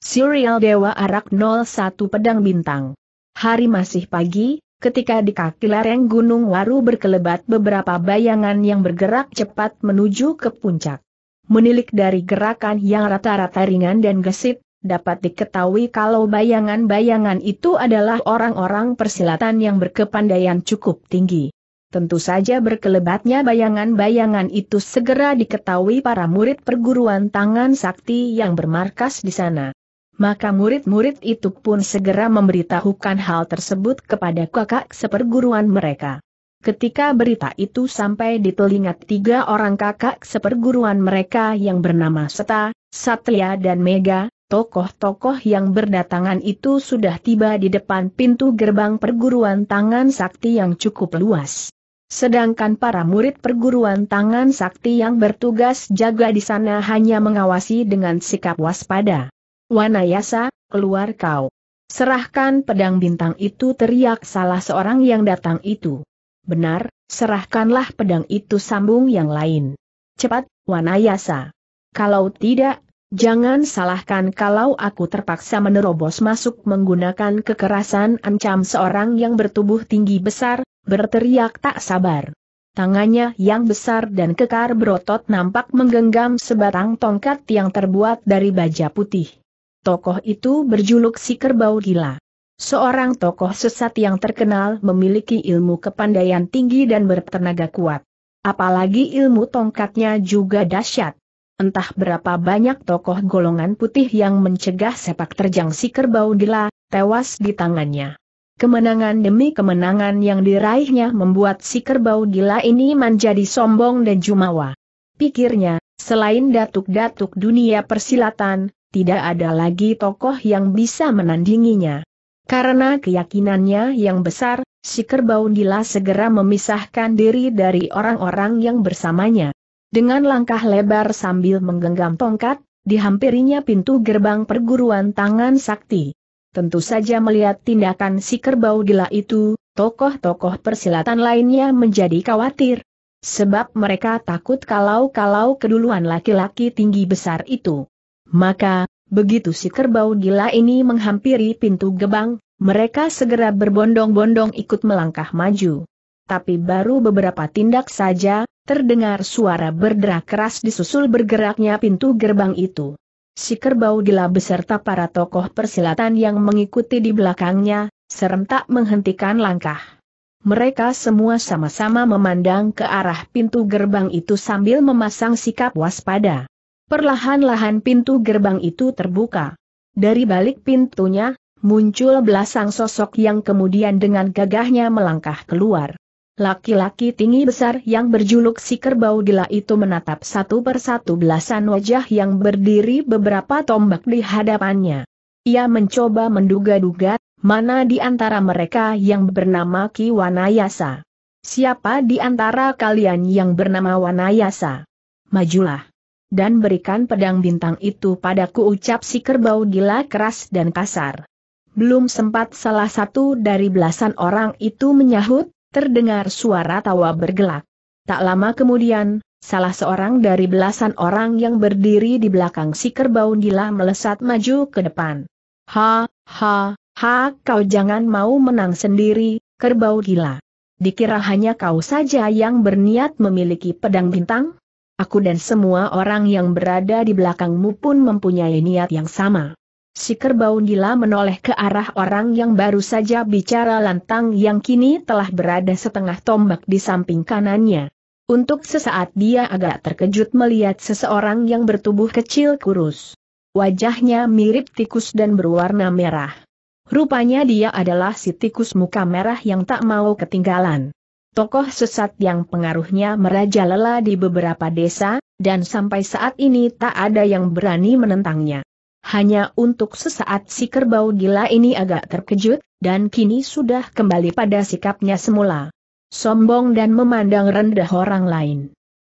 Serial Dewa Arak 01 Pedang Bintang. Hari masih pagi, ketika di kaki lereng Gunung Waru berkelebat beberapa bayangan yang bergerak cepat menuju ke puncak. Menilik dari gerakan yang rata-rata ringan dan gesit, dapat diketahui kalau bayangan-bayangan itu adalah orang-orang persilatan yang berkepandaian cukup tinggi. Tentu saja berkelebatnya bayangan-bayangan itu segera diketahui para murid perguruan tangan sakti yang bermarkas di sana maka murid-murid itu pun segera memberitahukan hal tersebut kepada kakak seperguruan mereka. Ketika berita itu sampai di telinga tiga orang kakak seperguruan mereka yang bernama Seta, Satya dan Mega, tokoh-tokoh yang berdatangan itu sudah tiba di depan pintu gerbang perguruan tangan sakti yang cukup luas. Sedangkan para murid perguruan tangan sakti yang bertugas jaga di sana hanya mengawasi dengan sikap waspada. Wanayasa, keluar kau. Serahkan pedang bintang itu teriak salah seorang yang datang itu. Benar, serahkanlah pedang itu sambung yang lain. Cepat, Wanayasa. Kalau tidak, jangan salahkan kalau aku terpaksa menerobos masuk menggunakan kekerasan ancam seorang yang bertubuh tinggi besar, berteriak tak sabar. Tangannya yang besar dan kekar berotot nampak menggenggam sebatang tongkat yang terbuat dari baja putih. Tokoh itu berjuluk si kerbau gila. Seorang tokoh sesat yang terkenal memiliki ilmu kepandaian tinggi dan bertenaga kuat. Apalagi ilmu tongkatnya juga dahsyat. Entah berapa banyak tokoh golongan putih yang mencegah sepak terjang si kerbau gila, tewas di tangannya. Kemenangan demi kemenangan yang diraihnya membuat si kerbau gila ini menjadi sombong dan jumawa. Pikirnya, selain datuk-datuk dunia persilatan, tidak ada lagi tokoh yang bisa menandinginya. Karena keyakinannya yang besar, si kerbau gila segera memisahkan diri dari orang-orang yang bersamanya. Dengan langkah lebar sambil menggenggam tongkat, dihampirinya pintu gerbang perguruan tangan sakti. Tentu saja melihat tindakan si kerbau gila itu, tokoh-tokoh persilatan lainnya menjadi khawatir. Sebab mereka takut kalau-kalau keduluan laki-laki tinggi besar itu. Maka, begitu si kerbau gila ini menghampiri pintu gebang, mereka segera berbondong-bondong ikut melangkah maju. Tapi baru beberapa tindak saja, terdengar suara berderak keras disusul bergeraknya pintu gerbang itu. Si kerbau gila beserta para tokoh persilatan yang mengikuti di belakangnya, serentak menghentikan langkah. Mereka semua sama-sama memandang ke arah pintu gerbang itu sambil memasang sikap waspada. Perlahan-lahan pintu gerbang itu terbuka. Dari balik pintunya, muncul belasang sosok yang kemudian dengan gagahnya melangkah keluar. Laki-laki tinggi besar yang berjuluk si kerbau gila itu menatap satu persatu belasan wajah yang berdiri beberapa tombak di hadapannya. Ia mencoba menduga-duga, mana di antara mereka yang bernama Ki Wanayasa. Siapa di antara kalian yang bernama Wanayasa? Majulah dan berikan pedang bintang itu padaku ucap si kerbau gila keras dan kasar. Belum sempat salah satu dari belasan orang itu menyahut, terdengar suara tawa bergelak. Tak lama kemudian, salah seorang dari belasan orang yang berdiri di belakang si kerbau gila melesat maju ke depan. Ha, ha, ha, kau jangan mau menang sendiri, kerbau gila. Dikira hanya kau saja yang berniat memiliki pedang bintang? Aku dan semua orang yang berada di belakangmu pun mempunyai niat yang sama. Si kerbau gila menoleh ke arah orang yang baru saja bicara lantang yang kini telah berada setengah tombak di samping kanannya. Untuk sesaat dia agak terkejut melihat seseorang yang bertubuh kecil kurus. Wajahnya mirip tikus dan berwarna merah. Rupanya dia adalah si tikus muka merah yang tak mau ketinggalan tokoh sesat yang pengaruhnya merajalela di beberapa desa, dan sampai saat ini tak ada yang berani menentangnya. Hanya untuk sesaat si kerbau gila ini agak terkejut, dan kini sudah kembali pada sikapnya semula. Sombong dan memandang rendah orang lain.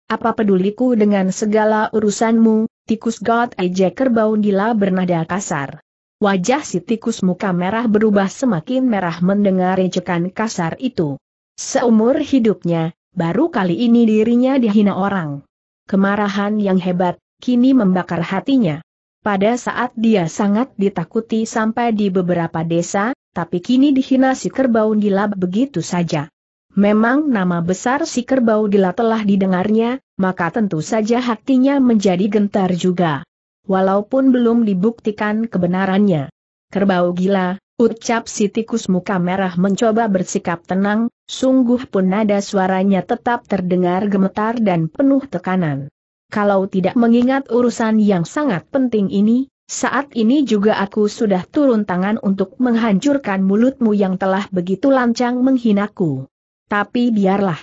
Apa peduliku dengan segala urusanmu, tikus God ejek kerbau gila bernada kasar. Wajah si tikus muka merah berubah semakin merah mendengar ejekan kasar itu. Seumur hidupnya, baru kali ini dirinya dihina orang. Kemarahan yang hebat, kini membakar hatinya. Pada saat dia sangat ditakuti sampai di beberapa desa, tapi kini dihina si kerbau gila begitu saja. Memang nama besar si kerbau gila telah didengarnya, maka tentu saja hatinya menjadi gentar juga. Walaupun belum dibuktikan kebenarannya. Kerbau gila, ucap si tikus muka merah mencoba bersikap tenang, Sungguh pun nada suaranya tetap terdengar gemetar dan penuh tekanan. Kalau tidak mengingat urusan yang sangat penting ini, saat ini juga aku sudah turun tangan untuk menghancurkan mulutmu yang telah begitu lancang menghinaku. Tapi biarlah.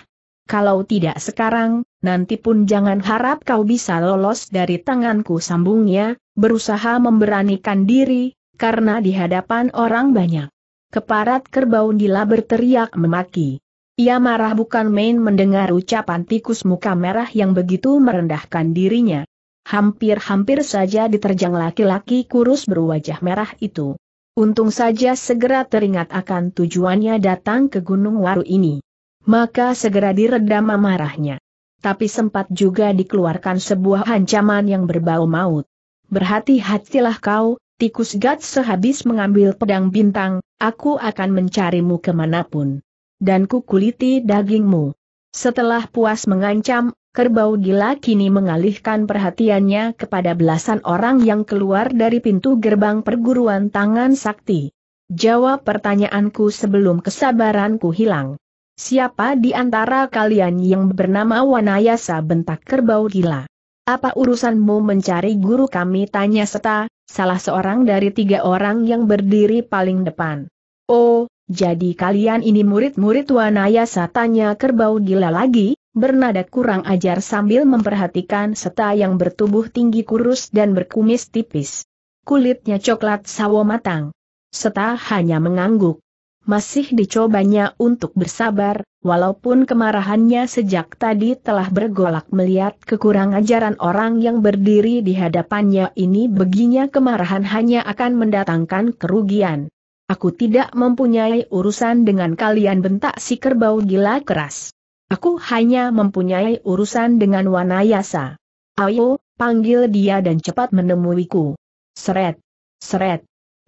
Kalau tidak sekarang, nanti pun jangan harap kau bisa lolos dari tanganku sambungnya, berusaha memberanikan diri, karena di hadapan orang banyak. Keparat kerbau gila berteriak memaki. Ia marah bukan main mendengar ucapan tikus muka merah yang begitu merendahkan dirinya. Hampir-hampir saja diterjang laki-laki kurus berwajah merah itu. Untung saja segera teringat akan tujuannya datang ke Gunung Waru ini. Maka segera diredam amarahnya. Tapi sempat juga dikeluarkan sebuah ancaman yang berbau maut. Berhati-hatilah kau, Tikus Gats sehabis mengambil pedang bintang, aku akan mencarimu kemanapun. Dan kukuliti dagingmu. Setelah puas mengancam, kerbau gila kini mengalihkan perhatiannya kepada belasan orang yang keluar dari pintu gerbang perguruan tangan sakti. Jawab pertanyaanku sebelum kesabaranku hilang. Siapa di antara kalian yang bernama Wanayasa bentak kerbau gila? Apa urusanmu mencari guru kami tanya Seta, salah seorang dari tiga orang yang berdiri paling depan. Oh, jadi kalian ini murid-murid Wanayasa tanya kerbau gila lagi, bernada kurang ajar sambil memperhatikan Seta yang bertubuh tinggi kurus dan berkumis tipis. Kulitnya coklat sawo matang. Seta hanya mengangguk masih dicobanya untuk bersabar, walaupun kemarahannya sejak tadi telah bergolak melihat kekurang ajaran orang yang berdiri di hadapannya ini beginya kemarahan hanya akan mendatangkan kerugian. Aku tidak mempunyai urusan dengan kalian bentak si kerbau gila keras. Aku hanya mempunyai urusan dengan Wanayasa. Ayo, panggil dia dan cepat menemuiku. Seret. Seret.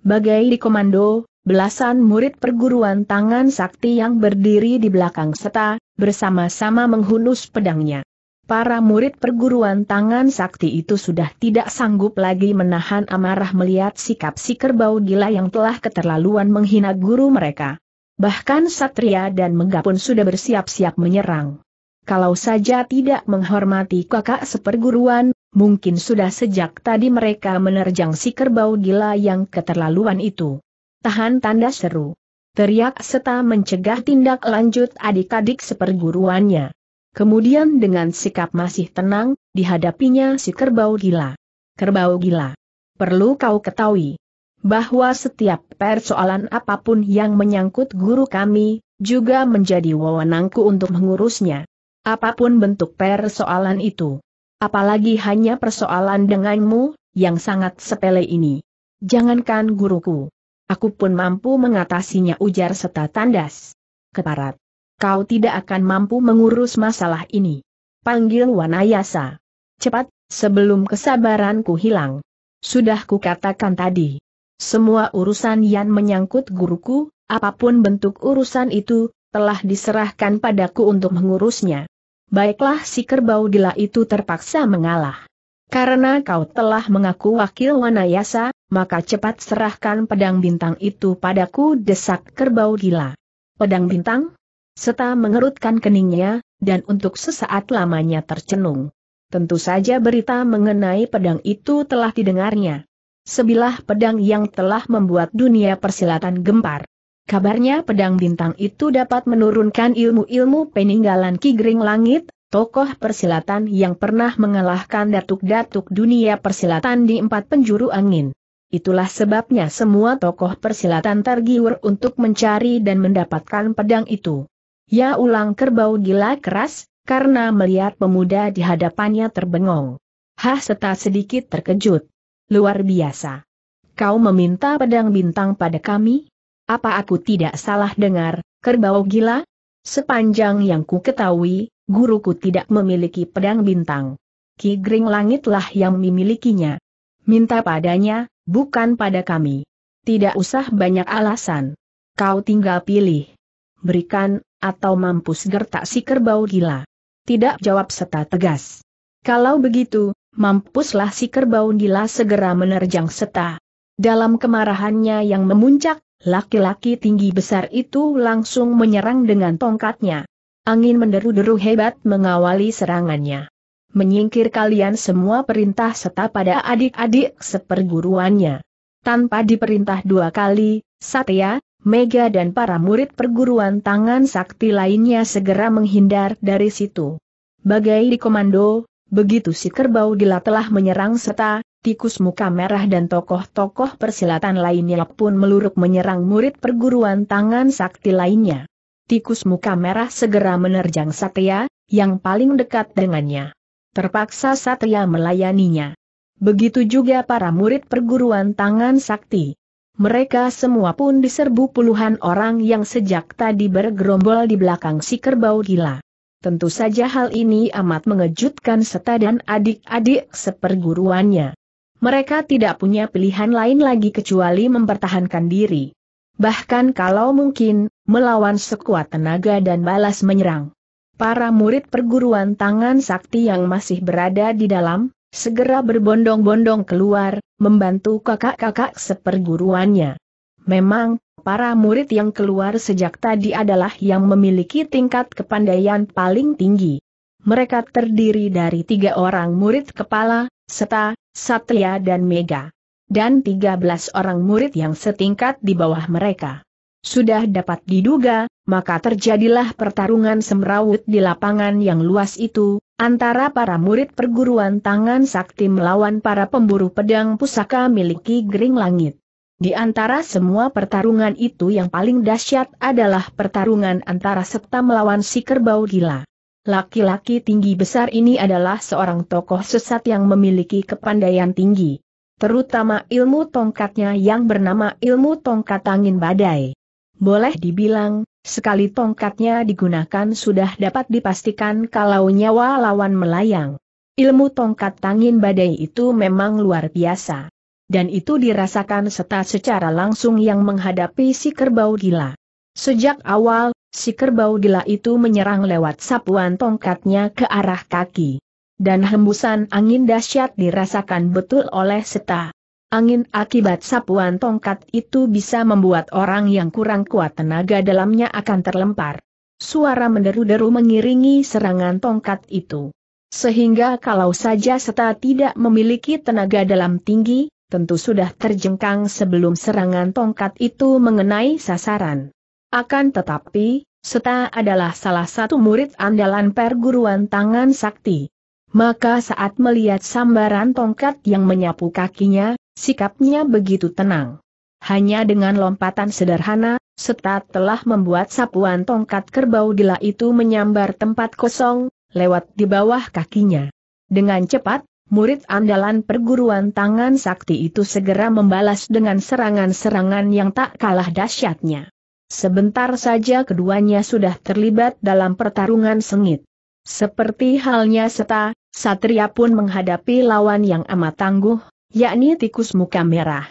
Bagai di komando, belasan murid perguruan tangan sakti yang berdiri di belakang Seta, bersama-sama menghunus pedangnya. Para murid perguruan tangan sakti itu sudah tidak sanggup lagi menahan amarah melihat sikap si kerbau gila yang telah keterlaluan menghina guru mereka. Bahkan Satria dan Mega pun sudah bersiap-siap menyerang. Kalau saja tidak menghormati kakak seperguruan, mungkin sudah sejak tadi mereka menerjang si kerbau gila yang keterlaluan itu. Tahan tanda seru. Teriak seta mencegah tindak lanjut adik-adik seperguruannya. Kemudian dengan sikap masih tenang, dihadapinya si kerbau gila. Kerbau gila. Perlu kau ketahui bahwa setiap persoalan apapun yang menyangkut guru kami, juga menjadi wewenangku untuk mengurusnya. Apapun bentuk persoalan itu. Apalagi hanya persoalan denganmu, yang sangat sepele ini. Jangankan guruku. Aku pun mampu mengatasinya ujar seta tandas. Keparat. Kau tidak akan mampu mengurus masalah ini. Panggil Wanayasa. Cepat, sebelum kesabaranku hilang. Sudah kukatakan tadi. Semua urusan yang menyangkut guruku, apapun bentuk urusan itu, telah diserahkan padaku untuk mengurusnya. Baiklah si kerbau gila itu terpaksa mengalah. Karena kau telah mengaku wakil Wanayasa, maka cepat serahkan pedang bintang itu padaku desak kerbau gila. Pedang bintang? Seta mengerutkan keningnya, dan untuk sesaat lamanya tercenung. Tentu saja berita mengenai pedang itu telah didengarnya. Sebilah pedang yang telah membuat dunia persilatan gempar. Kabarnya pedang bintang itu dapat menurunkan ilmu-ilmu peninggalan Ki Gering Langit, tokoh persilatan yang pernah mengalahkan datuk-datuk dunia persilatan di empat penjuru angin. Itulah sebabnya semua tokoh persilatan tergiur untuk mencari dan mendapatkan pedang itu. Ya ulang kerbau gila keras, karena melihat pemuda di hadapannya terbengong. Hah seta sedikit terkejut. Luar biasa. Kau meminta pedang bintang pada kami? Apa aku tidak salah dengar, kerbau gila? Sepanjang yang ku ketahui, guruku tidak memiliki pedang bintang. Ki Gring Langitlah yang memilikinya. Minta padanya, bukan pada kami. Tidak usah banyak alasan. Kau tinggal pilih. Berikan, atau mampus gertak si kerbau gila. Tidak jawab seta tegas. Kalau begitu, mampuslah si kerbau gila segera menerjang seta. Dalam kemarahannya yang memuncak, laki-laki tinggi besar itu langsung menyerang dengan tongkatnya. Angin menderu-deru hebat mengawali serangannya menyingkir kalian semua perintah serta pada adik-adik seperguruannya. Tanpa diperintah dua kali, Satya, Mega dan para murid perguruan tangan sakti lainnya segera menghindar dari situ. Bagai di komando, begitu si kerbau gila telah menyerang serta, tikus muka merah dan tokoh-tokoh persilatan lainnya pun meluruk menyerang murid perguruan tangan sakti lainnya. Tikus muka merah segera menerjang Satya, yang paling dekat dengannya. Terpaksa Satria melayaninya. Begitu juga para murid perguruan tangan sakti. Mereka semua pun diserbu puluhan orang yang sejak tadi bergerombol di belakang si kerbau gila. Tentu saja hal ini amat mengejutkan Seta dan adik-adik seperguruannya. Mereka tidak punya pilihan lain lagi kecuali mempertahankan diri. Bahkan kalau mungkin, melawan sekuat tenaga dan balas menyerang. Para murid perguruan tangan sakti yang masih berada di dalam, segera berbondong-bondong keluar, membantu kakak-kakak seperguruannya. Memang, para murid yang keluar sejak tadi adalah yang memiliki tingkat kepandaian paling tinggi. Mereka terdiri dari tiga orang murid kepala, Seta, Satria dan Mega. Dan tiga belas orang murid yang setingkat di bawah mereka. Sudah dapat diduga, maka terjadilah pertarungan semrawut di lapangan yang luas itu, antara para murid perguruan tangan sakti melawan para pemburu pedang pusaka miliki gering langit. Di antara semua pertarungan itu yang paling dahsyat adalah pertarungan antara Septa melawan si kerbau gila. Laki-laki tinggi besar ini adalah seorang tokoh sesat yang memiliki kepandaian tinggi. Terutama ilmu tongkatnya yang bernama ilmu tongkat angin badai boleh dibilang, sekali tongkatnya digunakan sudah dapat dipastikan kalau nyawa lawan melayang. Ilmu tongkat tangin badai itu memang luar biasa. Dan itu dirasakan Seta secara langsung yang menghadapi si kerbau gila. Sejak awal, si kerbau gila itu menyerang lewat sapuan tongkatnya ke arah kaki. Dan hembusan angin dahsyat dirasakan betul oleh Seta. Angin akibat sapuan tongkat itu bisa membuat orang yang kurang kuat tenaga dalamnya akan terlempar. Suara menderu-deru mengiringi serangan tongkat itu. Sehingga kalau saja seta tidak memiliki tenaga dalam tinggi, tentu sudah terjengkang sebelum serangan tongkat itu mengenai sasaran. Akan tetapi, Seta adalah salah satu murid andalan perguruan tangan sakti. Maka saat melihat sambaran tongkat yang menyapu kakinya, Sikapnya begitu tenang. Hanya dengan lompatan sederhana, Seta telah membuat sapuan tongkat kerbau gila itu menyambar tempat kosong, lewat di bawah kakinya. Dengan cepat, murid andalan perguruan tangan sakti itu segera membalas dengan serangan-serangan yang tak kalah dahsyatnya. Sebentar saja keduanya sudah terlibat dalam pertarungan sengit. Seperti halnya Seta, Satria pun menghadapi lawan yang amat tangguh, yakni tikus muka merah.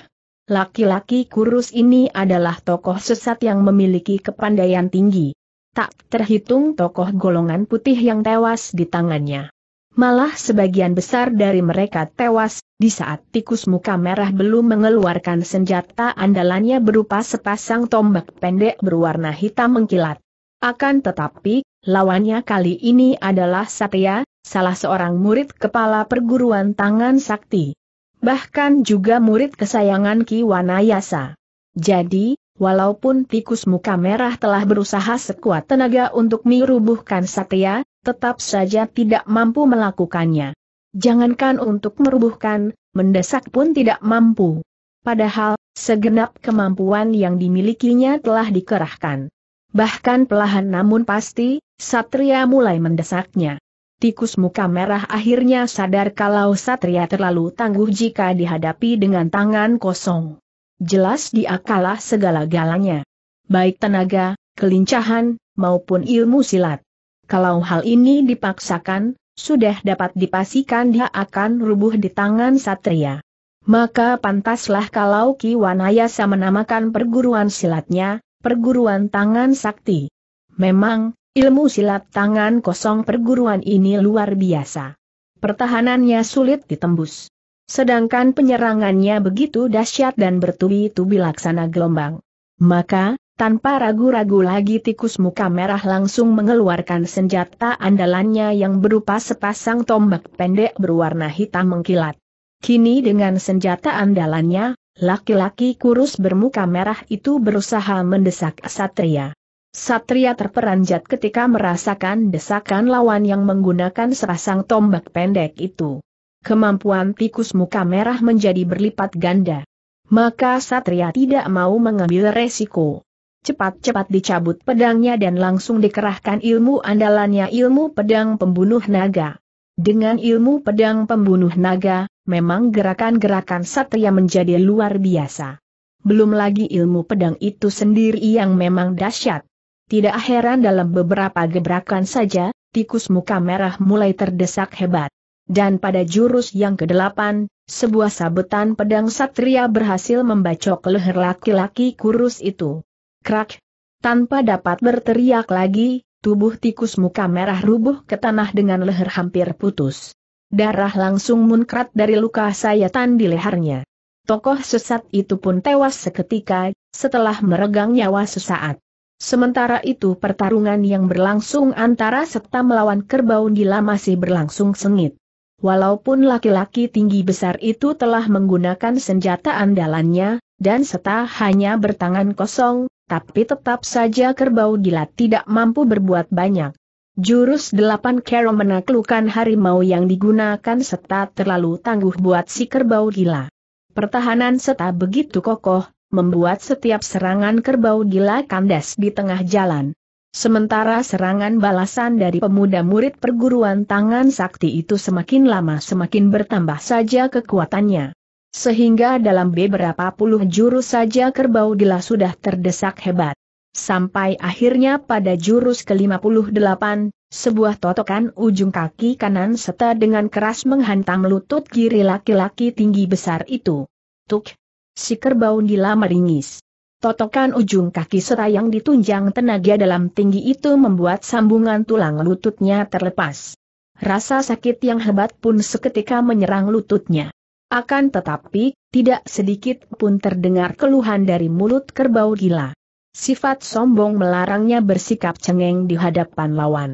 Laki-laki kurus ini adalah tokoh sesat yang memiliki kepandaian tinggi. Tak terhitung tokoh golongan putih yang tewas di tangannya. Malah sebagian besar dari mereka tewas, di saat tikus muka merah belum mengeluarkan senjata andalannya berupa sepasang tombak pendek berwarna hitam mengkilat. Akan tetapi, lawannya kali ini adalah Satya, salah seorang murid kepala perguruan tangan sakti bahkan juga murid kesayangan Ki Wanayasa. Jadi, walaupun tikus muka merah telah berusaha sekuat tenaga untuk merubuhkan Satya, tetap saja tidak mampu melakukannya. Jangankan untuk merubuhkan, mendesak pun tidak mampu. Padahal, segenap kemampuan yang dimilikinya telah dikerahkan. Bahkan pelahan namun pasti, Satria mulai mendesaknya. Tikus muka merah akhirnya sadar kalau Satria terlalu tangguh jika dihadapi dengan tangan kosong. Jelas dia kalah segala-galanya. Baik tenaga, kelincahan, maupun ilmu silat. Kalau hal ini dipaksakan, sudah dapat dipastikan dia akan rubuh di tangan Satria. Maka pantaslah kalau Ki Wanayasa menamakan perguruan silatnya, perguruan tangan sakti. Memang, Ilmu silat tangan kosong perguruan ini luar biasa. Pertahanannya sulit ditembus. Sedangkan penyerangannya begitu dahsyat dan bertubi-tubi laksana gelombang. Maka, tanpa ragu-ragu lagi tikus muka merah langsung mengeluarkan senjata andalannya yang berupa sepasang tombak pendek berwarna hitam mengkilat. Kini dengan senjata andalannya, laki-laki kurus bermuka merah itu berusaha mendesak Satria. Satria terperanjat ketika merasakan desakan lawan yang menggunakan serasang tombak pendek itu. Kemampuan tikus muka merah menjadi berlipat ganda. Maka Satria tidak mau mengambil resiko. Cepat-cepat dicabut pedangnya dan langsung dikerahkan ilmu andalannya ilmu pedang pembunuh naga. Dengan ilmu pedang pembunuh naga, memang gerakan-gerakan Satria menjadi luar biasa. Belum lagi ilmu pedang itu sendiri yang memang dahsyat. Tidak heran dalam beberapa gebrakan saja, tikus muka merah mulai terdesak hebat. Dan pada jurus yang kedelapan, sebuah sabetan pedang satria berhasil membacok leher laki-laki kurus itu. Krak! Tanpa dapat berteriak lagi, tubuh tikus muka merah rubuh ke tanah dengan leher hampir putus. Darah langsung munkrat dari luka sayatan di lehernya. Tokoh sesat itu pun tewas seketika, setelah meregang nyawa sesaat. Sementara itu pertarungan yang berlangsung antara Seta melawan Kerbau Gila masih berlangsung sengit. Walaupun laki-laki tinggi besar itu telah menggunakan senjata andalannya, dan Seta hanya bertangan kosong, tapi tetap saja Kerbau Gila tidak mampu berbuat banyak. Jurus delapan kero menaklukkan harimau yang digunakan Seta terlalu tangguh buat si Kerbau Gila. Pertahanan Seta begitu kokoh, membuat setiap serangan kerbau gila kandas di tengah jalan. Sementara serangan balasan dari pemuda murid perguruan tangan sakti itu semakin lama semakin bertambah saja kekuatannya. Sehingga dalam beberapa puluh jurus saja kerbau gila sudah terdesak hebat. Sampai akhirnya pada jurus ke-58, sebuah totokan ujung kaki kanan serta dengan keras menghantam lutut kiri laki-laki tinggi besar itu. Tuk, si kerbau gila meringis. Totokan ujung kaki serayang ditunjang tenaga dalam tinggi itu membuat sambungan tulang lututnya terlepas. Rasa sakit yang hebat pun seketika menyerang lututnya. Akan tetapi, tidak sedikit pun terdengar keluhan dari mulut kerbau gila. Sifat sombong melarangnya bersikap cengeng di hadapan lawan.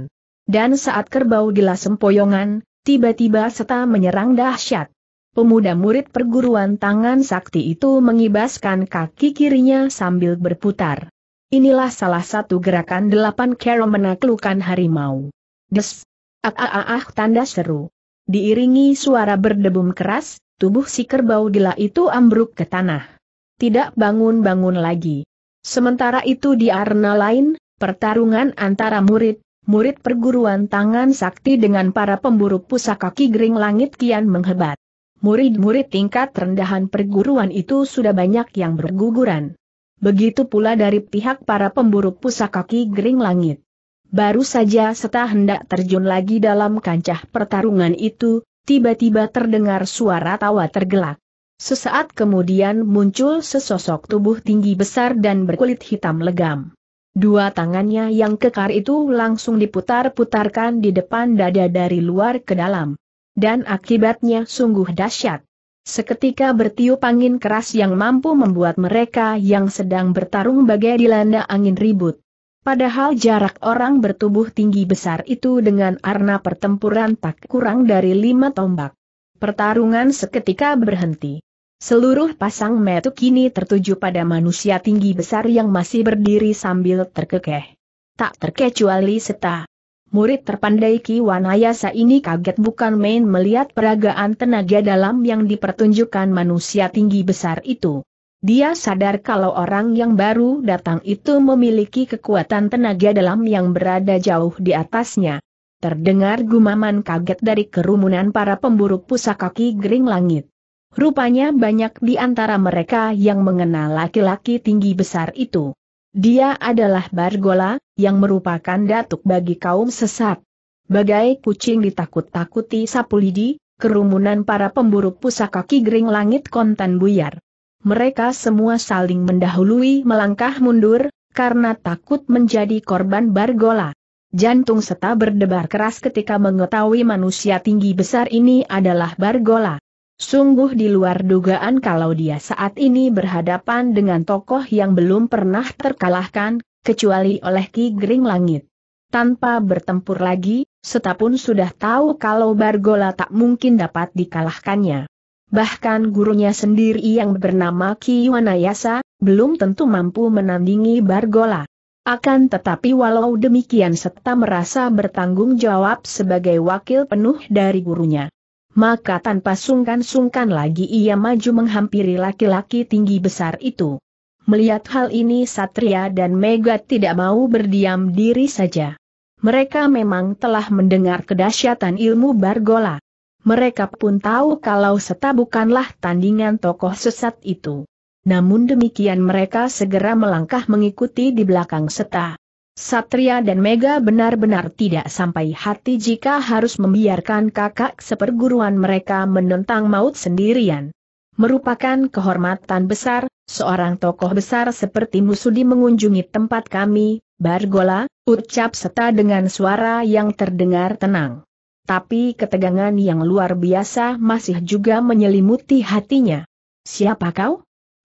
Dan saat kerbau gila sempoyongan, tiba-tiba serta menyerang dahsyat. Pemuda murid perguruan tangan sakti itu mengibaskan kaki kirinya sambil berputar. Inilah salah satu gerakan delapan kero menaklukkan harimau. Des! Ah ah ah, ah tanda seru. Diiringi suara berdebum keras, tubuh si kerbau gila itu ambruk ke tanah. Tidak bangun-bangun lagi. Sementara itu di arena lain, pertarungan antara murid, murid perguruan tangan sakti dengan para pemburu pusaka Ki Langit kian menghebat murid-murid tingkat rendahan perguruan itu sudah banyak yang berguguran. Begitu pula dari pihak para pemburu pusaka Ki Gering Langit. Baru saja setelah hendak terjun lagi dalam kancah pertarungan itu, tiba-tiba terdengar suara tawa tergelak. Sesaat kemudian muncul sesosok tubuh tinggi besar dan berkulit hitam legam. Dua tangannya yang kekar itu langsung diputar-putarkan di depan dada dari luar ke dalam dan akibatnya sungguh dahsyat. Seketika bertiup angin keras yang mampu membuat mereka yang sedang bertarung bagai dilanda angin ribut. Padahal jarak orang bertubuh tinggi besar itu dengan arna pertempuran tak kurang dari lima tombak. Pertarungan seketika berhenti. Seluruh pasang metu kini tertuju pada manusia tinggi besar yang masih berdiri sambil terkekeh. Tak terkecuali Seta, Murid terpandai Ki Wanayasa ini kaget bukan main melihat peragaan tenaga dalam yang dipertunjukkan manusia tinggi besar itu. Dia sadar kalau orang yang baru datang itu memiliki kekuatan tenaga dalam yang berada jauh di atasnya. Terdengar gumaman kaget dari kerumunan para pemburu pusaka Ki Gering Langit. Rupanya banyak di antara mereka yang mengenal laki-laki tinggi besar itu. Dia adalah Bargola, yang merupakan datuk bagi kaum sesat. Bagai kucing ditakut-takuti Sapulidi, kerumunan para pemburu pusaka Kigring Langit kontan buyar. Mereka semua saling mendahului melangkah mundur, karena takut menjadi korban Bargola. Jantung Seta berdebar keras ketika mengetahui manusia tinggi besar ini adalah Bargola. Sungguh di luar dugaan kalau dia saat ini berhadapan dengan tokoh yang belum pernah terkalahkan, kecuali oleh Ki Gering Langit. Tanpa bertempur lagi, setapun sudah tahu kalau Bargola tak mungkin dapat dikalahkannya. Bahkan gurunya sendiri yang bernama Ki Wanayasa, belum tentu mampu menandingi Bargola. Akan tetapi walau demikian serta merasa bertanggung jawab sebagai wakil penuh dari gurunya maka tanpa sungkan-sungkan lagi ia maju menghampiri laki-laki tinggi besar itu. Melihat hal ini Satria dan Mega tidak mau berdiam diri saja. Mereka memang telah mendengar kedahsyatan ilmu Bargola. Mereka pun tahu kalau Seta bukanlah tandingan tokoh sesat itu. Namun demikian mereka segera melangkah mengikuti di belakang Seta. Satria dan Mega benar-benar tidak sampai hati jika harus membiarkan kakak seperguruan mereka menentang maut sendirian. Merupakan kehormatan besar, seorang tokoh besar seperti Musudi mengunjungi tempat kami, Bargola, ucap serta dengan suara yang terdengar tenang. Tapi ketegangan yang luar biasa masih juga menyelimuti hatinya. Siapa kau?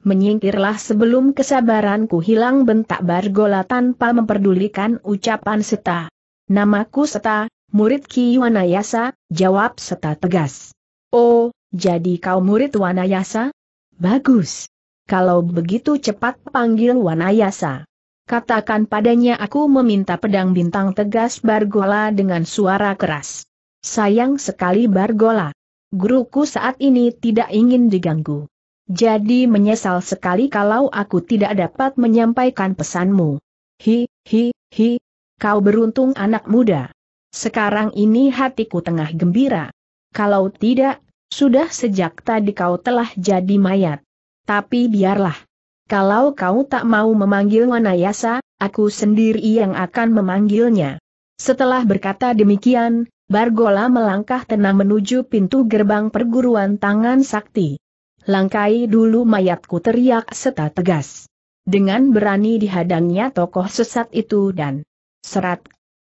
Menyingkirlah sebelum kesabaranku hilang bentak Bargola tanpa memperdulikan ucapan Seta. Namaku Seta, murid Ki Wanayasa, jawab Seta tegas. Oh, jadi kau murid Wanayasa? Bagus. Kalau begitu cepat panggil Wanayasa. Katakan padanya aku meminta pedang bintang tegas Bargola dengan suara keras. Sayang sekali Bargola. Guruku saat ini tidak ingin diganggu. Jadi menyesal sekali kalau aku tidak dapat menyampaikan pesanmu. Hi, hi, hi, kau beruntung anak muda. Sekarang ini hatiku tengah gembira. Kalau tidak, sudah sejak tadi kau telah jadi mayat. Tapi biarlah. Kalau kau tak mau memanggil Wanayasa, aku sendiri yang akan memanggilnya. Setelah berkata demikian, Bargola melangkah tenang menuju pintu gerbang perguruan tangan sakti. Langkai dulu mayatku teriak seta tegas. Dengan berani dihadangnya tokoh sesat itu dan serat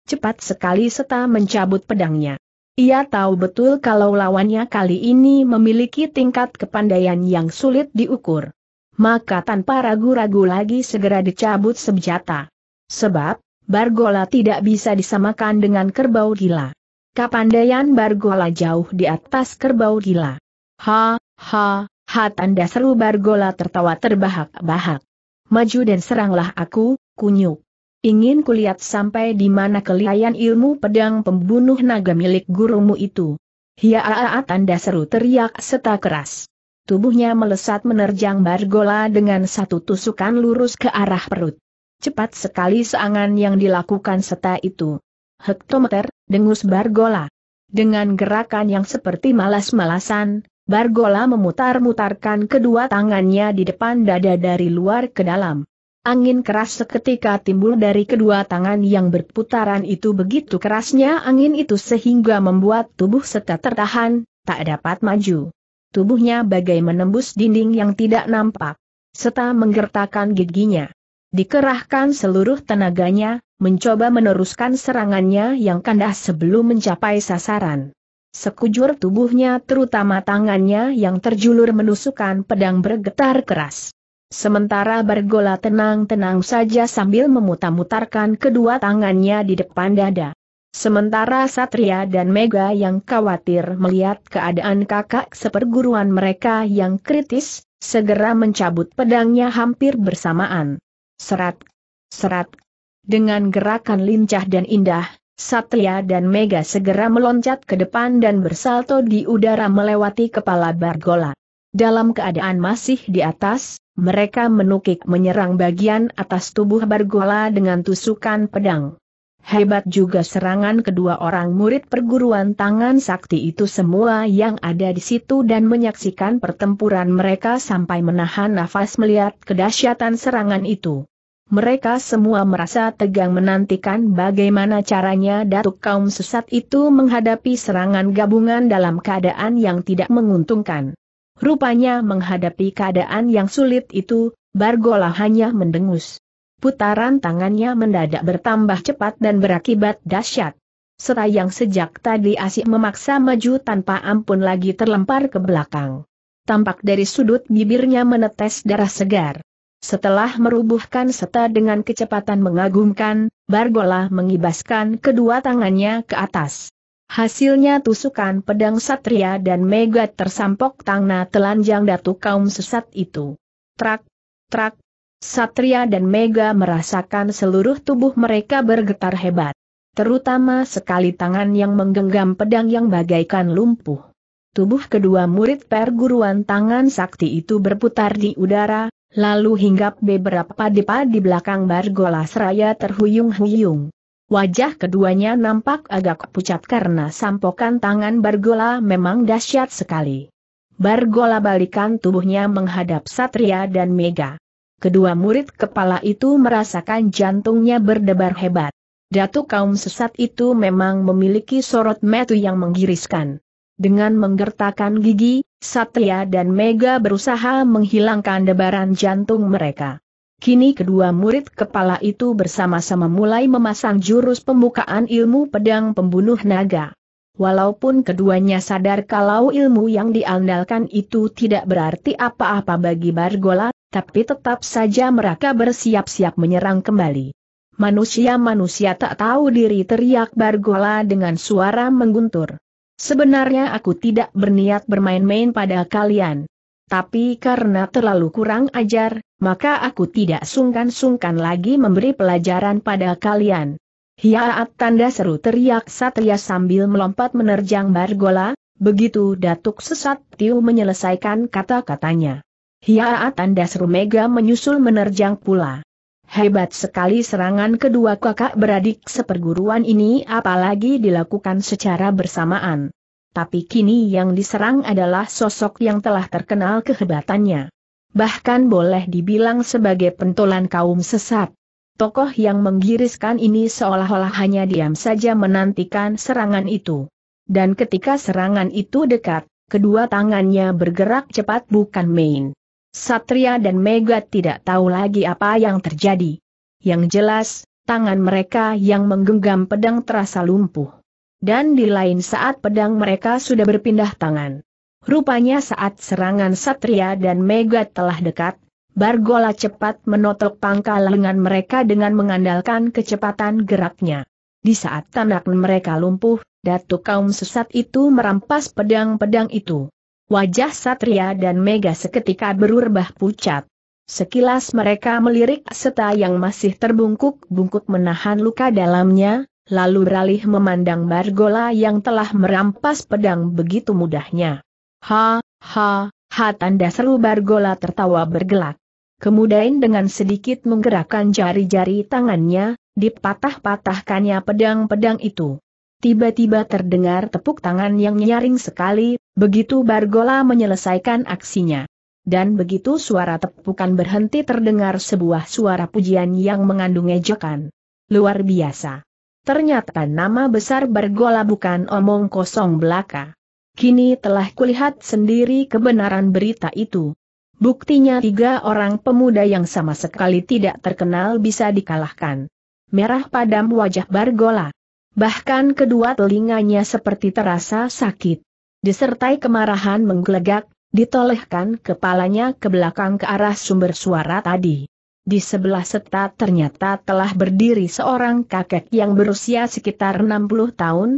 cepat sekali seta mencabut pedangnya. Ia tahu betul kalau lawannya kali ini memiliki tingkat kepandaian yang sulit diukur. Maka tanpa ragu-ragu lagi segera dicabut senjata. Sebab, Bargola tidak bisa disamakan dengan kerbau gila. Kepandaian Bargola jauh di atas kerbau gila. Ha, ha, anda seru Bargola tertawa terbahak-bahak. Maju dan seranglah aku, kunyuk. Ingin kulihat sampai di mana kelihayan ilmu pedang pembunuh naga milik gurumu itu. Hiaa tanda seru teriak serta keras. Tubuhnya melesat menerjang Bargola dengan satu tusukan lurus ke arah perut. Cepat sekali seangan yang dilakukan seta itu. Hektometer, dengus Bargola. Dengan gerakan yang seperti malas-malasan, Bargola memutar-mutarkan kedua tangannya di depan dada dari luar ke dalam. Angin keras seketika timbul dari kedua tangan yang berputaran itu begitu kerasnya angin itu sehingga membuat tubuh serta tertahan, tak dapat maju. Tubuhnya bagai menembus dinding yang tidak nampak, Seta menggertakkan giginya. Dikerahkan seluruh tenaganya, mencoba meneruskan serangannya yang kandas sebelum mencapai sasaran. Sekujur tubuhnya terutama tangannya yang terjulur menusukkan pedang bergetar keras. Sementara bergola tenang-tenang saja sambil memutar-mutarkan kedua tangannya di depan dada. Sementara Satria dan Mega yang khawatir melihat keadaan kakak seperguruan mereka yang kritis, segera mencabut pedangnya hampir bersamaan. Serat, serat, dengan gerakan lincah dan indah, Satria dan Mega segera meloncat ke depan dan bersalto di udara melewati kepala Bargola. Dalam keadaan masih di atas, mereka menukik menyerang bagian atas tubuh Bargola dengan tusukan pedang. Hebat juga serangan kedua orang murid perguruan tangan sakti itu semua yang ada di situ dan menyaksikan pertempuran mereka sampai menahan nafas melihat kedahsyatan serangan itu. Mereka semua merasa tegang menantikan bagaimana caranya datuk kaum sesat itu menghadapi serangan gabungan dalam keadaan yang tidak menguntungkan. Rupanya menghadapi keadaan yang sulit itu, Bargola hanya mendengus. Putaran tangannya mendadak bertambah cepat dan berakibat dahsyat. Serayang yang sejak tadi asyik memaksa maju tanpa ampun lagi terlempar ke belakang. Tampak dari sudut bibirnya menetes darah segar. Setelah merubuhkan seta dengan kecepatan mengagumkan, Bargola mengibaskan kedua tangannya ke atas. Hasilnya tusukan pedang satria dan Mega tersampok tangna telanjang datu kaum sesat itu. Trak, trak, Satria dan Mega merasakan seluruh tubuh mereka bergetar hebat. Terutama sekali tangan yang menggenggam pedang yang bagaikan lumpuh. Tubuh kedua murid perguruan tangan sakti itu berputar di udara, lalu hinggap beberapa depa di belakang bargola seraya terhuyung-huyung. Wajah keduanya nampak agak pucat karena sampokan tangan Bargola memang dahsyat sekali. Bargola balikan tubuhnya menghadap Satria dan Mega. Kedua murid kepala itu merasakan jantungnya berdebar hebat. Datu kaum sesat itu memang memiliki sorot metu yang menggiriskan. Dengan menggertakkan gigi, Satria dan Mega berusaha menghilangkan debaran jantung mereka. Kini kedua murid kepala itu bersama-sama mulai memasang jurus pembukaan ilmu pedang pembunuh naga. Walaupun keduanya sadar kalau ilmu yang diandalkan itu tidak berarti apa-apa bagi Bargola, tapi tetap saja mereka bersiap-siap menyerang kembali. Manusia-manusia tak tahu diri teriak Bargola dengan suara mengguntur. Sebenarnya aku tidak berniat bermain-main pada kalian. Tapi karena terlalu kurang ajar, maka aku tidak sungkan-sungkan lagi memberi pelajaran pada kalian. Hiaat tanda seru teriak Satria sambil melompat menerjang Bargola, begitu Datuk Sesat Tiu menyelesaikan kata-katanya. Hiaat tanda seru Mega menyusul menerjang pula. Hebat sekali serangan kedua kakak beradik seperguruan ini apalagi dilakukan secara bersamaan. Tapi kini yang diserang adalah sosok yang telah terkenal kehebatannya. Bahkan boleh dibilang sebagai pentolan kaum sesat. Tokoh yang menggiriskan ini seolah-olah hanya diam saja menantikan serangan itu. Dan ketika serangan itu dekat, kedua tangannya bergerak cepat bukan main. Satria dan Mega tidak tahu lagi apa yang terjadi. Yang jelas, tangan mereka yang menggenggam pedang terasa lumpuh. Dan di lain saat pedang mereka sudah berpindah tangan. Rupanya saat serangan Satria dan Mega telah dekat, Bargola cepat menotok pangkal lengan mereka dengan mengandalkan kecepatan geraknya. Di saat tanak mereka lumpuh, datuk kaum sesat itu merampas pedang-pedang itu. Wajah Satria dan Mega seketika berubah pucat. Sekilas mereka melirik Seta yang masih terbungkuk-bungkuk menahan luka dalamnya, lalu beralih memandang Margola yang telah merampas pedang begitu mudahnya. Ha, ha, ha tanda seru Bargola tertawa bergelak. Kemudian dengan sedikit menggerakkan jari-jari tangannya, dipatah-patahkannya pedang-pedang itu tiba-tiba terdengar tepuk tangan yang nyaring sekali, begitu Bargola menyelesaikan aksinya. Dan begitu suara tepukan berhenti terdengar sebuah suara pujian yang mengandung ejekan. Luar biasa. Ternyata nama besar Bargola bukan omong kosong belaka. Kini telah kulihat sendiri kebenaran berita itu. Buktinya tiga orang pemuda yang sama sekali tidak terkenal bisa dikalahkan. Merah padam wajah Bargola. Bahkan kedua telinganya seperti terasa sakit. Disertai kemarahan menggelegak, ditolehkan kepalanya ke belakang ke arah sumber suara tadi. Di sebelah seta ternyata telah berdiri seorang kakek yang berusia sekitar 60 tahun,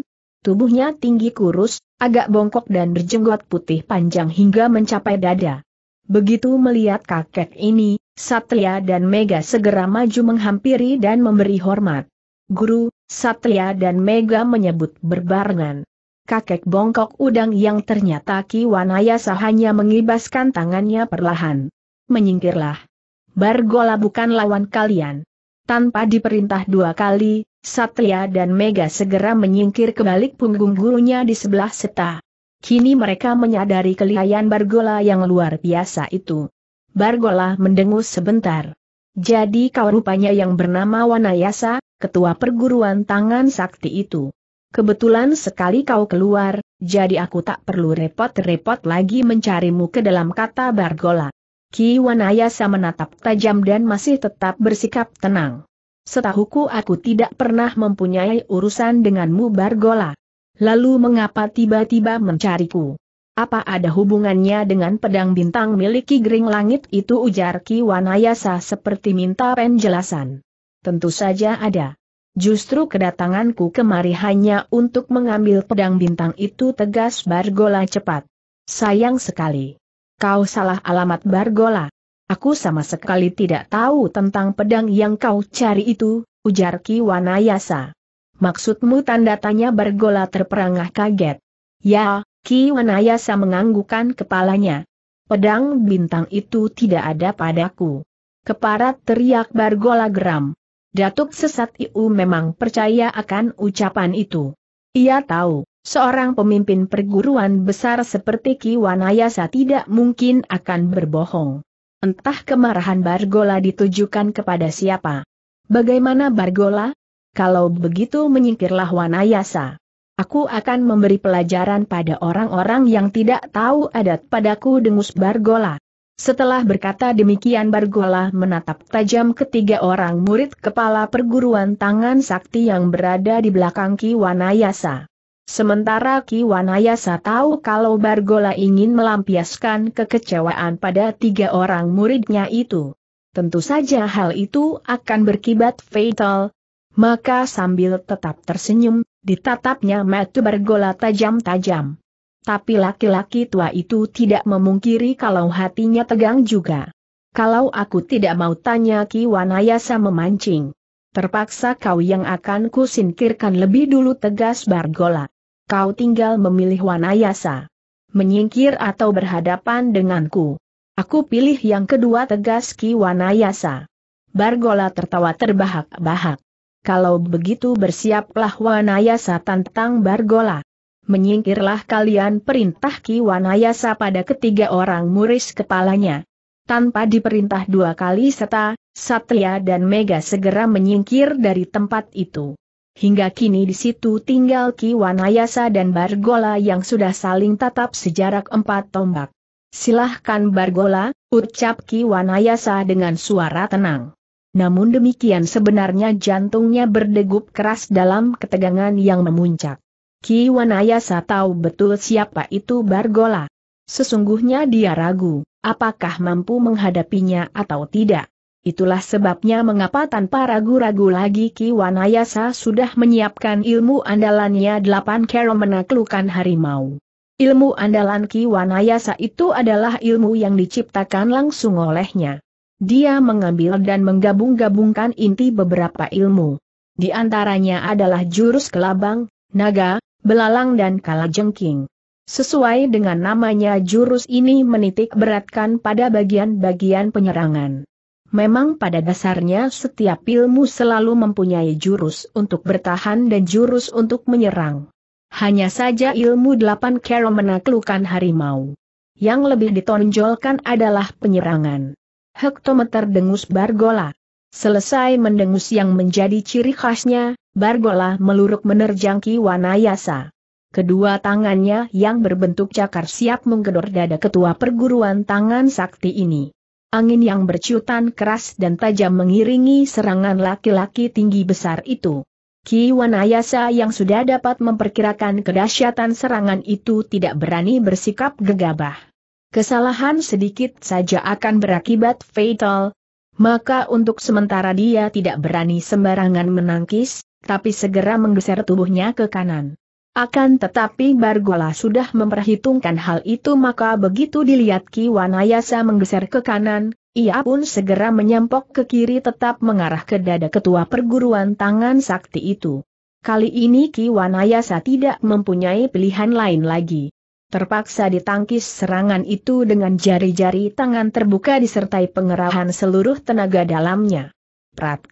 tubuhnya tinggi kurus, agak bongkok dan berjenggot putih panjang hingga mencapai dada. Begitu melihat kakek ini, Satria dan Mega segera maju menghampiri dan memberi hormat. Guru, Satria dan Mega menyebut berbarengan. Kakek bongkok udang yang ternyata Kiwanayasa hanya mengibaskan tangannya perlahan. Menyingkirlah. Bargola bukan lawan kalian. Tanpa diperintah dua kali, Satria dan Mega segera menyingkir ke balik punggung gurunya di sebelah seta. Kini mereka menyadari kelihayan Bargola yang luar biasa itu. Bargola mendengus sebentar. Jadi kau rupanya yang bernama Wanayasa, ketua perguruan tangan sakti itu. Kebetulan sekali kau keluar, jadi aku tak perlu repot-repot lagi mencarimu ke dalam kata Bargola. Ki Wanayasa menatap tajam dan masih tetap bersikap tenang. Setahuku aku tidak pernah mempunyai urusan denganmu Bargola. Lalu mengapa tiba-tiba mencariku? Apa ada hubungannya dengan pedang bintang miliki gering langit itu ujar Ki Wanayasa seperti minta penjelasan. Tentu saja ada. Justru kedatanganku kemari hanya untuk mengambil pedang bintang itu tegas Bargola cepat. Sayang sekali. Kau salah alamat Bargola. Aku sama sekali tidak tahu tentang pedang yang kau cari itu, ujar Ki Wanayasa. Maksudmu tanda tanya Bargola terperangah kaget. Ya, Ki Wanayasa menganggukan kepalanya. Pedang bintang itu tidak ada padaku. Keparat teriak Bargola geram. Datuk Sesat Iu memang percaya akan ucapan itu. Ia tahu, seorang pemimpin perguruan besar seperti Ki Wanayasa tidak mungkin akan berbohong. Entah kemarahan Bargola ditujukan kepada siapa. Bagaimana Bargola? Kalau begitu menyingkirlah Wanayasa. Aku akan memberi pelajaran pada orang-orang yang tidak tahu adat padaku dengus Bargola. Setelah berkata demikian Bargola menatap tajam ketiga orang murid kepala perguruan tangan sakti yang berada di belakang Ki Wanayasa. Sementara Ki Wanayasa tahu kalau Bargola ingin melampiaskan kekecewaan pada tiga orang muridnya itu. Tentu saja hal itu akan berkibat fatal. Maka sambil tetap tersenyum, ditatapnya mata Bargola tajam-tajam. Tapi laki-laki tua itu tidak memungkiri kalau hatinya tegang juga. Kalau aku tidak mau tanya Ki Wanayasa memancing. Terpaksa kau yang akan kusingkirkan lebih dulu tegas Bargola. Kau tinggal memilih Wanayasa. Menyingkir atau berhadapan denganku. Aku pilih yang kedua tegas Ki Wanayasa. Bargola tertawa terbahak-bahak. Kalau begitu bersiaplah Wanayasa tantang Bargola menyingkirlah kalian perintah Ki Wanayasa pada ketiga orang muris kepalanya. Tanpa diperintah dua kali serta, Satria dan Mega segera menyingkir dari tempat itu. Hingga kini di situ tinggal Ki Wanayasa dan Bargola yang sudah saling tatap sejarak empat tombak. Silahkan Bargola, ucap Ki Wanayasa dengan suara tenang. Namun demikian sebenarnya jantungnya berdegup keras dalam ketegangan yang memuncak. Ki Wanayasa tahu betul siapa itu Bargola. Sesungguhnya dia ragu, apakah mampu menghadapinya atau tidak. Itulah sebabnya mengapa tanpa ragu-ragu lagi Ki Wanayasa sudah menyiapkan ilmu andalannya delapan kero menaklukkan harimau. Ilmu andalan Ki Wanayasa itu adalah ilmu yang diciptakan langsung olehnya. Dia mengambil dan menggabung-gabungkan inti beberapa ilmu. Di antaranya adalah jurus kelabang, naga, belalang dan kalajengking. Sesuai dengan namanya jurus ini menitik beratkan pada bagian-bagian penyerangan. Memang pada dasarnya setiap ilmu selalu mempunyai jurus untuk bertahan dan jurus untuk menyerang. Hanya saja ilmu delapan kero menaklukkan harimau. Yang lebih ditonjolkan adalah penyerangan. Hektometer dengus Bargola. Selesai mendengus yang menjadi ciri khasnya, Bargola meluruk menerjang Ki Wanayasa. Kedua tangannya yang berbentuk cakar siap menggedor dada ketua perguruan tangan sakti ini. Angin yang berciutan keras dan tajam mengiringi serangan laki-laki tinggi besar itu. Ki Wanayasa yang sudah dapat memperkirakan kedahsyatan serangan itu tidak berani bersikap gegabah. Kesalahan sedikit saja akan berakibat fatal, maka untuk sementara dia tidak berani sembarangan menangkis, tapi segera menggeser tubuhnya ke kanan. Akan tetapi Bargola sudah memperhitungkan hal itu maka begitu dilihat Ki Wanayasa menggeser ke kanan, ia pun segera menyempok ke kiri tetap mengarah ke dada ketua perguruan tangan sakti itu. Kali ini Ki Wanayasa tidak mempunyai pilihan lain lagi. Terpaksa ditangkis serangan itu dengan jari-jari tangan terbuka disertai pengerahan seluruh tenaga dalamnya. Prat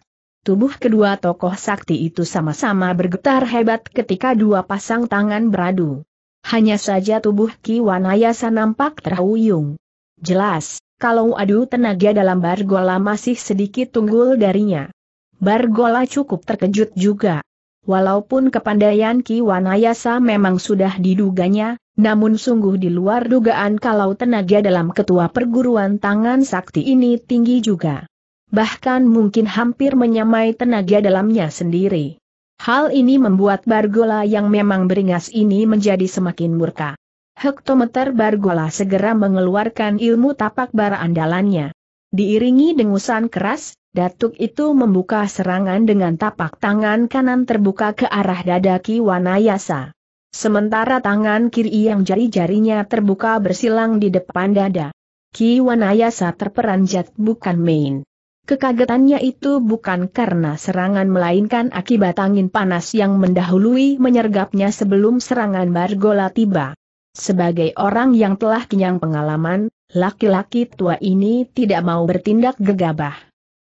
Tubuh kedua tokoh sakti itu sama-sama bergetar hebat ketika dua pasang tangan beradu. Hanya saja tubuh Ki Wanayasa nampak terhuyung. Jelas, kalau adu tenaga dalam Bargola masih sedikit tunggul darinya. Bargola cukup terkejut juga. Walaupun kepandaian Ki Wanayasa memang sudah diduganya, namun sungguh di luar dugaan kalau tenaga dalam ketua perguruan tangan sakti ini tinggi juga bahkan mungkin hampir menyamai tenaga dalamnya sendiri. Hal ini membuat Bargola yang memang beringas ini menjadi semakin murka. Hektometer Bargola segera mengeluarkan ilmu tapak bara andalannya. Diiringi dengusan keras, Datuk itu membuka serangan dengan tapak tangan kanan terbuka ke arah dada Ki Wanayasa. Sementara tangan kiri yang jari-jarinya terbuka bersilang di depan dada. Ki Wanayasa terperanjat bukan main. Kekagetannya itu bukan karena serangan melainkan akibat angin panas yang mendahului menyergapnya sebelum serangan Bargola tiba. Sebagai orang yang telah kenyang pengalaman, laki-laki tua ini tidak mau bertindak gegabah.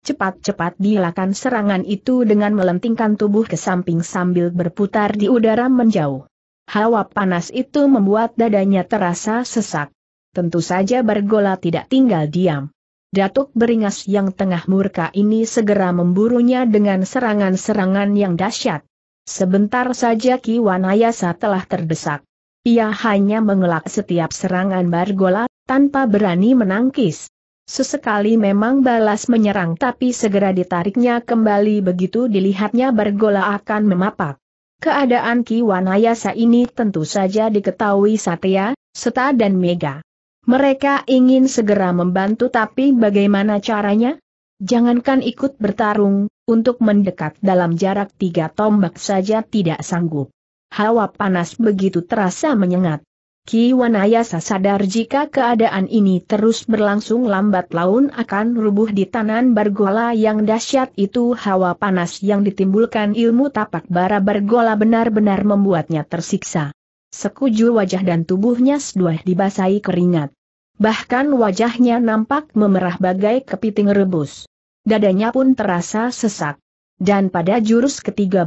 Cepat-cepat dilakukan serangan itu dengan melentingkan tubuh ke samping sambil berputar di udara menjauh. Hawa panas itu membuat dadanya terasa sesak. Tentu saja Bergola tidak tinggal diam. Datuk Beringas yang tengah murka ini segera memburunya dengan serangan-serangan yang dahsyat. Sebentar saja Ki Wanayasa telah terdesak. Ia hanya mengelak setiap serangan Bargola, tanpa berani menangkis. Sesekali memang balas menyerang tapi segera ditariknya kembali begitu dilihatnya Bargola akan memapak. Keadaan Ki Wanayasa ini tentu saja diketahui Satya, Seta dan Mega. Mereka ingin segera membantu tapi bagaimana caranya? Jangankan ikut bertarung, untuk mendekat dalam jarak tiga tombak saja tidak sanggup. Hawa panas begitu terasa menyengat. Ki Wanayasa sadar jika keadaan ini terus berlangsung lambat laun akan rubuh di tanan bergola yang dahsyat itu hawa panas yang ditimbulkan ilmu tapak bara bergola benar-benar membuatnya tersiksa. Sekujur wajah dan tubuhnya seduah dibasahi keringat bahkan wajahnya nampak memerah bagai kepiting rebus. Dadanya pun terasa sesak. Dan pada jurus ke-13,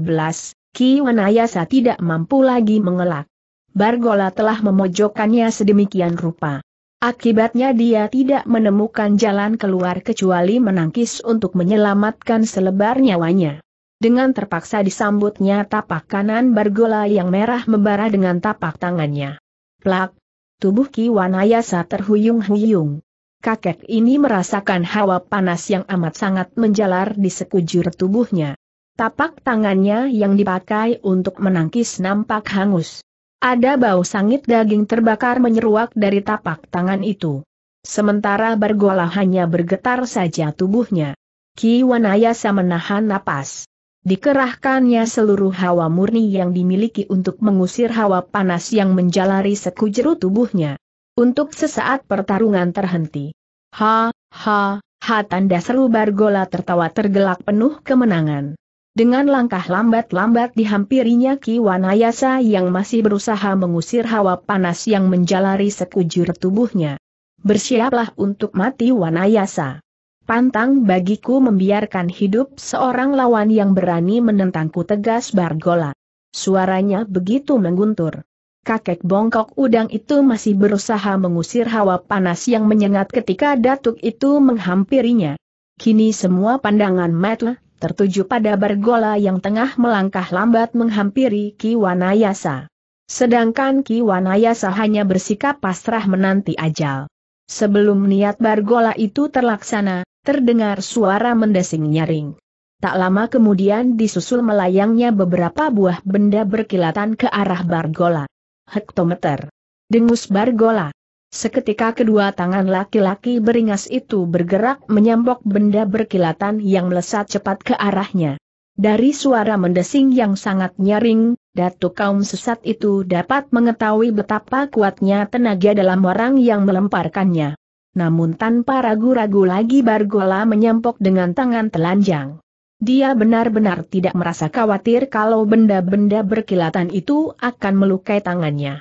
Ki Wanayasa tidak mampu lagi mengelak. Bargola telah memojokkannya sedemikian rupa. Akibatnya dia tidak menemukan jalan keluar kecuali menangkis untuk menyelamatkan selebar nyawanya. Dengan terpaksa disambutnya tapak kanan Bargola yang merah membara dengan tapak tangannya. Plak, tubuh Ki Wanayasa terhuyung-huyung. Kakek ini merasakan hawa panas yang amat sangat menjalar di sekujur tubuhnya. Tapak tangannya yang dipakai untuk menangkis nampak hangus. Ada bau sangit daging terbakar menyeruak dari tapak tangan itu. Sementara bergolah hanya bergetar saja tubuhnya. Ki Wanayasa menahan napas. Dikerahkannya seluruh hawa murni yang dimiliki untuk mengusir hawa panas yang menjalari sekujeru tubuhnya. Untuk sesaat pertarungan terhenti. Ha, ha, ha tanda seru Bargola tertawa tergelak penuh kemenangan. Dengan langkah lambat-lambat dihampirinya Ki Wanayasa yang masih berusaha mengusir hawa panas yang menjalari sekujur tubuhnya. Bersiaplah untuk mati Wanayasa pantang bagiku membiarkan hidup seorang lawan yang berani menentangku tegas Bargola. Suaranya begitu mengguntur. Kakek bongkok udang itu masih berusaha mengusir hawa panas yang menyengat ketika datuk itu menghampirinya. Kini semua pandangan Matla tertuju pada Bargola yang tengah melangkah lambat menghampiri Ki Wanayasa. Sedangkan Ki Wanayasa hanya bersikap pasrah menanti ajal. Sebelum niat Bargola itu terlaksana, terdengar suara mendesing nyaring. Tak lama kemudian disusul melayangnya beberapa buah benda berkilatan ke arah Bargola. Hektometer. Dengus Bargola. Seketika kedua tangan laki-laki beringas itu bergerak menyambok benda berkilatan yang melesat cepat ke arahnya. Dari suara mendesing yang sangat nyaring, Datuk kaum sesat itu dapat mengetahui betapa kuatnya tenaga dalam orang yang melemparkannya. Namun tanpa ragu-ragu lagi Bargola menyempok dengan tangan telanjang. Dia benar-benar tidak merasa khawatir kalau benda-benda berkilatan itu akan melukai tangannya.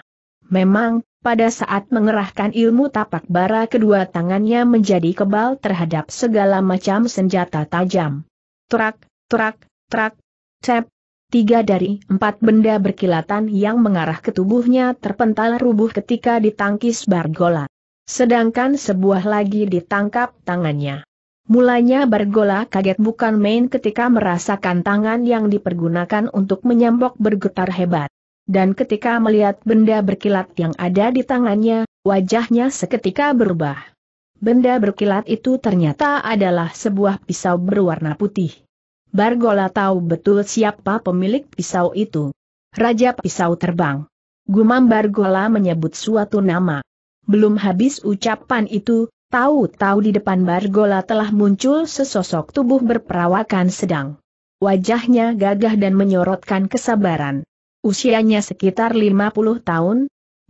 Memang, pada saat mengerahkan ilmu tapak bara kedua tangannya menjadi kebal terhadap segala macam senjata tajam. Trak, trak, trak, cep. Tiga dari empat benda berkilatan yang mengarah ke tubuhnya terpental rubuh ketika ditangkis Bargola. Sedangkan sebuah lagi ditangkap tangannya. Mulanya bergola kaget bukan main ketika merasakan tangan yang dipergunakan untuk menyambok bergetar hebat. Dan ketika melihat benda berkilat yang ada di tangannya, wajahnya seketika berubah. Benda berkilat itu ternyata adalah sebuah pisau berwarna putih. Bargola tahu betul siapa pemilik pisau itu. Raja Pisau Terbang. Gumam Bargola menyebut suatu nama. Belum habis ucapan itu, tahu-tahu di depan Bargola telah muncul sesosok tubuh berperawakan sedang. Wajahnya gagah dan menyorotkan kesabaran. Usianya sekitar 50 tahun.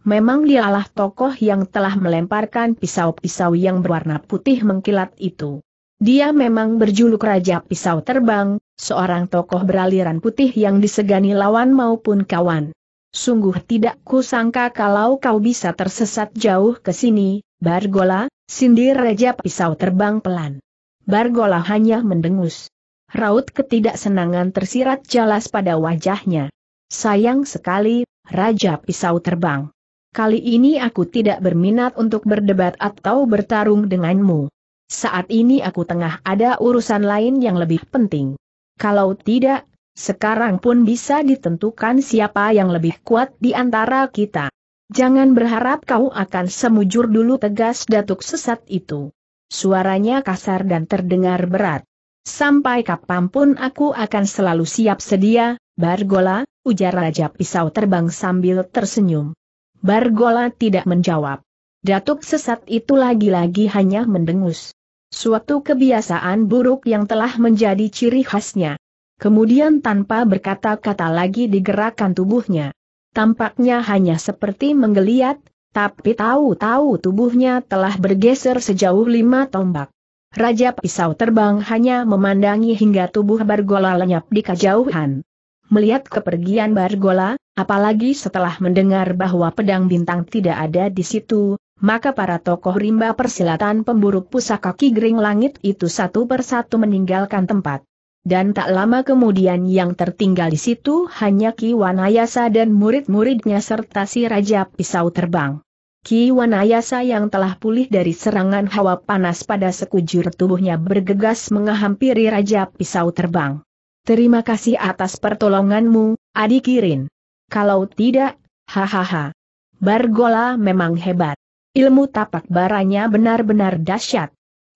Memang dialah tokoh yang telah melemparkan pisau-pisau yang berwarna putih mengkilat itu. Dia memang berjuluk Raja Pisau Terbang, seorang tokoh beraliran putih yang disegani lawan maupun kawan. Sungguh tidak kusangka kalau kau bisa tersesat jauh ke sini, Bargola, sindir Raja Pisau terbang pelan. Bargola hanya mendengus. Raut ketidaksenangan tersirat jelas pada wajahnya. Sayang sekali, Raja Pisau terbang. Kali ini aku tidak berminat untuk berdebat atau bertarung denganmu. Saat ini aku tengah ada urusan lain yang lebih penting. Kalau tidak, sekarang pun bisa ditentukan siapa yang lebih kuat di antara kita. Jangan berharap kau akan semujur dulu tegas datuk sesat itu. Suaranya kasar dan terdengar berat. Sampai kapanpun aku akan selalu siap sedia, Bargola, ujar Raja Pisau terbang sambil tersenyum. Bargola tidak menjawab. Datuk sesat itu lagi-lagi hanya mendengus. Suatu kebiasaan buruk yang telah menjadi ciri khasnya. Kemudian tanpa berkata-kata lagi digerakkan tubuhnya. Tampaknya hanya seperti menggeliat, tapi tahu-tahu tubuhnya telah bergeser sejauh lima tombak. Raja Pisau Terbang hanya memandangi hingga tubuh Bargola lenyap di kejauhan. Melihat kepergian Bargola, apalagi setelah mendengar bahwa pedang bintang tidak ada di situ, maka para tokoh rimba persilatan pemburu pusaka Ki Gering Langit itu satu persatu meninggalkan tempat dan tak lama kemudian yang tertinggal di situ hanya Ki Wanayasa dan murid-muridnya serta si Raja Pisau Terbang. Ki Wanayasa yang telah pulih dari serangan hawa panas pada sekujur tubuhnya bergegas menghampiri Raja Pisau Terbang. Terima kasih atas pertolonganmu, Adik Kirin. Kalau tidak, hahaha. Bargola memang hebat. Ilmu tapak baranya benar-benar dahsyat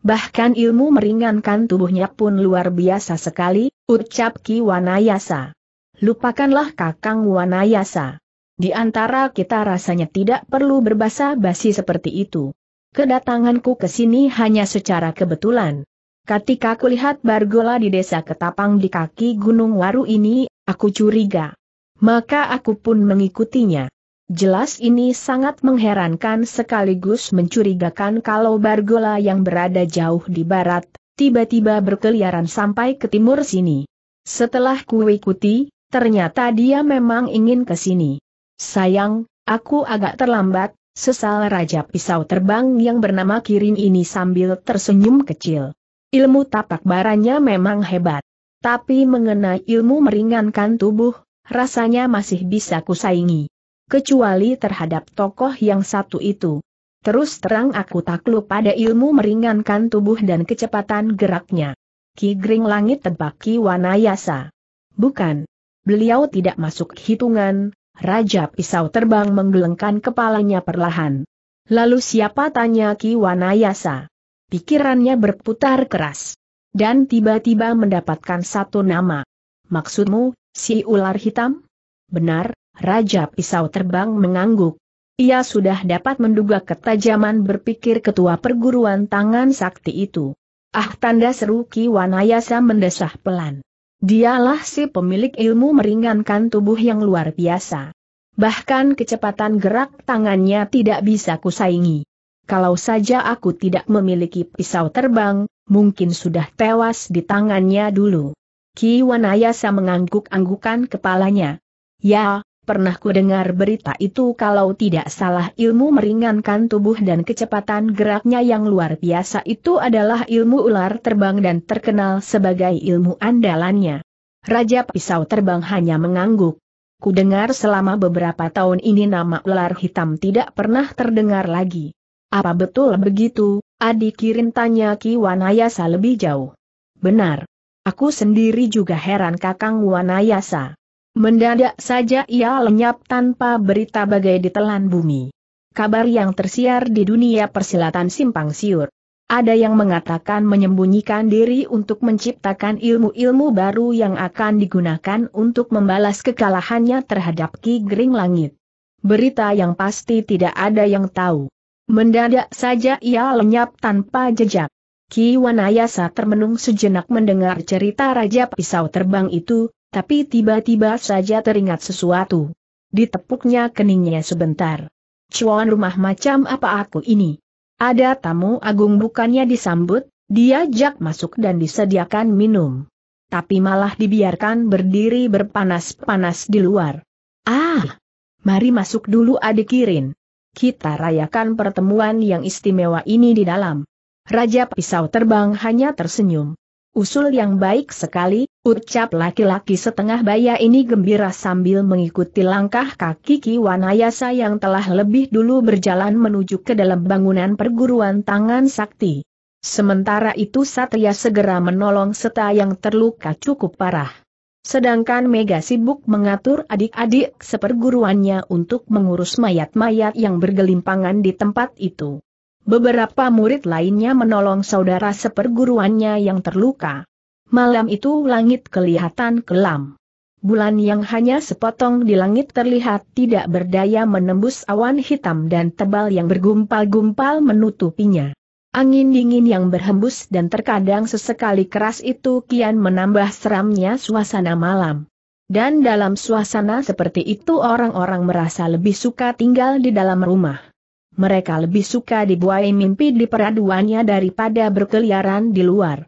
bahkan ilmu meringankan tubuhnya pun luar biasa sekali, ucap Ki Wanayasa. Lupakanlah Kakang Wanayasa. Di antara kita rasanya tidak perlu berbahasa basi seperti itu. Kedatanganku ke sini hanya secara kebetulan. Ketika kulihat Bargola di desa Ketapang di kaki Gunung Waru ini, aku curiga. Maka aku pun mengikutinya. Jelas ini sangat mengherankan sekaligus mencurigakan kalau Bargola yang berada jauh di barat, tiba-tiba berkeliaran sampai ke timur sini. Setelah ku ikuti, ternyata dia memang ingin ke sini. Sayang, aku agak terlambat, sesal Raja Pisau Terbang yang bernama Kirin ini sambil tersenyum kecil. Ilmu tapak baranya memang hebat. Tapi mengenai ilmu meringankan tubuh, rasanya masih bisa kusaingi kecuali terhadap tokoh yang satu itu. Terus terang aku takluk pada ilmu meringankan tubuh dan kecepatan geraknya. Ki Gring Langit tebak Ki Wanayasa. Bukan. Beliau tidak masuk hitungan, Raja Pisau Terbang menggelengkan kepalanya perlahan. Lalu siapa tanya Ki Wanayasa? Pikirannya berputar keras. Dan tiba-tiba mendapatkan satu nama. Maksudmu, si ular hitam? Benar, Raja Pisau Terbang mengangguk. Ia sudah dapat menduga ketajaman berpikir ketua perguruan tangan sakti itu. Ah tanda seru Wanayasa mendesah pelan. Dialah si pemilik ilmu meringankan tubuh yang luar biasa. Bahkan kecepatan gerak tangannya tidak bisa kusaingi. Kalau saja aku tidak memiliki pisau terbang, mungkin sudah tewas di tangannya dulu. Ki Wanayasa mengangguk-anggukan kepalanya. Ya, Pernah ku dengar berita itu kalau tidak salah ilmu meringankan tubuh dan kecepatan geraknya yang luar biasa itu adalah ilmu ular terbang dan terkenal sebagai ilmu andalannya. Raja Pisau Terbang hanya mengangguk. Ku dengar selama beberapa tahun ini nama ular hitam tidak pernah terdengar lagi. Apa betul begitu, Adik Kirin tanya Ki Wanayasa lebih jauh. Benar. Aku sendiri juga heran Kakang Wanayasa. Mendadak saja ia lenyap tanpa berita bagai ditelan bumi. Kabar yang tersiar di dunia persilatan simpang siur. Ada yang mengatakan menyembunyikan diri untuk menciptakan ilmu-ilmu baru yang akan digunakan untuk membalas kekalahannya terhadap Ki Gering Langit. Berita yang pasti tidak ada yang tahu. Mendadak saja ia lenyap tanpa jejak. Ki Wanayasa termenung sejenak mendengar cerita Raja Pisau Terbang itu, tapi tiba-tiba saja teringat sesuatu. Ditepuknya keningnya sebentar. Cuan rumah macam apa aku ini? Ada tamu agung bukannya disambut, diajak masuk dan disediakan minum. Tapi malah dibiarkan berdiri berpanas-panas di luar. Ah! Mari masuk dulu adik Kirin. Kita rayakan pertemuan yang istimewa ini di dalam. Raja Pisau Terbang hanya tersenyum. Usul yang baik sekali, Ucap laki-laki setengah baya ini gembira sambil mengikuti langkah kaki Ki Wanayasa yang telah lebih dulu berjalan menuju ke dalam bangunan perguruan tangan sakti. Sementara itu Satria segera menolong Seta yang terluka cukup parah. Sedangkan Mega sibuk mengatur adik-adik seperguruannya untuk mengurus mayat-mayat yang bergelimpangan di tempat itu. Beberapa murid lainnya menolong saudara seperguruannya yang terluka. Malam itu langit kelihatan kelam. Bulan yang hanya sepotong di langit terlihat tidak berdaya menembus awan hitam dan tebal yang bergumpal-gumpal menutupinya. Angin dingin yang berhembus dan terkadang sesekali keras itu kian menambah seramnya suasana malam. Dan dalam suasana seperti itu orang-orang merasa lebih suka tinggal di dalam rumah. Mereka lebih suka dibuai mimpi di peraduannya daripada berkeliaran di luar.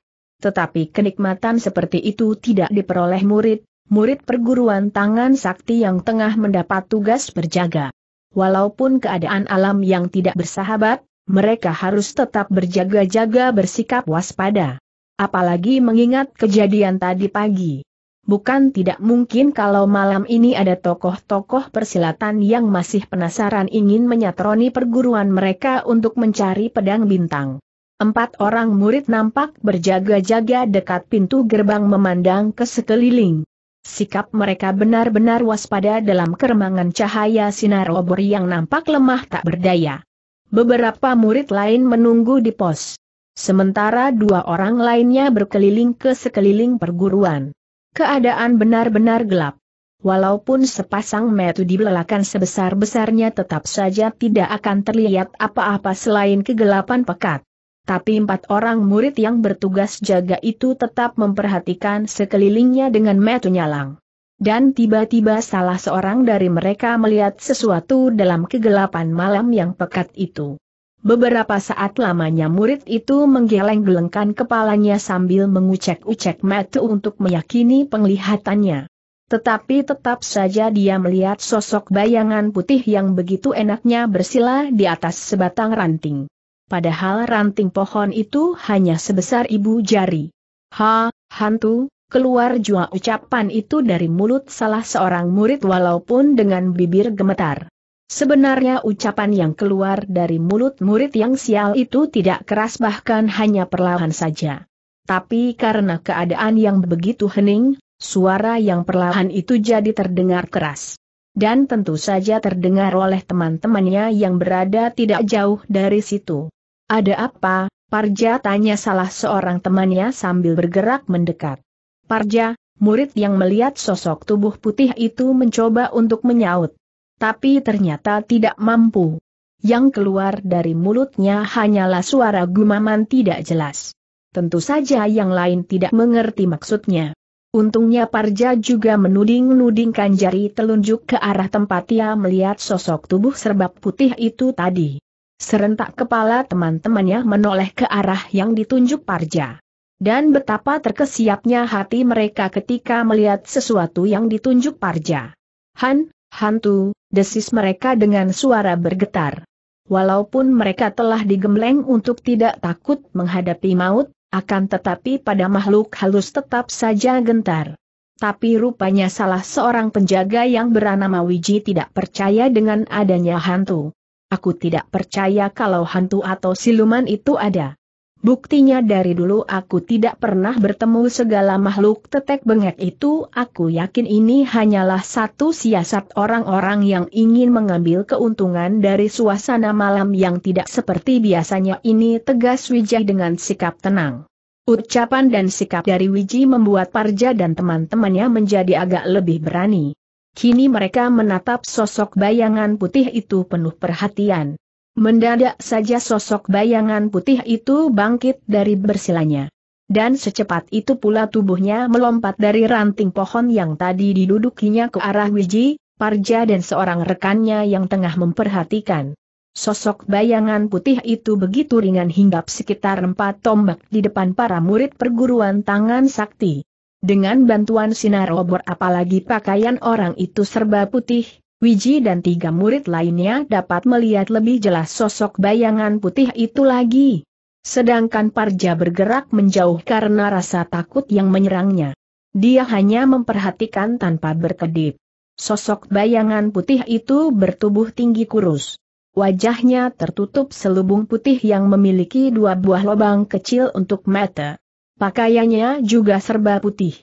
Tetapi kenikmatan seperti itu tidak diperoleh murid, murid perguruan tangan sakti yang tengah mendapat tugas berjaga. Walaupun keadaan alam yang tidak bersahabat, mereka harus tetap berjaga-jaga bersikap waspada. Apalagi mengingat kejadian tadi pagi. Bukan tidak mungkin kalau malam ini ada tokoh-tokoh persilatan yang masih penasaran ingin menyatroni perguruan mereka untuk mencari pedang bintang. Empat orang murid nampak berjaga-jaga dekat pintu gerbang memandang ke sekeliling. Sikap mereka benar-benar waspada dalam keremangan cahaya sinar obor yang nampak lemah tak berdaya. Beberapa murid lain menunggu di pos. Sementara dua orang lainnya berkeliling ke sekeliling perguruan. Keadaan benar-benar gelap. Walaupun sepasang metu dibelakan sebesar-besarnya tetap saja tidak akan terlihat apa-apa selain kegelapan pekat tapi empat orang murid yang bertugas jaga itu tetap memperhatikan sekelilingnya dengan metu nyalang. Dan tiba-tiba salah seorang dari mereka melihat sesuatu dalam kegelapan malam yang pekat itu. Beberapa saat lamanya murid itu menggeleng-gelengkan kepalanya sambil mengucek-ucek mata untuk meyakini penglihatannya. Tetapi tetap saja dia melihat sosok bayangan putih yang begitu enaknya bersila di atas sebatang ranting padahal ranting pohon itu hanya sebesar ibu jari. Ha, hantu, keluar jua ucapan itu dari mulut salah seorang murid walaupun dengan bibir gemetar. Sebenarnya ucapan yang keluar dari mulut murid yang sial itu tidak keras bahkan hanya perlahan saja. Tapi karena keadaan yang begitu hening, suara yang perlahan itu jadi terdengar keras dan tentu saja terdengar oleh teman-temannya yang berada tidak jauh dari situ. Ada apa, Parja tanya salah seorang temannya sambil bergerak mendekat. Parja, murid yang melihat sosok tubuh putih itu mencoba untuk menyaut. Tapi ternyata tidak mampu. Yang keluar dari mulutnya hanyalah suara gumaman tidak jelas. Tentu saja yang lain tidak mengerti maksudnya. Untungnya Parja juga menuding-nudingkan jari telunjuk ke arah tempat ia melihat sosok tubuh serba putih itu tadi. Serentak kepala teman-temannya menoleh ke arah yang ditunjuk Parja. Dan betapa terkesiapnya hati mereka ketika melihat sesuatu yang ditunjuk Parja. Han, hantu, desis mereka dengan suara bergetar. Walaupun mereka telah digembleng untuk tidak takut menghadapi maut, akan tetapi pada makhluk halus tetap saja gentar. Tapi rupanya salah seorang penjaga yang bernama Wiji tidak percaya dengan adanya hantu. Aku tidak percaya kalau hantu atau siluman itu ada. Buktinya dari dulu aku tidak pernah bertemu segala makhluk tetek bengek itu aku yakin ini hanyalah satu siasat orang-orang yang ingin mengambil keuntungan dari suasana malam yang tidak seperti biasanya ini tegas Wijay dengan sikap tenang. Ucapan dan sikap dari Wiji membuat Parja dan teman-temannya menjadi agak lebih berani. Kini mereka menatap sosok bayangan putih itu penuh perhatian. Mendadak saja sosok bayangan putih itu bangkit dari bersilanya. Dan secepat itu pula tubuhnya melompat dari ranting pohon yang tadi didudukinya ke arah Wiji, Parja dan seorang rekannya yang tengah memperhatikan. Sosok bayangan putih itu begitu ringan hinggap sekitar empat tombak di depan para murid perguruan tangan sakti. Dengan bantuan sinar obor apalagi pakaian orang itu serba putih, Wiji dan tiga murid lainnya dapat melihat lebih jelas sosok bayangan putih itu lagi. Sedangkan Parja bergerak menjauh karena rasa takut yang menyerangnya. Dia hanya memperhatikan tanpa berkedip. Sosok bayangan putih itu bertubuh tinggi kurus. Wajahnya tertutup selubung putih yang memiliki dua buah lubang kecil untuk mata. Pakaiannya juga serba putih.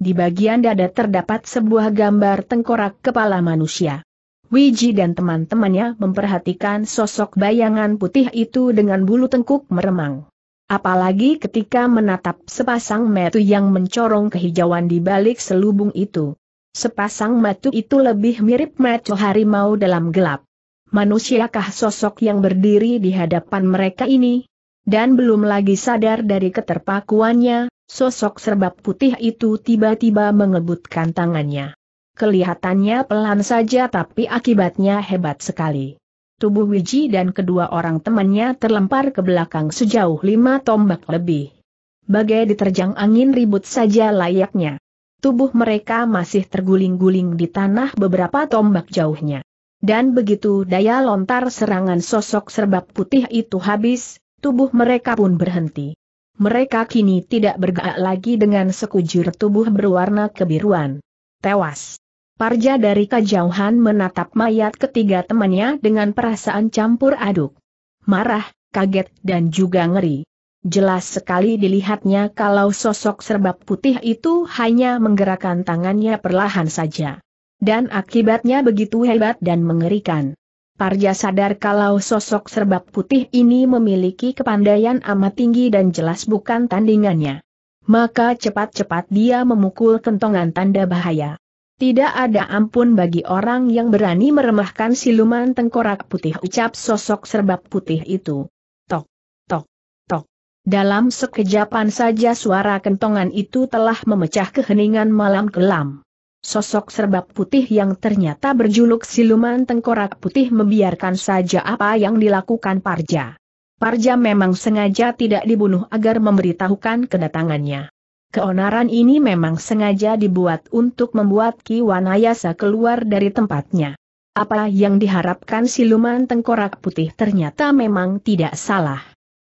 Di bagian dada terdapat sebuah gambar tengkorak kepala manusia. Wiji dan teman-temannya memperhatikan sosok bayangan putih itu dengan bulu tengkuk meremang. Apalagi ketika menatap sepasang metu yang mencorong kehijauan di balik selubung itu. Sepasang metu itu lebih mirip metu harimau dalam gelap. Manusiakah sosok yang berdiri di hadapan mereka ini? Dan belum lagi sadar dari keterpakuannya, sosok serbap putih itu tiba-tiba mengebutkan tangannya. Kelihatannya pelan saja tapi akibatnya hebat sekali. Tubuh Wiji dan kedua orang temannya terlempar ke belakang sejauh lima tombak lebih. Bagai diterjang angin ribut saja layaknya. Tubuh mereka masih terguling-guling di tanah beberapa tombak jauhnya. Dan begitu daya lontar serangan sosok serbak putih itu habis, tubuh mereka pun berhenti. Mereka kini tidak bergerak lagi dengan sekujur tubuh berwarna kebiruan. Tewas. Parja dari kejauhan menatap mayat ketiga temannya dengan perasaan campur aduk. Marah, kaget dan juga ngeri. Jelas sekali dilihatnya kalau sosok serbak putih itu hanya menggerakkan tangannya perlahan saja. Dan akibatnya begitu hebat dan mengerikan. Parja sadar kalau sosok serbak putih ini memiliki kepandaian amat tinggi dan jelas bukan tandingannya. Maka cepat-cepat dia memukul kentongan tanda bahaya. Tidak ada ampun bagi orang yang berani meremahkan siluman tengkorak putih ucap sosok serbap putih itu. Tok, tok, tok. Dalam sekejapan saja suara kentongan itu telah memecah keheningan malam kelam. Sosok serbap putih yang ternyata berjuluk siluman tengkorak putih membiarkan saja apa yang dilakukan Parja. Parja memang sengaja tidak dibunuh agar memberitahukan kedatangannya. Keonaran ini memang sengaja dibuat untuk membuat Ki Wanayasa keluar dari tempatnya. Apa yang diharapkan siluman tengkorak putih ternyata memang tidak salah.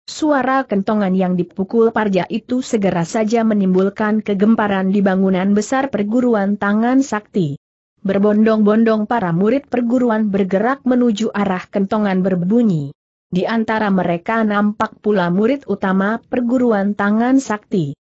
Suara kentongan yang dipukul parja itu segera saja menimbulkan kegemparan di bangunan besar perguruan tangan sakti. Berbondong-bondong para murid perguruan bergerak menuju arah kentongan berbunyi. Di antara mereka nampak pula murid utama perguruan tangan sakti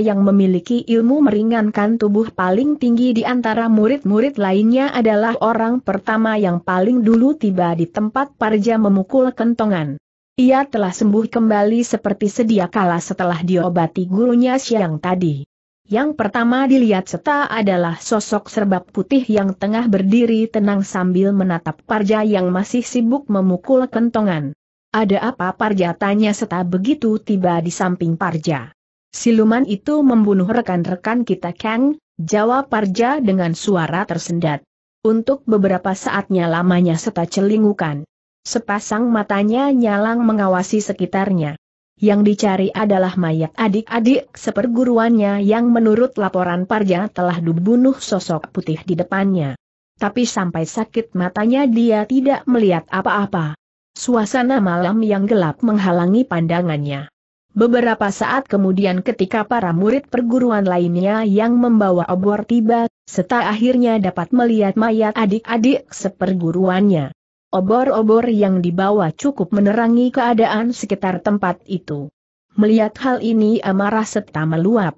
yang memiliki ilmu meringankan tubuh paling tinggi di antara murid-murid lainnya adalah orang pertama yang paling dulu tiba di tempat Parja memukul kentongan. Ia telah sembuh kembali seperti sedia kala setelah diobati gurunya siang tadi. Yang pertama dilihat Seta adalah sosok serbak putih yang tengah berdiri tenang sambil menatap Parja yang masih sibuk memukul kentongan. Ada apa Parja tanya Seta begitu tiba di samping Parja. Siluman itu membunuh rekan-rekan kita Kang, jawab Parja dengan suara tersendat. Untuk beberapa saatnya lamanya serta celingukan. Sepasang matanya nyalang mengawasi sekitarnya. Yang dicari adalah mayat adik-adik seperguruannya yang menurut laporan Parja telah dibunuh sosok putih di depannya. Tapi sampai sakit matanya dia tidak melihat apa-apa. Suasana malam yang gelap menghalangi pandangannya. Beberapa saat kemudian ketika para murid perguruan lainnya yang membawa obor tiba, seta akhirnya dapat melihat mayat adik-adik seperguruannya. Obor-obor yang dibawa cukup menerangi keadaan sekitar tempat itu. Melihat hal ini amarah serta meluap.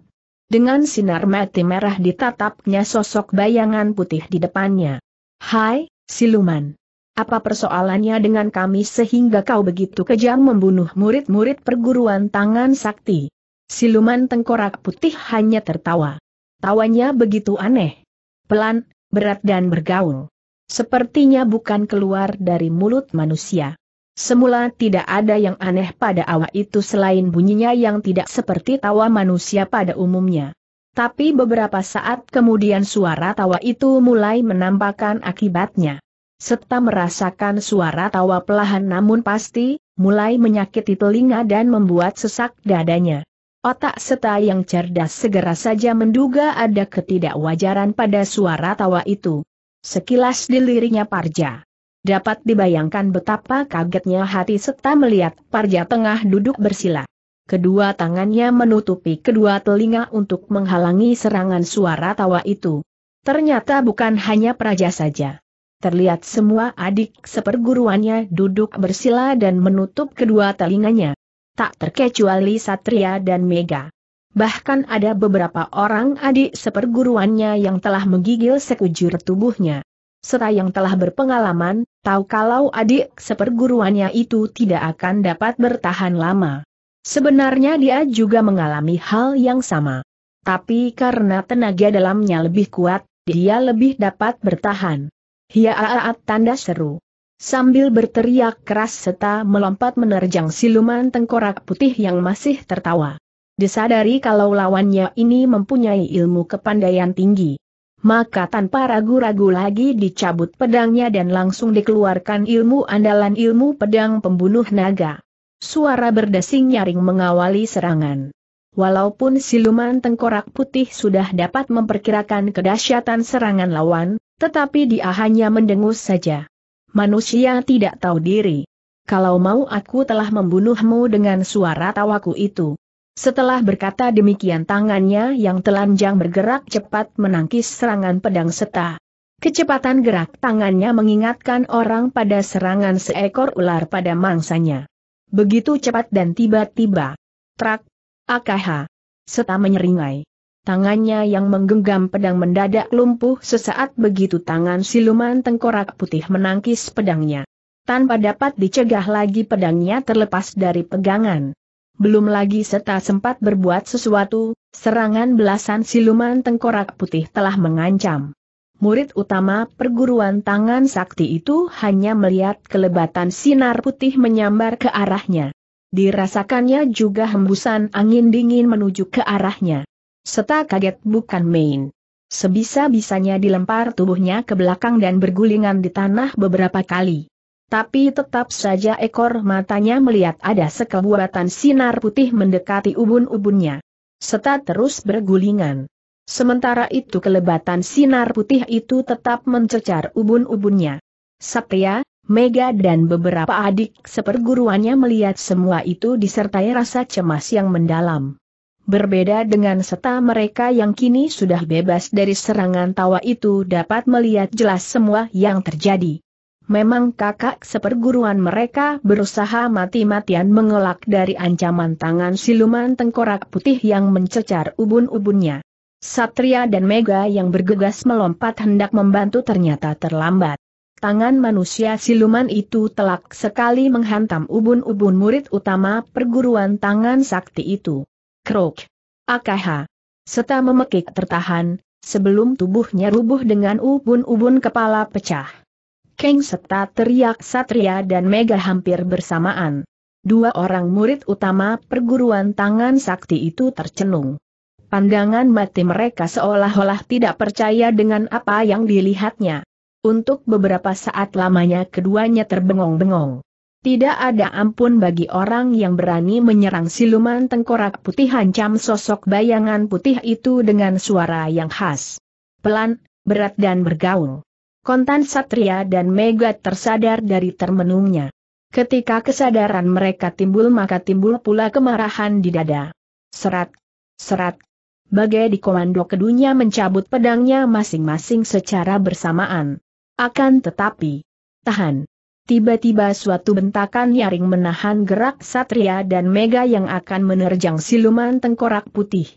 Dengan sinar mati merah ditatapnya sosok bayangan putih di depannya. Hai, siluman. Apa persoalannya dengan kami sehingga kau begitu kejam membunuh murid-murid perguruan tangan sakti? Siluman tengkorak putih hanya tertawa. Tawanya begitu aneh. Pelan, berat dan bergaul. Sepertinya bukan keluar dari mulut manusia. Semula tidak ada yang aneh pada awak itu selain bunyinya yang tidak seperti tawa manusia pada umumnya. Tapi beberapa saat kemudian suara tawa itu mulai menampakkan akibatnya serta merasakan suara tawa pelahan namun pasti, mulai menyakiti telinga dan membuat sesak dadanya. Otak Seta yang cerdas segera saja menduga ada ketidakwajaran pada suara tawa itu. Sekilas dilirinya Parja. Dapat dibayangkan betapa kagetnya hati Seta melihat Parja tengah duduk bersila. Kedua tangannya menutupi kedua telinga untuk menghalangi serangan suara tawa itu. Ternyata bukan hanya Praja saja terlihat semua adik seperguruannya duduk bersila dan menutup kedua telinganya. Tak terkecuali Satria dan Mega. Bahkan ada beberapa orang adik seperguruannya yang telah menggigil sekujur tubuhnya. Serta yang telah berpengalaman, tahu kalau adik seperguruannya itu tidak akan dapat bertahan lama. Sebenarnya dia juga mengalami hal yang sama. Tapi karena tenaga dalamnya lebih kuat, dia lebih dapat bertahan. Hiaaat tanda seru. Sambil berteriak keras serta melompat menerjang siluman tengkorak putih yang masih tertawa. Disadari kalau lawannya ini mempunyai ilmu kepandaian tinggi. Maka tanpa ragu-ragu lagi dicabut pedangnya dan langsung dikeluarkan ilmu andalan ilmu pedang pembunuh naga. Suara berdesing nyaring mengawali serangan. Walaupun siluman tengkorak putih sudah dapat memperkirakan kedahsyatan serangan lawan, tetapi dia hanya mendengus saja. Manusia tidak tahu diri. Kalau mau aku telah membunuhmu dengan suara tawaku itu. Setelah berkata demikian tangannya yang telanjang bergerak cepat menangkis serangan pedang seta. Kecepatan gerak tangannya mengingatkan orang pada serangan seekor ular pada mangsanya. Begitu cepat dan tiba-tiba. Trak. Akaha. Seta menyeringai tangannya yang menggenggam pedang mendadak lumpuh sesaat begitu tangan siluman tengkorak putih menangkis pedangnya. Tanpa dapat dicegah lagi pedangnya terlepas dari pegangan. Belum lagi serta sempat berbuat sesuatu, serangan belasan siluman tengkorak putih telah mengancam. Murid utama perguruan tangan sakti itu hanya melihat kelebatan sinar putih menyambar ke arahnya. Dirasakannya juga hembusan angin dingin menuju ke arahnya. Seta kaget bukan main. Sebisa-bisanya dilempar tubuhnya ke belakang dan bergulingan di tanah beberapa kali. Tapi tetap saja ekor matanya melihat ada sekebuatan sinar putih mendekati ubun-ubunnya. Seta terus bergulingan. Sementara itu kelebatan sinar putih itu tetap mencecar ubun-ubunnya. Satya, Mega dan beberapa adik seperguruannya melihat semua itu disertai rasa cemas yang mendalam. Berbeda dengan seta mereka yang kini sudah bebas dari serangan tawa itu dapat melihat jelas semua yang terjadi. Memang kakak seperguruan mereka berusaha mati-matian mengelak dari ancaman tangan siluman tengkorak putih yang mencecar ubun-ubunnya. Satria dan Mega yang bergegas melompat hendak membantu ternyata terlambat. Tangan manusia siluman itu telak sekali menghantam ubun-ubun murid utama perguruan tangan sakti itu. Krok. AKH. Seta memekik tertahan, sebelum tubuhnya rubuh dengan ubun-ubun kepala pecah. Keng seta teriak Satria dan Mega hampir bersamaan. Dua orang murid utama perguruan tangan sakti itu tercenung. Pandangan mati mereka seolah-olah tidak percaya dengan apa yang dilihatnya. Untuk beberapa saat lamanya keduanya terbengong-bengong. Tidak ada ampun bagi orang yang berani menyerang siluman tengkorak putih hancam sosok bayangan putih itu dengan suara yang khas. Pelan, berat dan bergaul. Kontan Satria dan Mega tersadar dari termenungnya. Ketika kesadaran mereka timbul maka timbul pula kemarahan di dada. Serat, serat. Bagai di komando kedunya mencabut pedangnya masing-masing secara bersamaan. Akan tetapi, tahan. Tiba-tiba suatu bentakan nyaring menahan gerak Satria dan Mega yang akan menerjang siluman tengkorak putih.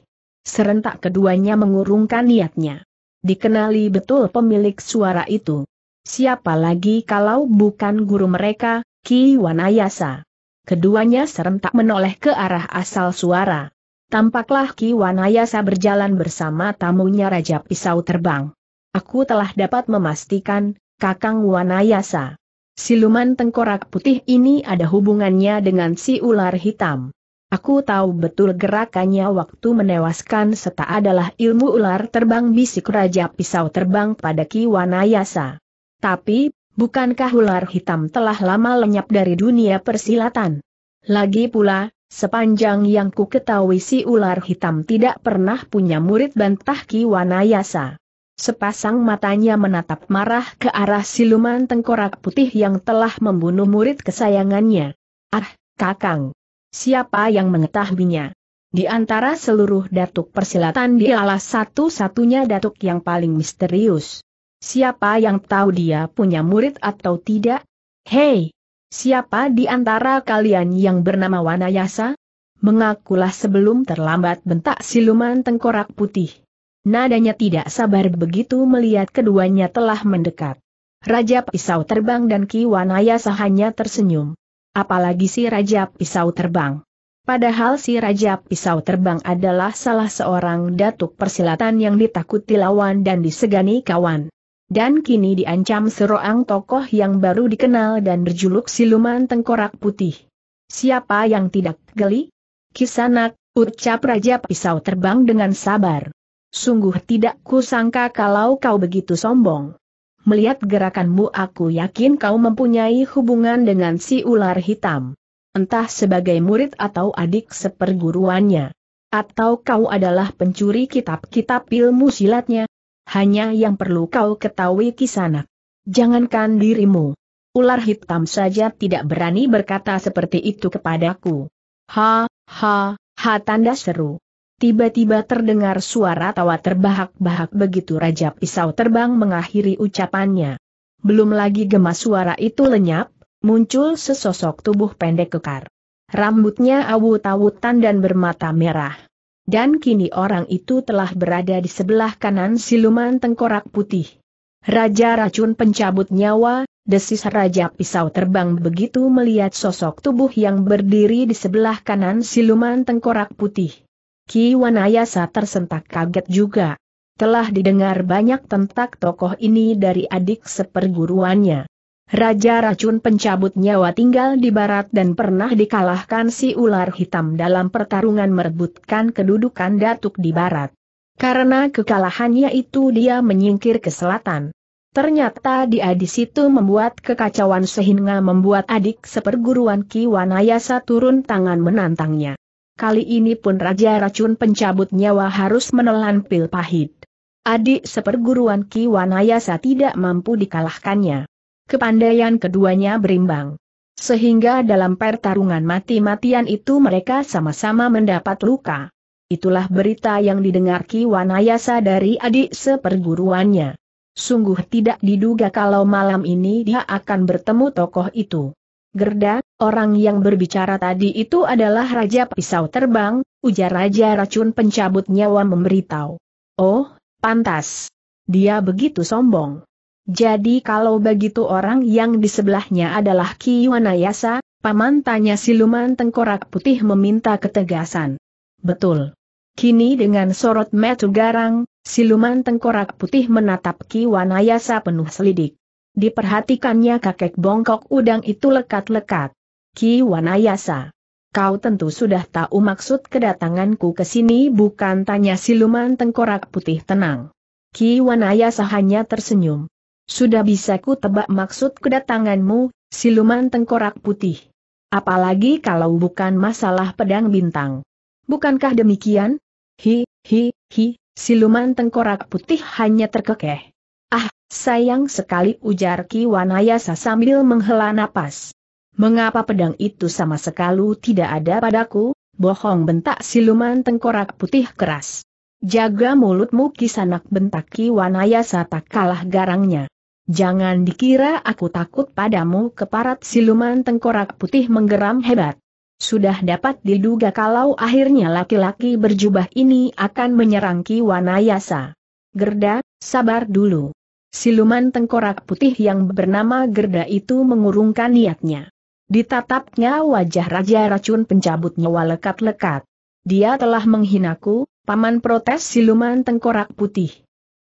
Serentak keduanya mengurungkan niatnya. Dikenali betul pemilik suara itu. Siapa lagi kalau bukan guru mereka, Ki Wanayasa. Keduanya serentak menoleh ke arah asal suara. Tampaklah Ki Wanayasa berjalan bersama tamunya Raja Pisau Terbang. Aku telah dapat memastikan, Kakang Wanayasa. Siluman tengkorak putih ini ada hubungannya dengan si ular hitam. Aku tahu betul gerakannya waktu menewaskan serta adalah ilmu ular terbang bisik Raja Pisau terbang pada Kiwanayasa. Tapi, bukankah ular hitam telah lama lenyap dari dunia persilatan? Lagi pula, sepanjang yang ku ketahui si ular hitam tidak pernah punya murid bantah Kiwanayasa. Sepasang matanya menatap marah ke arah siluman tengkorak putih yang telah membunuh murid kesayangannya. Ah, kakang! Siapa yang mengetahuinya? Di antara seluruh datuk persilatan dialah satu-satunya datuk yang paling misterius. Siapa yang tahu dia punya murid atau tidak? Hei! Siapa di antara kalian yang bernama Wanayasa? Mengakulah sebelum terlambat bentak siluman tengkorak putih. Nadanya tidak sabar begitu melihat keduanya telah mendekat. Raja Pisau Terbang dan Ki Wanayasa hanya tersenyum. Apalagi si Raja Pisau Terbang. Padahal si Raja Pisau Terbang adalah salah seorang datuk persilatan yang ditakuti lawan dan disegani kawan dan kini diancam seroang tokoh yang baru dikenal dan berjuluk siluman tengkorak putih. Siapa yang tidak geli? Kisanak, ucap Raja Pisau Terbang dengan sabar. Sungguh tidak kusangka kalau kau begitu sombong. Melihat gerakanmu aku yakin kau mempunyai hubungan dengan si ular hitam. Entah sebagai murid atau adik seperguruannya. Atau kau adalah pencuri kitab-kitab ilmu silatnya. Hanya yang perlu kau ketahui kisanak. Jangankan dirimu. Ular hitam saja tidak berani berkata seperti itu kepadaku. Ha, ha, ha tanda seru. Tiba-tiba terdengar suara tawa terbahak-bahak begitu Raja Pisau terbang mengakhiri ucapannya. Belum lagi gemas suara itu lenyap, muncul sesosok tubuh pendek kekar. Rambutnya awut-awutan dan bermata merah. Dan kini orang itu telah berada di sebelah kanan siluman tengkorak putih. Raja racun pencabut nyawa, Desis Raja Pisau terbang begitu melihat sosok tubuh yang berdiri di sebelah kanan siluman tengkorak putih. Ki Wanayasa tersentak kaget juga. Telah didengar banyak tentang tokoh ini dari adik seperguruannya. Raja racun pencabut nyawa tinggal di barat dan pernah dikalahkan si ular hitam dalam pertarungan merebutkan kedudukan datuk di barat. Karena kekalahannya itu dia menyingkir ke selatan. Ternyata dia di situ membuat kekacauan sehingga membuat adik seperguruan Ki Wanayasa turun tangan menantangnya. Kali ini pun Raja Racun Pencabut Nyawa harus menelan pil pahit. Adik seperguruan Ki Wanayasa tidak mampu dikalahkannya. Kepandaian keduanya berimbang. Sehingga dalam pertarungan mati-matian itu mereka sama-sama mendapat luka. Itulah berita yang didengar Ki Wanayasa dari adik seperguruannya. Sungguh tidak diduga kalau malam ini dia akan bertemu tokoh itu. Gerda, orang yang berbicara tadi itu adalah Raja Pisau Terbang, ujar Raja Racun Pencabut Nyawa memberitahu. Oh, pantas. Dia begitu sombong. Jadi kalau begitu orang yang di sebelahnya adalah Ki Wanayasa, paman tanya siluman tengkorak putih meminta ketegasan. Betul. Kini dengan sorot metu garang, siluman tengkorak putih menatap Ki Wanayasa penuh selidik. Diperhatikannya kakek bongkok udang itu lekat-lekat. Ki Wanayasa. Kau tentu sudah tahu maksud kedatanganku ke sini bukan tanya siluman tengkorak putih tenang. Ki Wanayasa hanya tersenyum. Sudah bisa ku tebak maksud kedatanganmu, siluman tengkorak putih. Apalagi kalau bukan masalah pedang bintang. Bukankah demikian? Hi, hi, hi, siluman tengkorak putih hanya terkekeh. Sayang sekali ujar Ki Wanayasa sambil menghela napas. Mengapa pedang itu sama sekali tidak ada padaku? Bohong bentak siluman tengkorak putih keras. Jaga mulutmu kisanak bentak Ki Wanayasa tak kalah garangnya. Jangan dikira aku takut padamu keparat siluman tengkorak putih menggeram hebat. Sudah dapat diduga kalau akhirnya laki-laki berjubah ini akan menyerang Ki Wanayasa. Gerda, sabar dulu. Siluman tengkorak putih yang bernama Gerda itu mengurungkan niatnya. Ditatapnya wajah Raja Racun pencabut nyawa lekat-lekat. Dia telah menghinaku, paman protes siluman tengkorak putih.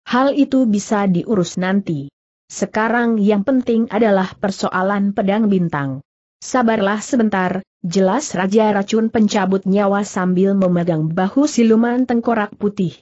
Hal itu bisa diurus nanti. Sekarang yang penting adalah persoalan pedang bintang. Sabarlah sebentar, jelas Raja Racun pencabut nyawa sambil memegang bahu siluman tengkorak putih.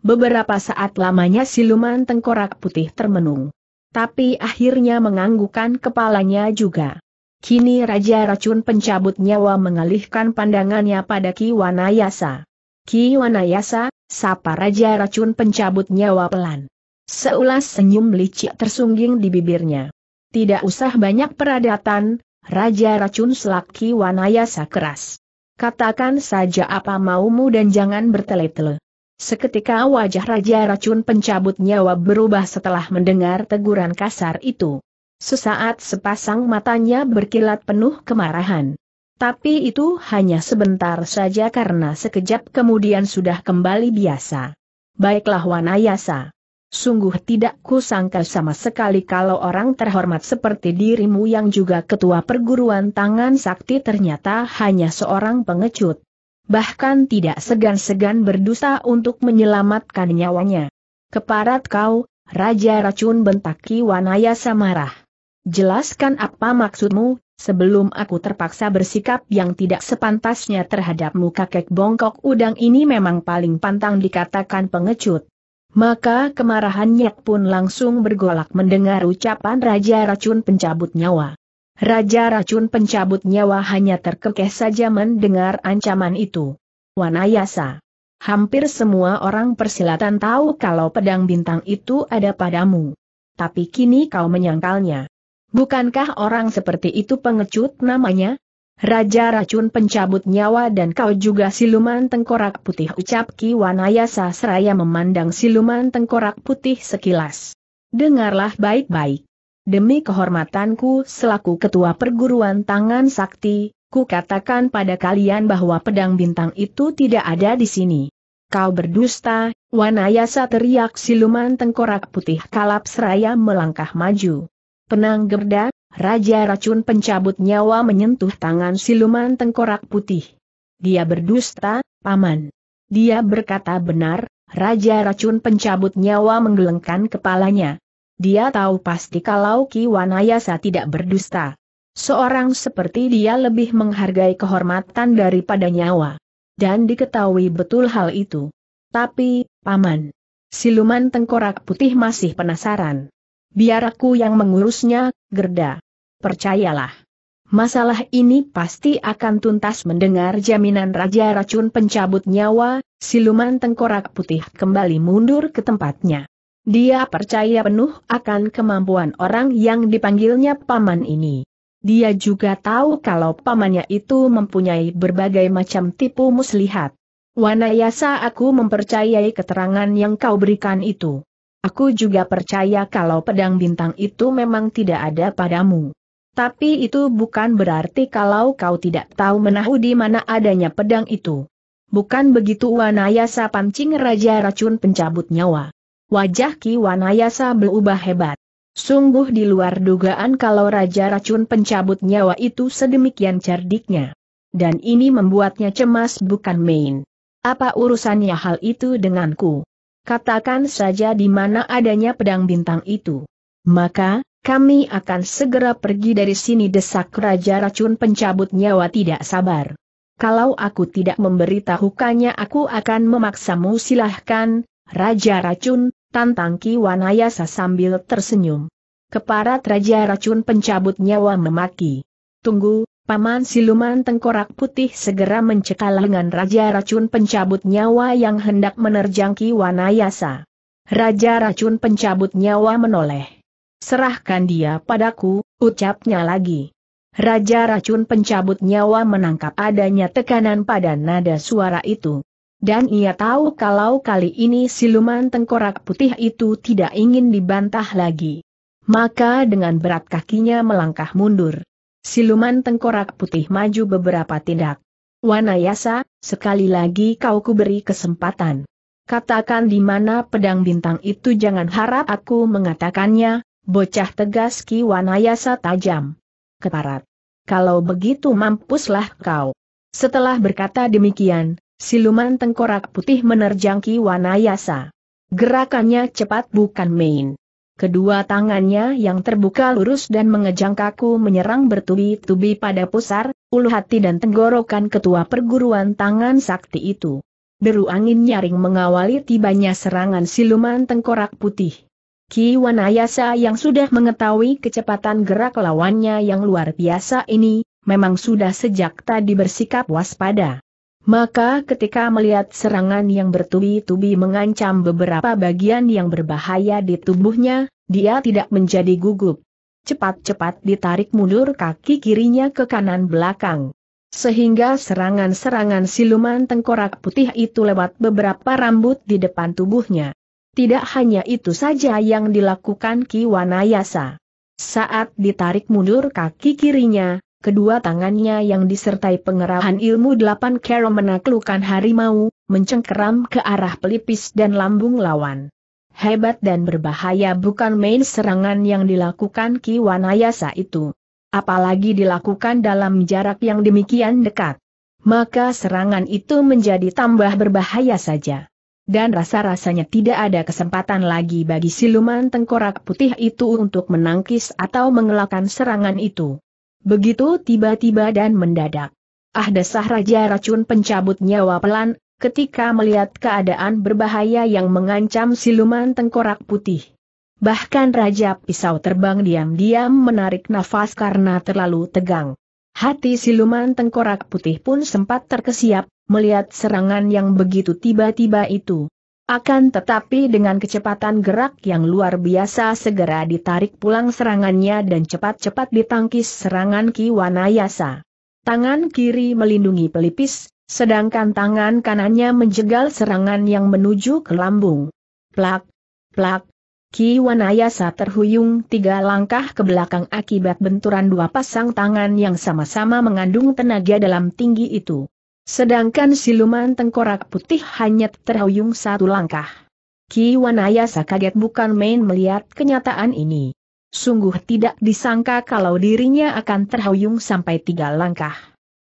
Beberapa saat lamanya siluman tengkorak putih termenung. Tapi akhirnya menganggukkan kepalanya juga. Kini Raja Racun Pencabut Nyawa mengalihkan pandangannya pada Ki Wanayasa. Ki Wanayasa, sapa Raja Racun Pencabut Nyawa pelan. Seulas senyum licik tersungging di bibirnya. Tidak usah banyak peradatan, Raja Racun selak Ki Wanayasa keras. Katakan saja apa maumu dan jangan bertele-tele. Seketika wajah Raja Racun pencabut nyawa berubah setelah mendengar teguran kasar itu. Sesaat sepasang matanya berkilat penuh kemarahan. Tapi itu hanya sebentar saja karena sekejap kemudian sudah kembali biasa. Baiklah Wanayasa. Sungguh tidak kusangka sama sekali kalau orang terhormat seperti dirimu yang juga ketua perguruan tangan sakti ternyata hanya seorang pengecut bahkan tidak segan-segan berdosa untuk menyelamatkan nyawanya. Keparat kau, Raja Racun bentak wanaya samarah. Jelaskan apa maksudmu, sebelum aku terpaksa bersikap yang tidak sepantasnya terhadapmu kakek bongkok udang ini memang paling pantang dikatakan pengecut. Maka kemarahannya pun langsung bergolak mendengar ucapan Raja Racun pencabut nyawa. Raja racun pencabut nyawa hanya terkekeh saja mendengar ancaman itu. Wanayasa. Hampir semua orang persilatan tahu kalau pedang bintang itu ada padamu. Tapi kini kau menyangkalnya. Bukankah orang seperti itu pengecut namanya? Raja racun pencabut nyawa dan kau juga siluman tengkorak putih ucap Ki Wanayasa seraya memandang siluman tengkorak putih sekilas. Dengarlah baik-baik demi kehormatanku selaku ketua perguruan tangan sakti, ku katakan pada kalian bahwa pedang bintang itu tidak ada di sini. Kau berdusta, Wanayasa teriak siluman tengkorak putih kalap seraya melangkah maju. Penang Gerda, Raja Racun pencabut nyawa menyentuh tangan siluman tengkorak putih. Dia berdusta, Paman. Dia berkata benar, Raja Racun pencabut nyawa menggelengkan kepalanya. Dia tahu pasti kalau Ki Wanayasa tidak berdusta. Seorang seperti dia lebih menghargai kehormatan daripada nyawa. Dan diketahui betul hal itu. Tapi, Paman. Siluman tengkorak putih masih penasaran. Biar aku yang mengurusnya, gerda. Percayalah. Masalah ini pasti akan tuntas mendengar jaminan Raja Racun pencabut nyawa, siluman tengkorak putih kembali mundur ke tempatnya. Dia percaya penuh akan kemampuan orang yang dipanggilnya paman ini. Dia juga tahu kalau pamannya itu mempunyai berbagai macam tipu muslihat. Wanayasa aku mempercayai keterangan yang kau berikan itu. Aku juga percaya kalau pedang bintang itu memang tidak ada padamu. Tapi itu bukan berarti kalau kau tidak tahu menahu di mana adanya pedang itu. Bukan begitu Wanayasa pancing Raja Racun pencabut nyawa. Wajah Ki Wanayasa berubah hebat. Sungguh di luar dugaan kalau Raja Racun pencabut nyawa itu sedemikian cerdiknya. Dan ini membuatnya cemas bukan main. Apa urusannya hal itu denganku? Katakan saja di mana adanya pedang bintang itu. Maka, kami akan segera pergi dari sini desak Raja Racun pencabut nyawa tidak sabar. Kalau aku tidak memberitahukannya aku akan memaksamu silahkan, Raja Racun, tantang Ki Wanayasa sambil tersenyum. Keparat Raja Racun pencabut nyawa memaki. Tunggu, Paman Siluman Tengkorak Putih segera mencekal lengan Raja Racun pencabut nyawa yang hendak menerjang Ki Wanayasa. Raja Racun pencabut nyawa menoleh. Serahkan dia padaku, ucapnya lagi. Raja Racun pencabut nyawa menangkap adanya tekanan pada nada suara itu. Dan ia tahu kalau kali ini siluman tengkorak putih itu tidak ingin dibantah lagi. Maka dengan berat kakinya melangkah mundur. Siluman tengkorak putih maju beberapa tindak. Wanayasa, sekali lagi kau kuberi kesempatan. Katakan di mana pedang bintang itu jangan harap aku mengatakannya, bocah tegas Ki Wanayasa tajam. Keparat. Kalau begitu mampuslah kau. Setelah berkata demikian, siluman tengkorak putih menerjang Wanayasa. Gerakannya cepat bukan main. Kedua tangannya yang terbuka lurus dan mengejang kaku menyerang bertubi-tubi pada pusar, ulu hati dan tenggorokan ketua perguruan tangan sakti itu. Deru angin nyaring mengawali tibanya serangan siluman tengkorak putih. Ki Wanayasa yang sudah mengetahui kecepatan gerak lawannya yang luar biasa ini, memang sudah sejak tadi bersikap waspada. Maka ketika melihat serangan yang bertubi-tubi mengancam beberapa bagian yang berbahaya di tubuhnya, dia tidak menjadi gugup. Cepat-cepat ditarik mundur kaki kirinya ke kanan belakang. Sehingga serangan-serangan siluman tengkorak putih itu lewat beberapa rambut di depan tubuhnya. Tidak hanya itu saja yang dilakukan Kiwanayasa. Saat ditarik mundur kaki kirinya, kedua tangannya yang disertai pengerahan ilmu delapan kero menaklukkan harimau, mencengkeram ke arah pelipis dan lambung lawan. Hebat dan berbahaya bukan main serangan yang dilakukan Ki Wanayasa itu. Apalagi dilakukan dalam jarak yang demikian dekat. Maka serangan itu menjadi tambah berbahaya saja. Dan rasa-rasanya tidak ada kesempatan lagi bagi siluman tengkorak putih itu untuk menangkis atau mengelakkan serangan itu. Begitu tiba-tiba dan mendadak. Ah desah Raja Racun pencabut nyawa pelan, ketika melihat keadaan berbahaya yang mengancam siluman tengkorak putih. Bahkan Raja Pisau Terbang diam-diam menarik nafas karena terlalu tegang. Hati siluman tengkorak putih pun sempat terkesiap, melihat serangan yang begitu tiba-tiba itu. Akan tetapi dengan kecepatan gerak yang luar biasa segera ditarik pulang serangannya dan cepat-cepat ditangkis serangan Ki Wanayasa. Tangan kiri melindungi pelipis, sedangkan tangan kanannya menjegal serangan yang menuju ke lambung. Plak, plak, Ki Wanayasa terhuyung tiga langkah ke belakang akibat benturan dua pasang tangan yang sama-sama mengandung tenaga dalam tinggi itu. Sedangkan siluman tengkorak putih hanya terhuyung satu langkah. Ki Wanayasa kaget bukan main melihat kenyataan ini. Sungguh tidak disangka kalau dirinya akan terhuyung sampai tiga langkah.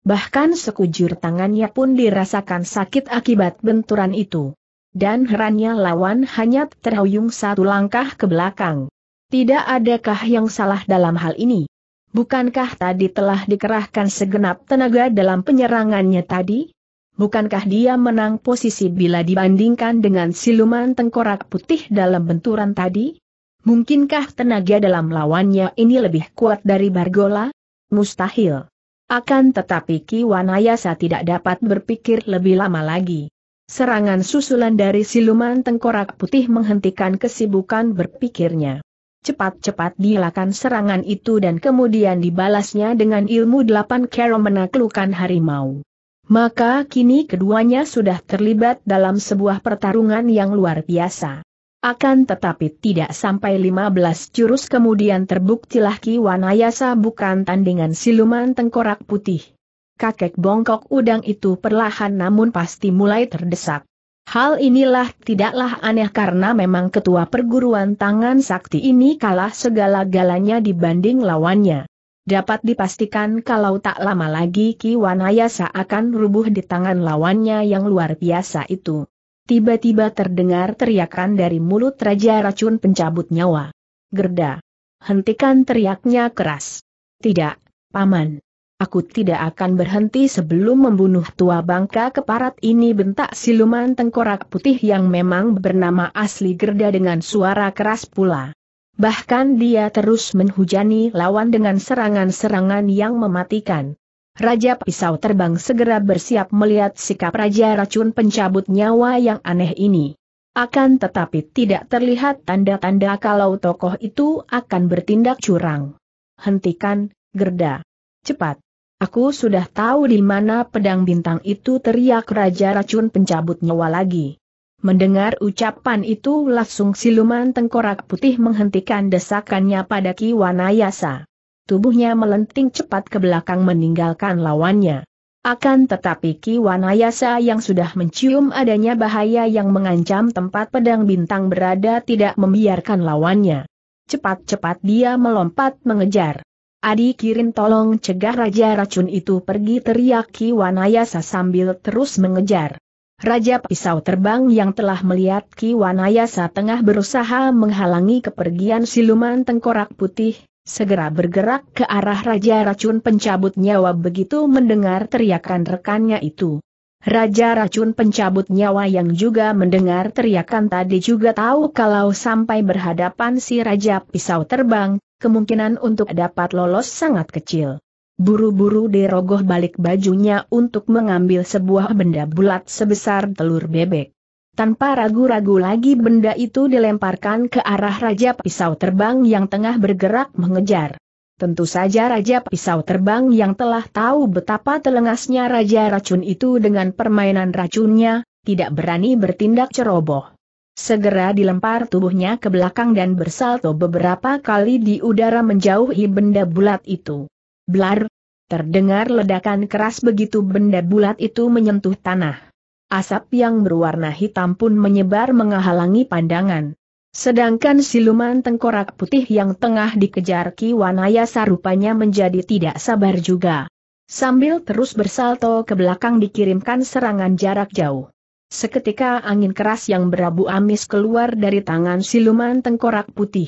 Bahkan sekujur tangannya pun dirasakan sakit akibat benturan itu. Dan herannya lawan hanya terhuyung satu langkah ke belakang. Tidak adakah yang salah dalam hal ini? Bukankah tadi telah dikerahkan segenap tenaga dalam penyerangannya tadi? Bukankah dia menang posisi bila dibandingkan dengan siluman tengkorak putih dalam benturan tadi? Mungkinkah tenaga dalam lawannya ini lebih kuat dari Bargola? Mustahil. Akan tetapi Ki Wanayasa tidak dapat berpikir lebih lama lagi. Serangan susulan dari siluman tengkorak putih menghentikan kesibukan berpikirnya. Cepat-cepat dilakukan serangan itu dan kemudian dibalasnya dengan ilmu delapan kero menaklukkan harimau. Maka kini keduanya sudah terlibat dalam sebuah pertarungan yang luar biasa. Akan tetapi tidak sampai 15 jurus kemudian terbuktilah Ki Wanayasa bukan tandingan siluman tengkorak putih. Kakek bongkok udang itu perlahan namun pasti mulai terdesak. Hal inilah tidaklah aneh karena memang ketua perguruan tangan sakti ini kalah segala-galanya dibanding lawannya. Dapat dipastikan kalau tak lama lagi Ki Wanayasa akan rubuh di tangan lawannya yang luar biasa itu. Tiba-tiba terdengar teriakan dari mulut Raja Racun Pencabut Nyawa. Gerda. Hentikan teriaknya keras. Tidak, Paman. Aku tidak akan berhenti sebelum membunuh tua bangka keparat ini bentak siluman tengkorak putih yang memang bernama asli Gerda dengan suara keras pula. Bahkan dia terus menghujani lawan dengan serangan-serangan yang mematikan. Raja Pisau Terbang segera bersiap melihat sikap Raja Racun pencabut nyawa yang aneh ini. Akan tetapi tidak terlihat tanda-tanda kalau tokoh itu akan bertindak curang. Hentikan, Gerda. Cepat. Aku sudah tahu di mana pedang bintang itu teriak Raja Racun pencabut nyawa lagi. Mendengar ucapan itu langsung siluman tengkorak putih menghentikan desakannya pada Ki Wanayasa. Tubuhnya melenting cepat ke belakang meninggalkan lawannya. Akan tetapi Ki Wanayasa yang sudah mencium adanya bahaya yang mengancam tempat pedang bintang berada tidak membiarkan lawannya. Cepat-cepat dia melompat mengejar. Adi Kirin tolong cegah Raja Racun itu pergi teriak Ki Wanayasa sambil terus mengejar. Raja Pisau Terbang yang telah melihat Ki Wanayasa tengah berusaha menghalangi kepergian siluman tengkorak putih, segera bergerak ke arah Raja Racun pencabut nyawa begitu mendengar teriakan rekannya itu. Raja Racun pencabut nyawa yang juga mendengar teriakan tadi juga tahu kalau sampai berhadapan si Raja Pisau Terbang, kemungkinan untuk dapat lolos sangat kecil. Buru-buru Derogoh balik bajunya untuk mengambil sebuah benda bulat sebesar telur bebek. Tanpa ragu-ragu lagi benda itu dilemparkan ke arah Raja Pisau Terbang yang tengah bergerak mengejar. Tentu saja Raja Pisau Terbang yang telah tahu betapa telengasnya Raja Racun itu dengan permainan racunnya, tidak berani bertindak ceroboh. Segera dilempar tubuhnya ke belakang dan bersalto beberapa kali di udara menjauhi benda bulat itu. Blar! Terdengar ledakan keras begitu benda bulat itu menyentuh tanah. Asap yang berwarna hitam pun menyebar menghalangi pandangan. Sedangkan siluman tengkorak putih yang tengah dikejar Ki Kiwanayasa rupanya menjadi tidak sabar juga. Sambil terus bersalto ke belakang dikirimkan serangan jarak jauh. Seketika angin keras yang berabu amis keluar dari tangan siluman tengkorak putih.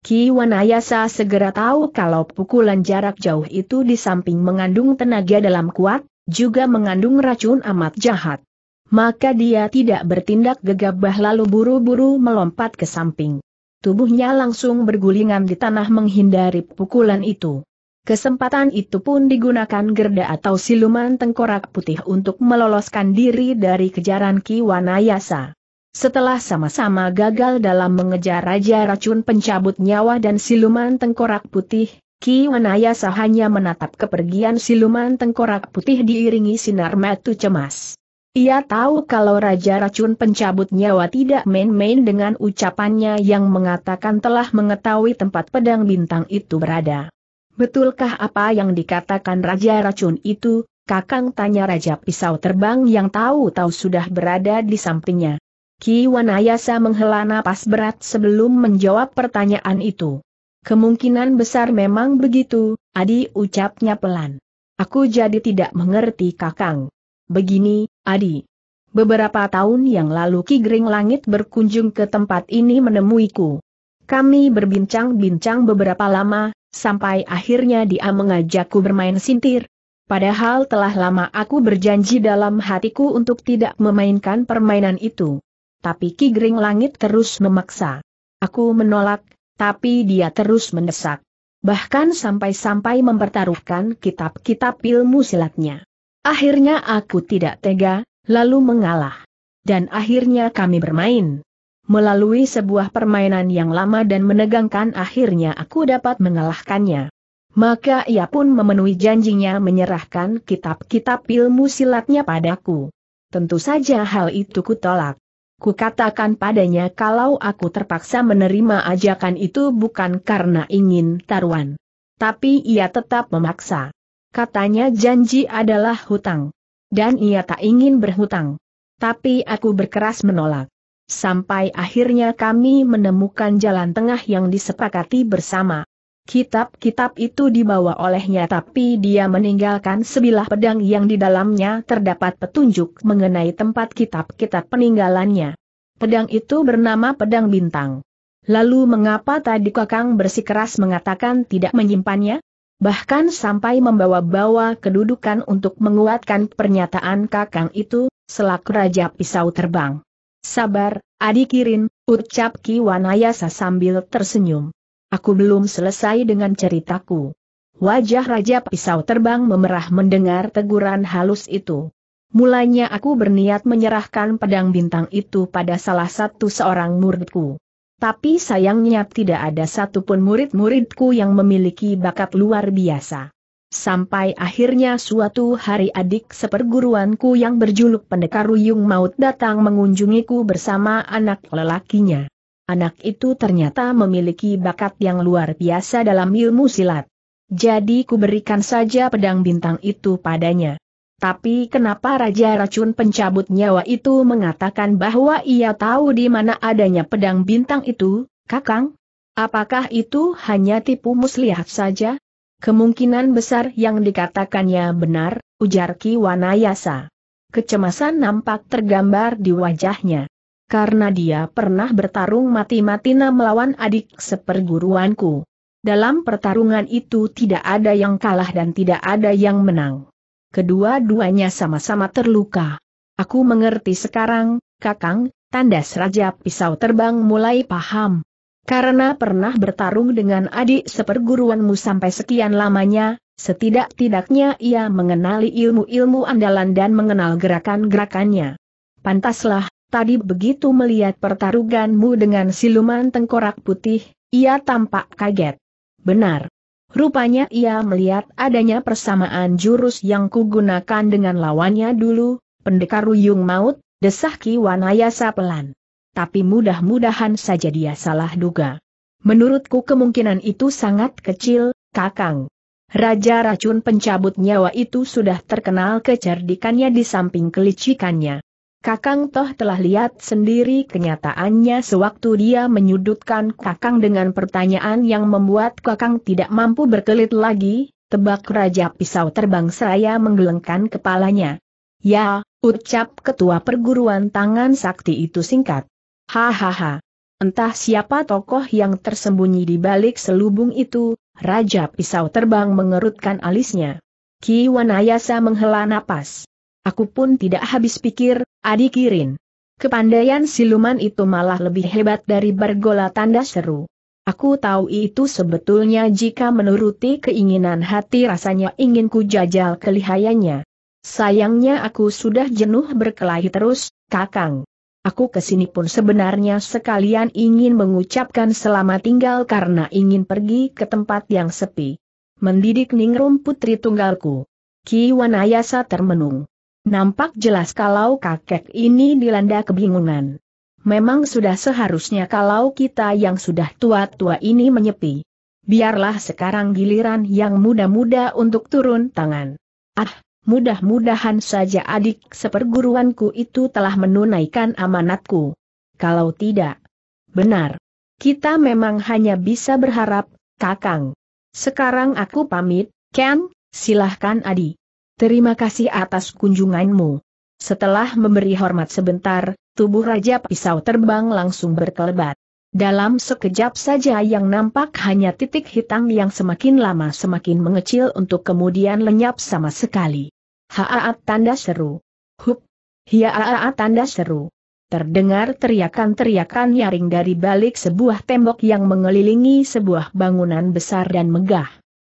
Ki Wanayasa segera tahu kalau pukulan jarak jauh itu di samping mengandung tenaga dalam kuat, juga mengandung racun amat jahat. Maka dia tidak bertindak gegabah lalu buru-buru melompat ke samping. Tubuhnya langsung bergulingan di tanah menghindari pukulan itu. Kesempatan itu pun digunakan Gerda atau siluman tengkorak putih untuk meloloskan diri dari kejaran Ki Wanayasa. Setelah sama-sama gagal dalam mengejar Raja Racun Pencabut Nyawa dan siluman tengkorak putih, Ki Wanayasa hanya menatap kepergian siluman tengkorak putih diiringi sinar metu cemas. Ia tahu kalau Raja Racun Pencabut Nyawa tidak main-main dengan ucapannya yang mengatakan telah mengetahui tempat pedang bintang itu berada. Betulkah apa yang dikatakan Raja Racun itu? Kakang tanya Raja Pisau Terbang yang tahu-tahu sudah berada di sampingnya. Ki Wanayasa menghela napas berat sebelum menjawab pertanyaan itu. Kemungkinan besar memang begitu, Adi ucapnya pelan. Aku jadi tidak mengerti Kakang. Begini, Adi. Beberapa tahun yang lalu Ki Gering Langit berkunjung ke tempat ini menemuiku. Kami berbincang-bincang beberapa lama, sampai akhirnya dia mengajakku bermain sintir. Padahal telah lama aku berjanji dalam hatiku untuk tidak memainkan permainan itu. Tapi Ki Gering Langit terus memaksa. Aku menolak, tapi dia terus mendesak. Bahkan sampai-sampai mempertaruhkan kitab-kitab ilmu silatnya. Akhirnya aku tidak tega, lalu mengalah. Dan akhirnya kami bermain melalui sebuah permainan yang lama dan menegangkan akhirnya aku dapat mengalahkannya. Maka ia pun memenuhi janjinya menyerahkan kitab-kitab ilmu silatnya padaku. Tentu saja hal itu kutolak. Kukatakan padanya kalau aku terpaksa menerima ajakan itu bukan karena ingin taruhan. Tapi ia tetap memaksa. Katanya janji adalah hutang. Dan ia tak ingin berhutang. Tapi aku berkeras menolak. Sampai akhirnya kami menemukan jalan tengah yang disepakati bersama. Kitab-kitab itu dibawa olehnya tapi dia meninggalkan sebilah pedang yang di dalamnya terdapat petunjuk mengenai tempat kitab-kitab peninggalannya. Pedang itu bernama Pedang Bintang. Lalu mengapa tadi Kakang bersikeras mengatakan tidak menyimpannya? Bahkan sampai membawa-bawa kedudukan untuk menguatkan pernyataan Kakang itu, selak Raja Pisau Terbang. Sabar, adik Kirin, ucap Ki Wanayasa sambil tersenyum. Aku belum selesai dengan ceritaku. Wajah Raja Pisau Terbang memerah mendengar teguran halus itu. Mulanya aku berniat menyerahkan pedang bintang itu pada salah satu seorang muridku. Tapi sayangnya tidak ada satupun murid-muridku yang memiliki bakat luar biasa. Sampai akhirnya suatu hari adik seperguruanku yang berjuluk pendekar Ruyung Maut datang mengunjungiku bersama anak lelakinya. Anak itu ternyata memiliki bakat yang luar biasa dalam ilmu silat. Jadi kuberikan saja pedang bintang itu padanya. Tapi kenapa Raja Racun pencabut nyawa itu mengatakan bahwa ia tahu di mana adanya pedang bintang itu, Kakang? Apakah itu hanya tipu muslihat saja? Kemungkinan besar yang dikatakannya benar, ujar Ki Wanayasa. Kecemasan nampak tergambar di wajahnya. Karena dia pernah bertarung mati-matina melawan adik seperguruanku. Dalam pertarungan itu tidak ada yang kalah dan tidak ada yang menang. Kedua-duanya sama-sama terluka. Aku mengerti sekarang, Kakang, tandas Raja Pisau Terbang mulai paham. Karena pernah bertarung dengan adik seperguruanmu sampai sekian lamanya, setidak-tidaknya ia mengenali ilmu-ilmu andalan dan mengenal gerakan-gerakannya. Pantaslah, tadi begitu melihat pertarunganmu dengan siluman tengkorak putih, ia tampak kaget. Benar. Rupanya ia melihat adanya persamaan jurus yang kugunakan dengan lawannya dulu, pendekar Ruyung Maut, desah Ki Wanayasa pelan tapi mudah-mudahan saja dia salah duga. Menurutku kemungkinan itu sangat kecil, Kakang. Raja racun pencabut nyawa itu sudah terkenal kecerdikannya di samping kelicikannya. Kakang Toh telah lihat sendiri kenyataannya sewaktu dia menyudutkan Kakang dengan pertanyaan yang membuat Kakang tidak mampu berkelit lagi, tebak Raja Pisau Terbang Seraya menggelengkan kepalanya. Ya, ucap ketua perguruan tangan sakti itu singkat. Hahaha. Entah siapa tokoh yang tersembunyi di balik selubung itu, Raja Pisau Terbang mengerutkan alisnya. Ki Wanayasa menghela napas. Aku pun tidak habis pikir, Adik Kirin. Kepandaian siluman itu malah lebih hebat dari bergola tanda seru. Aku tahu itu sebetulnya jika menuruti keinginan hati rasanya ingin ku jajal kelihayannya. Sayangnya aku sudah jenuh berkelahi terus, Kakang aku kesini pun sebenarnya sekalian ingin mengucapkan selamat tinggal karena ingin pergi ke tempat yang sepi. Mendidik ningrum putri tunggalku. Ki Wanayasa termenung. Nampak jelas kalau kakek ini dilanda kebingungan. Memang sudah seharusnya kalau kita yang sudah tua-tua ini menyepi. Biarlah sekarang giliran yang muda-muda untuk turun tangan. Ah, Mudah-mudahan saja adik seperguruanku itu telah menunaikan amanatku. Kalau tidak, benar. Kita memang hanya bisa berharap, Kakang. Sekarang aku pamit, Ken, silahkan Adi. Terima kasih atas kunjunganmu. Setelah memberi hormat sebentar, tubuh Raja Pisau terbang langsung berkelebat. Dalam sekejap saja yang nampak hanya titik hitam yang semakin lama semakin mengecil untuk kemudian lenyap sama sekali. Haaat tanda seru. Hup. Hiaaat tanda seru. Terdengar teriakan-teriakan nyaring dari balik sebuah tembok yang mengelilingi sebuah bangunan besar dan megah.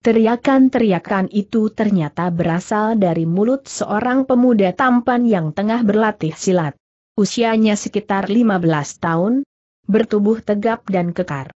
Teriakan-teriakan itu ternyata berasal dari mulut seorang pemuda tampan yang tengah berlatih silat. Usianya sekitar 15 tahun, bertubuh tegap dan kekar.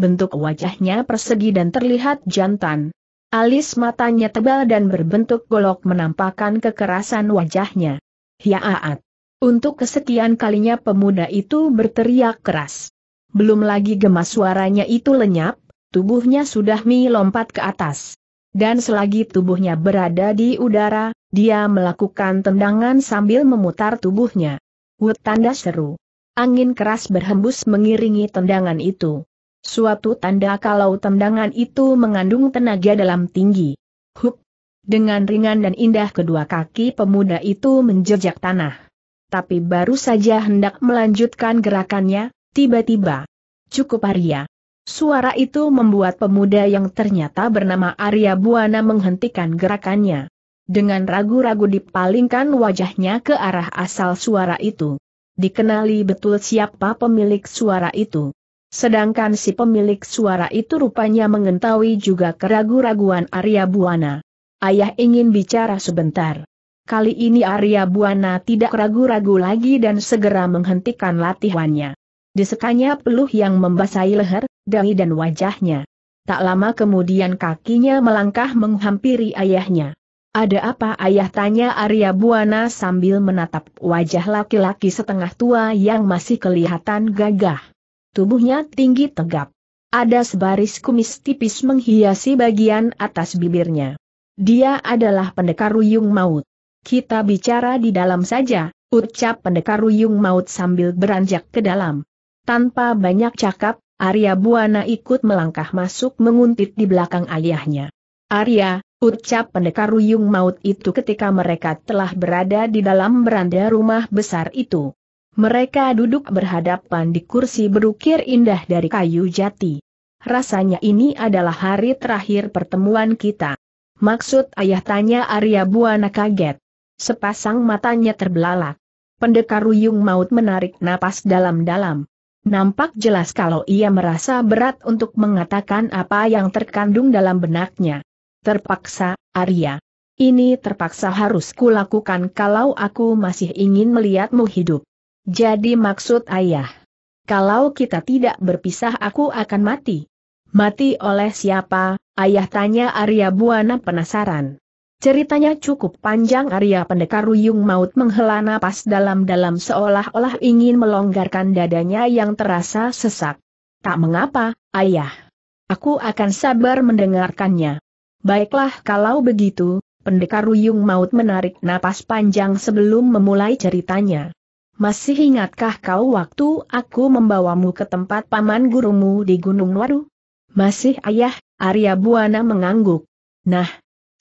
Bentuk wajahnya persegi dan terlihat jantan, Alis matanya tebal dan berbentuk golok menampakkan kekerasan wajahnya. Hiaat. Untuk kesekian kalinya pemuda itu berteriak keras. Belum lagi gemas suaranya itu lenyap, tubuhnya sudah mi ke atas. Dan selagi tubuhnya berada di udara, dia melakukan tendangan sambil memutar tubuhnya. Wut tanda seru. Angin keras berhembus mengiringi tendangan itu. Suatu tanda kalau tendangan itu mengandung tenaga dalam tinggi. Hup! Dengan ringan dan indah kedua kaki pemuda itu menjejak tanah. Tapi baru saja hendak melanjutkan gerakannya, tiba-tiba. Cukup Arya. Suara itu membuat pemuda yang ternyata bernama Arya Buana menghentikan gerakannya. Dengan ragu-ragu dipalingkan wajahnya ke arah asal suara itu. Dikenali betul siapa pemilik suara itu. Sedangkan si pemilik suara itu rupanya mengetahui juga keragu-raguan Arya Buana. Ayah ingin bicara sebentar. Kali ini Arya Buana tidak ragu-ragu lagi dan segera menghentikan latihannya. Disekanya peluh yang membasahi leher, dahi dan wajahnya. Tak lama kemudian kakinya melangkah menghampiri ayahnya. Ada apa ayah tanya Arya Buana sambil menatap wajah laki-laki setengah tua yang masih kelihatan gagah. Tubuhnya tinggi tegap. Ada sebaris kumis tipis menghiasi bagian atas bibirnya. Dia adalah pendekar Ruyung Maut. Kita bicara di dalam saja, ucap pendekar Ruyung Maut sambil beranjak ke dalam. Tanpa banyak cakap, Arya Buana ikut melangkah masuk menguntit di belakang ayahnya. Arya, ucap pendekar Ruyung Maut itu ketika mereka telah berada di dalam beranda rumah besar itu. Mereka duduk berhadapan di kursi berukir indah dari kayu jati. Rasanya ini adalah hari terakhir pertemuan kita. Maksud ayah tanya Arya Buana kaget. Sepasang matanya terbelalak. Pendekar Ruyung Maut menarik napas dalam-dalam. Nampak jelas kalau ia merasa berat untuk mengatakan apa yang terkandung dalam benaknya. Terpaksa, Arya. Ini terpaksa harus kulakukan kalau aku masih ingin melihatmu hidup. Jadi maksud ayah. Kalau kita tidak berpisah aku akan mati. Mati oleh siapa? Ayah tanya Arya Buana penasaran. Ceritanya cukup panjang Arya Pendekar Ruyung Maut menghela napas dalam-dalam seolah-olah ingin melonggarkan dadanya yang terasa sesak. Tak mengapa, ayah. Aku akan sabar mendengarkannya. Baiklah kalau begitu, pendekar Ruyung Maut menarik napas panjang sebelum memulai ceritanya. Masih ingatkah kau waktu aku membawamu ke tempat paman gurumu di Gunung Waru? Masih ayah, Arya Buana mengangguk. Nah,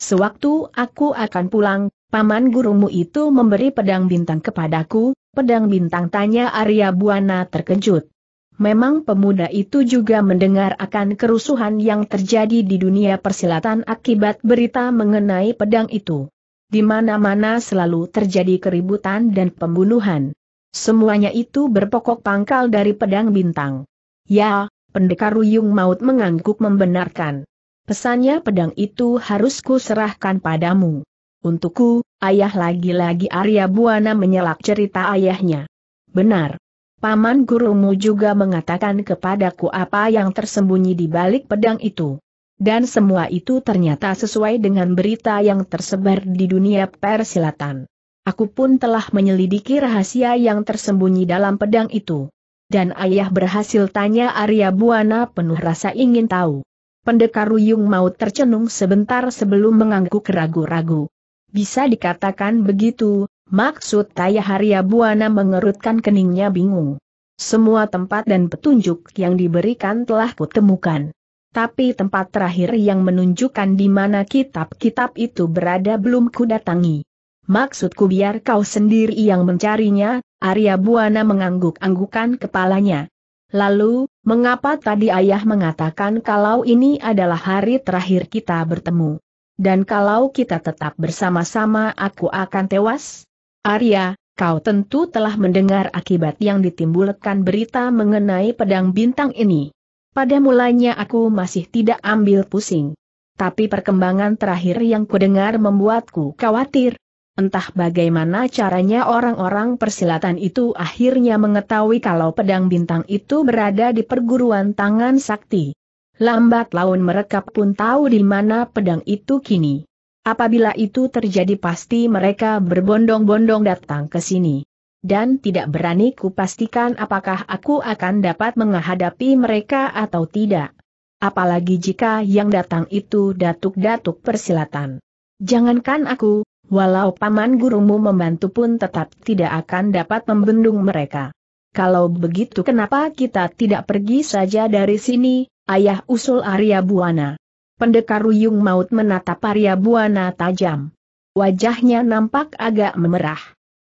sewaktu aku akan pulang, paman gurumu itu memberi pedang bintang kepadaku, pedang bintang tanya Arya Buana terkejut. Memang pemuda itu juga mendengar akan kerusuhan yang terjadi di dunia persilatan akibat berita mengenai pedang itu. Di mana-mana selalu terjadi keributan dan pembunuhan. Semuanya itu berpokok pangkal dari pedang bintang. Ya, pendekar Ruyung Maut mengangguk membenarkan. Pesannya pedang itu harus serahkan padamu. Untukku, ayah lagi-lagi Arya Buana menyelak cerita ayahnya. Benar. Paman gurumu juga mengatakan kepadaku apa yang tersembunyi di balik pedang itu. Dan semua itu ternyata sesuai dengan berita yang tersebar di dunia persilatan. Aku pun telah menyelidiki rahasia yang tersembunyi dalam pedang itu. Dan ayah berhasil tanya Arya Buana penuh rasa ingin tahu. Pendekar Ruyung maut tercenung sebentar sebelum mengangguk ragu-ragu. Bisa dikatakan begitu, maksud Taya Arya Buana mengerutkan keningnya bingung. Semua tempat dan petunjuk yang diberikan telah kutemukan. Tapi tempat terakhir yang menunjukkan di mana kitab-kitab itu berada belum kudatangi. Maksudku biar kau sendiri yang mencarinya, Arya Buana mengangguk-anggukan kepalanya. Lalu, mengapa tadi ayah mengatakan kalau ini adalah hari terakhir kita bertemu? Dan kalau kita tetap bersama-sama aku akan tewas? Arya, kau tentu telah mendengar akibat yang ditimbulkan berita mengenai pedang bintang ini. Pada mulanya aku masih tidak ambil pusing. Tapi perkembangan terakhir yang kudengar membuatku khawatir. Entah bagaimana caranya orang-orang persilatan itu akhirnya mengetahui kalau pedang bintang itu berada di perguruan tangan sakti. Lambat laun mereka pun tahu di mana pedang itu kini. Apabila itu terjadi pasti mereka berbondong-bondong datang ke sini. Dan tidak berani kupastikan apakah aku akan dapat menghadapi mereka atau tidak. Apalagi jika yang datang itu datuk-datuk persilatan. Jangankan aku, Walau paman gurumu membantu pun tetap tidak akan dapat membendung mereka. Kalau begitu kenapa kita tidak pergi saja dari sini, ayah usul Arya Buana. Pendekar Ruyung Maut menatap Arya Buana tajam. Wajahnya nampak agak memerah.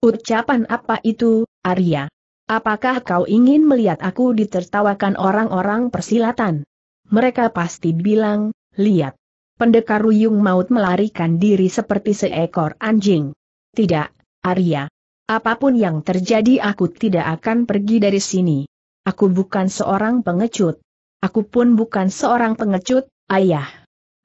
Ucapan apa itu, Arya? Apakah kau ingin melihat aku ditertawakan orang-orang persilatan? Mereka pasti bilang, lihat. Pendekar Ruyung Maut melarikan diri seperti seekor anjing. Tidak, Arya. Apapun yang terjadi aku tidak akan pergi dari sini. Aku bukan seorang pengecut. Aku pun bukan seorang pengecut, ayah.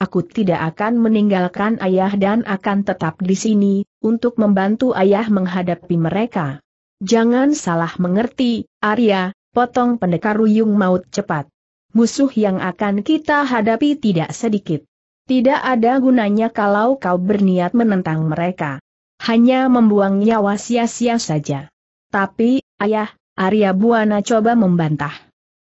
Aku tidak akan meninggalkan ayah dan akan tetap di sini, untuk membantu ayah menghadapi mereka. Jangan salah mengerti, Arya, potong pendekar Ruyung Maut cepat. Musuh yang akan kita hadapi tidak sedikit. Tidak ada gunanya kalau kau berniat menentang mereka. Hanya membuang nyawa sia-sia saja. Tapi, ayah, Arya Buana coba membantah.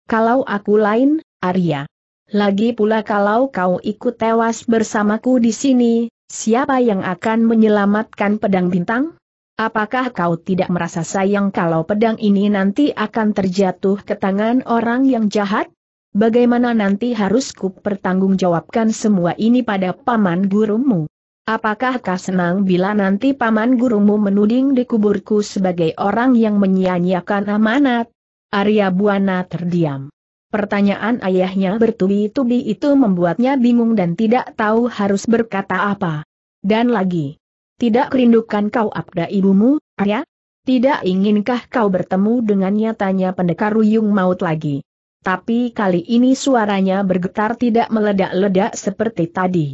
Kalau aku lain, Arya. Lagi pula kalau kau ikut tewas bersamaku di sini, siapa yang akan menyelamatkan pedang bintang? Apakah kau tidak merasa sayang kalau pedang ini nanti akan terjatuh ke tangan orang yang jahat? bagaimana nanti harus ku pertanggungjawabkan semua ini pada paman gurumu? Apakah kau senang bila nanti paman gurumu menuding di kuburku sebagai orang yang menyia-nyiakan amanat? Arya Buana terdiam. Pertanyaan ayahnya bertubi-tubi itu membuatnya bingung dan tidak tahu harus berkata apa. Dan lagi, tidak kerindukan kau abda ibumu, Arya? Tidak inginkah kau bertemu dengannya tanya pendekar Ruyung Maut lagi? tapi kali ini suaranya bergetar tidak meledak-ledak seperti tadi.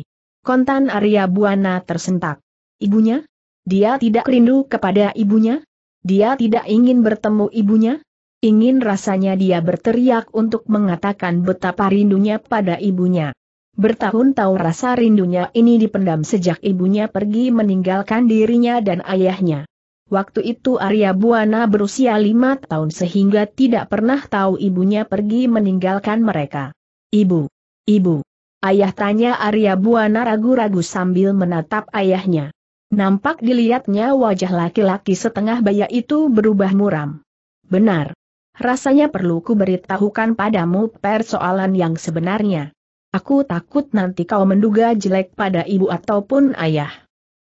Kontan Arya Buana tersentak. Ibunya? Dia tidak rindu kepada ibunya? Dia tidak ingin bertemu ibunya? Ingin rasanya dia berteriak untuk mengatakan betapa rindunya pada ibunya. Bertahun-tahun rasa rindunya ini dipendam sejak ibunya pergi meninggalkan dirinya dan ayahnya. Waktu itu Arya Buana berusia lima tahun sehingga tidak pernah tahu ibunya pergi meninggalkan mereka. Ibu, ibu, ayah tanya Arya Buana ragu-ragu sambil menatap ayahnya. Nampak dilihatnya wajah laki-laki setengah baya itu berubah muram. Benar. Rasanya perlu ku beritahukan padamu persoalan yang sebenarnya. Aku takut nanti kau menduga jelek pada ibu ataupun ayah.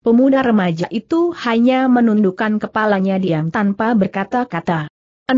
Pemuda remaja itu hanya menundukkan kepalanya diam tanpa berkata-kata. 16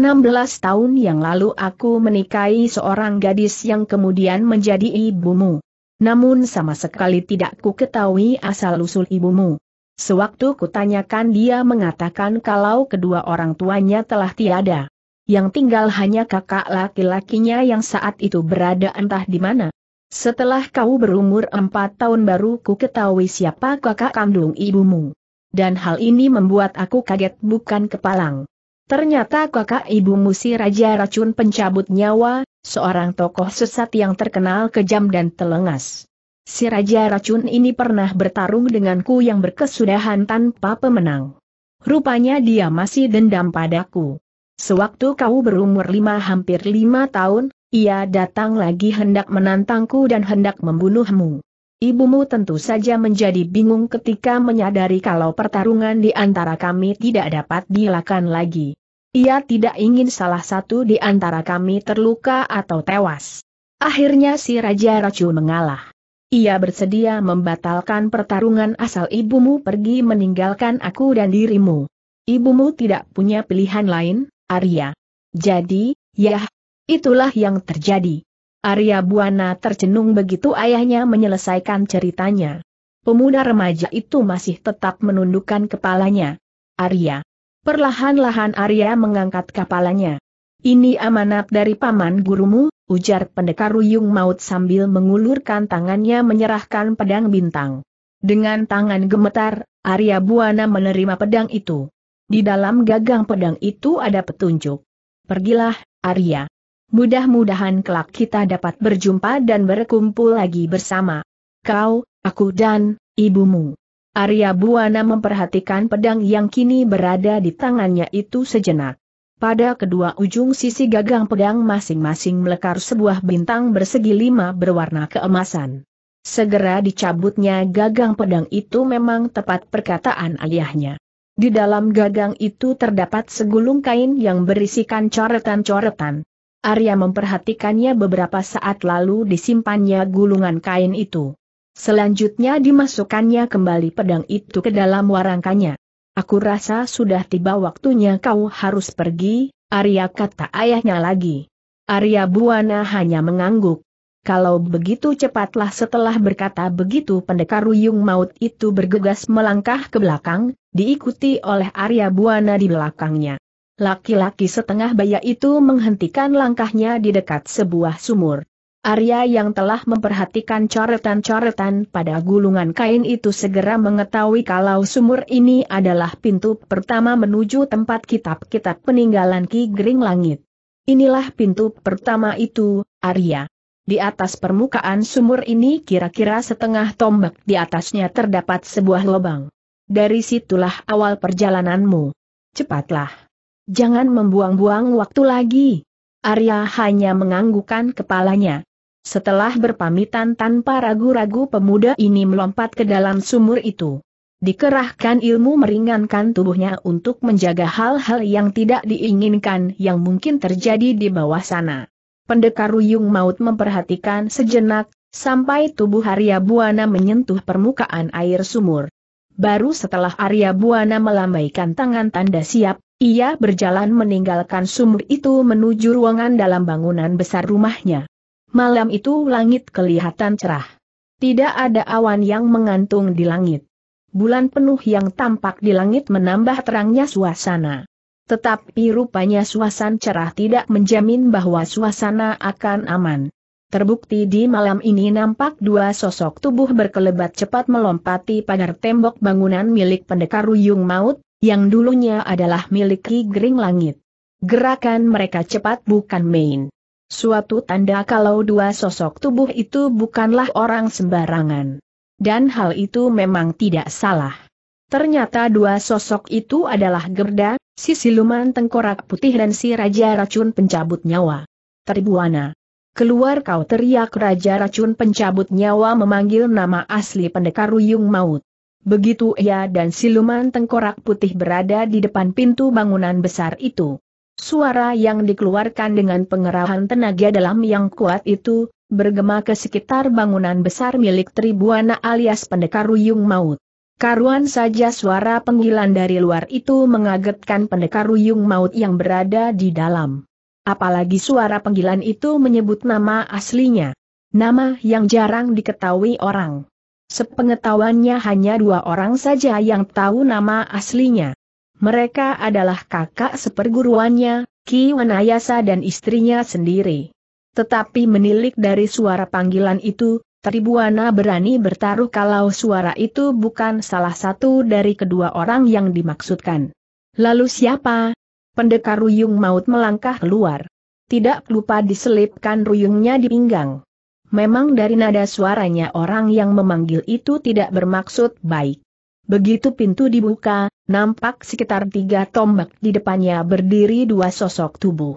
tahun yang lalu aku menikahi seorang gadis yang kemudian menjadi ibumu. Namun sama sekali tidak ku ketahui asal-usul ibumu. Sewaktu kutanyakan dia mengatakan kalau kedua orang tuanya telah tiada. Yang tinggal hanya kakak laki-lakinya yang saat itu berada entah di mana. Setelah kau berumur empat tahun baru ku ketahui siapa kakak kandung ibumu. Dan hal ini membuat aku kaget bukan kepalang. Ternyata kakak ibumu si Raja Racun Pencabut Nyawa, seorang tokoh sesat yang terkenal kejam dan telengas. Si Raja Racun ini pernah bertarung denganku yang berkesudahan tanpa pemenang. Rupanya dia masih dendam padaku. Sewaktu kau berumur lima hampir lima tahun, ia datang lagi hendak menantangku dan hendak membunuhmu. Ibumu tentu saja menjadi bingung ketika menyadari kalau pertarungan di antara kami tidak dapat dilakukan lagi. Ia tidak ingin salah satu di antara kami terluka atau tewas. Akhirnya si Raja Racu mengalah. Ia bersedia membatalkan pertarungan asal ibumu pergi meninggalkan aku dan dirimu. Ibumu tidak punya pilihan lain, Arya. Jadi, Yah, Itulah yang terjadi. Arya Buana tercenung begitu ayahnya menyelesaikan ceritanya. Pemuda remaja itu masih tetap menundukkan kepalanya. Arya. Perlahan-lahan Arya mengangkat kepalanya. Ini amanat dari paman gurumu, ujar pendekar Ruyung Maut sambil mengulurkan tangannya menyerahkan pedang bintang. Dengan tangan gemetar, Arya Buana menerima pedang itu. Di dalam gagang pedang itu ada petunjuk. Pergilah, Arya. Mudah-mudahan kelak kita dapat berjumpa dan berkumpul lagi bersama. Kau, aku dan ibumu. Arya Buana memperhatikan pedang yang kini berada di tangannya itu sejenak. Pada kedua ujung sisi gagang pedang masing-masing melekar sebuah bintang bersegi lima berwarna keemasan. Segera dicabutnya gagang pedang itu memang tepat perkataan ayahnya. Di dalam gagang itu terdapat segulung kain yang berisikan coretan-coretan, Arya memperhatikannya beberapa saat lalu disimpannya gulungan kain itu. Selanjutnya dimasukkannya kembali pedang itu ke dalam warangkanya. Aku rasa sudah tiba waktunya kau harus pergi, Arya kata ayahnya lagi. Arya Buana hanya mengangguk. Kalau begitu cepatlah setelah berkata begitu pendekar Ruyung Maut itu bergegas melangkah ke belakang, diikuti oleh Arya Buana di belakangnya. Laki-laki setengah baya itu menghentikan langkahnya di dekat sebuah sumur. Arya yang telah memperhatikan coretan-coretan pada gulungan kain itu segera mengetahui kalau sumur ini adalah pintu pertama menuju tempat kitab-kitab peninggalan Ki Gering Langit. Inilah pintu pertama itu, Arya. Di atas permukaan sumur ini kira-kira setengah tombak di atasnya terdapat sebuah lubang. Dari situlah awal perjalananmu. Cepatlah. Jangan membuang-buang waktu lagi. Arya hanya menganggukkan kepalanya. Setelah berpamitan tanpa ragu-ragu pemuda ini melompat ke dalam sumur itu. Dikerahkan ilmu meringankan tubuhnya untuk menjaga hal-hal yang tidak diinginkan yang mungkin terjadi di bawah sana. Pendekar Ruyung Maut memperhatikan sejenak, sampai tubuh Arya Buana menyentuh permukaan air sumur. Baru setelah Arya Buana melambaikan tangan tanda siap, ia berjalan meninggalkan sumur itu menuju ruangan dalam bangunan besar rumahnya. Malam itu langit kelihatan cerah. Tidak ada awan yang mengantung di langit. Bulan penuh yang tampak di langit menambah terangnya suasana. Tetapi rupanya suasana cerah tidak menjamin bahwa suasana akan aman. Terbukti di malam ini nampak dua sosok tubuh berkelebat cepat melompati pagar tembok bangunan milik pendekar Ruyung Maut, yang dulunya adalah milik Ki Gering Langit. Gerakan mereka cepat bukan main. Suatu tanda kalau dua sosok tubuh itu bukanlah orang sembarangan. Dan hal itu memang tidak salah. Ternyata dua sosok itu adalah Gerda, si siluman tengkorak putih dan si Raja Racun Pencabut Nyawa. Tribuana. Keluar kau teriak Raja Racun Pencabut Nyawa memanggil nama asli pendekar Ruyung Maut. Begitu ia dan siluman tengkorak putih berada di depan pintu bangunan besar itu. Suara yang dikeluarkan dengan pengerahan tenaga dalam yang kuat itu, bergema ke sekitar bangunan besar milik Tribuana alias pendekar Ruyung Maut. Karuan saja suara penggilan dari luar itu mengagetkan pendekar Ruyung Maut yang berada di dalam. Apalagi suara penggilan itu menyebut nama aslinya. Nama yang jarang diketahui orang. Sepengetahuannya hanya dua orang saja yang tahu nama aslinya. Mereka adalah kakak seperguruannya, Ki Wanayasa dan istrinya sendiri. Tetapi menilik dari suara panggilan itu, Tribuana berani bertaruh kalau suara itu bukan salah satu dari kedua orang yang dimaksudkan. Lalu siapa? Pendekar Ruyung Maut melangkah keluar. Tidak lupa diselipkan ruyungnya di pinggang. Memang dari nada suaranya orang yang memanggil itu tidak bermaksud baik. Begitu pintu dibuka, nampak sekitar tiga tombak di depannya berdiri dua sosok tubuh.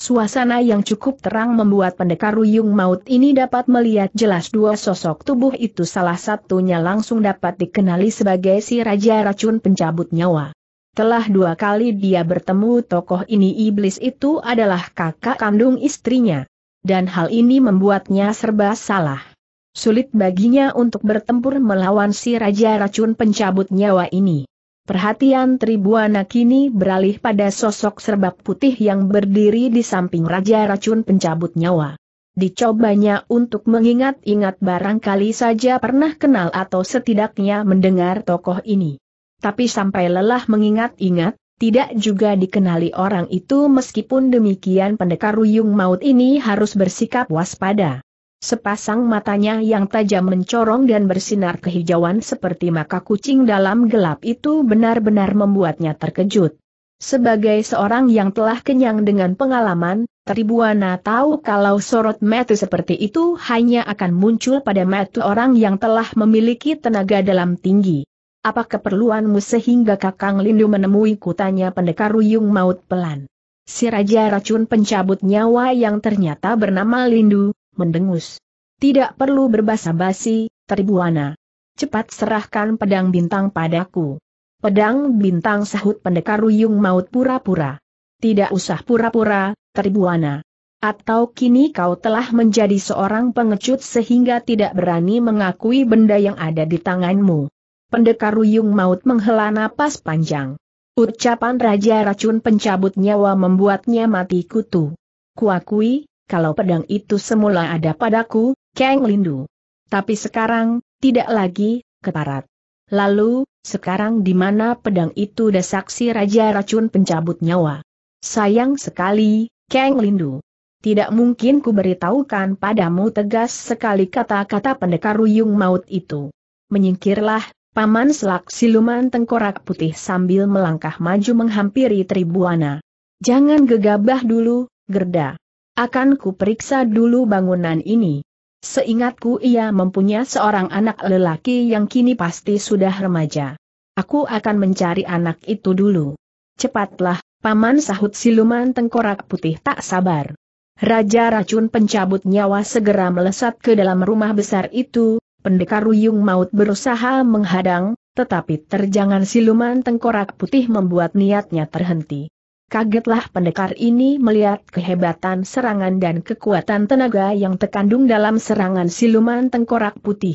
Suasana yang cukup terang membuat pendekar Ruyung Maut ini dapat melihat jelas dua sosok tubuh itu salah satunya langsung dapat dikenali sebagai si Raja Racun Pencabut Nyawa. Telah dua kali dia bertemu tokoh ini iblis itu adalah kakak kandung istrinya dan hal ini membuatnya serba salah. Sulit baginya untuk bertempur melawan si Raja Racun pencabut nyawa ini. Perhatian Tribuana kini beralih pada sosok serba putih yang berdiri di samping Raja Racun pencabut nyawa. Dicobanya untuk mengingat-ingat barangkali saja pernah kenal atau setidaknya mendengar tokoh ini. Tapi sampai lelah mengingat-ingat, tidak juga dikenali orang itu meskipun demikian pendekar Ruyung Maut ini harus bersikap waspada. Sepasang matanya yang tajam mencorong dan bersinar kehijauan seperti maka kucing dalam gelap itu benar-benar membuatnya terkejut. Sebagai seorang yang telah kenyang dengan pengalaman, Tribuana tahu kalau sorot metu seperti itu hanya akan muncul pada metu orang yang telah memiliki tenaga dalam tinggi. Apa keperluanmu sehingga Kakang Lindu menemui tanya pendekar Ruyung Maut pelan. Si Raja Racun pencabut nyawa yang ternyata bernama Lindu, mendengus. Tidak perlu berbasa-basi, Tribuana. Cepat serahkan pedang bintang padaku. Pedang bintang sahut pendekar Ruyung Maut pura-pura. Tidak usah pura-pura, Tribuana. Atau kini kau telah menjadi seorang pengecut sehingga tidak berani mengakui benda yang ada di tanganmu. Pendekar Ruyung Maut menghela napas panjang. Ucapan Raja Racun pencabut nyawa membuatnya mati kutu. Kuakui, kalau pedang itu semula ada padaku, Kang Lindu. Tapi sekarang, tidak lagi, keparat. Lalu, sekarang di mana pedang itu desak Raja Racun pencabut nyawa? Sayang sekali, Kang Lindu. Tidak mungkin ku beritahukan padamu tegas sekali kata-kata pendekar Ruyung Maut itu. Menyingkirlah, Paman Selak siluman tengkorak putih sambil melangkah maju menghampiri Tribuana. Jangan gegabah dulu, Gerda. Akan ku periksa dulu bangunan ini. Seingatku ia mempunyai seorang anak lelaki yang kini pasti sudah remaja. Aku akan mencari anak itu dulu. Cepatlah, paman sahut siluman tengkorak putih tak sabar. Raja racun pencabut nyawa segera melesat ke dalam rumah besar itu, pendekar Ruyung Maut berusaha menghadang, tetapi terjangan siluman tengkorak putih membuat niatnya terhenti. Kagetlah pendekar ini melihat kehebatan serangan dan kekuatan tenaga yang terkandung dalam serangan siluman tengkorak putih.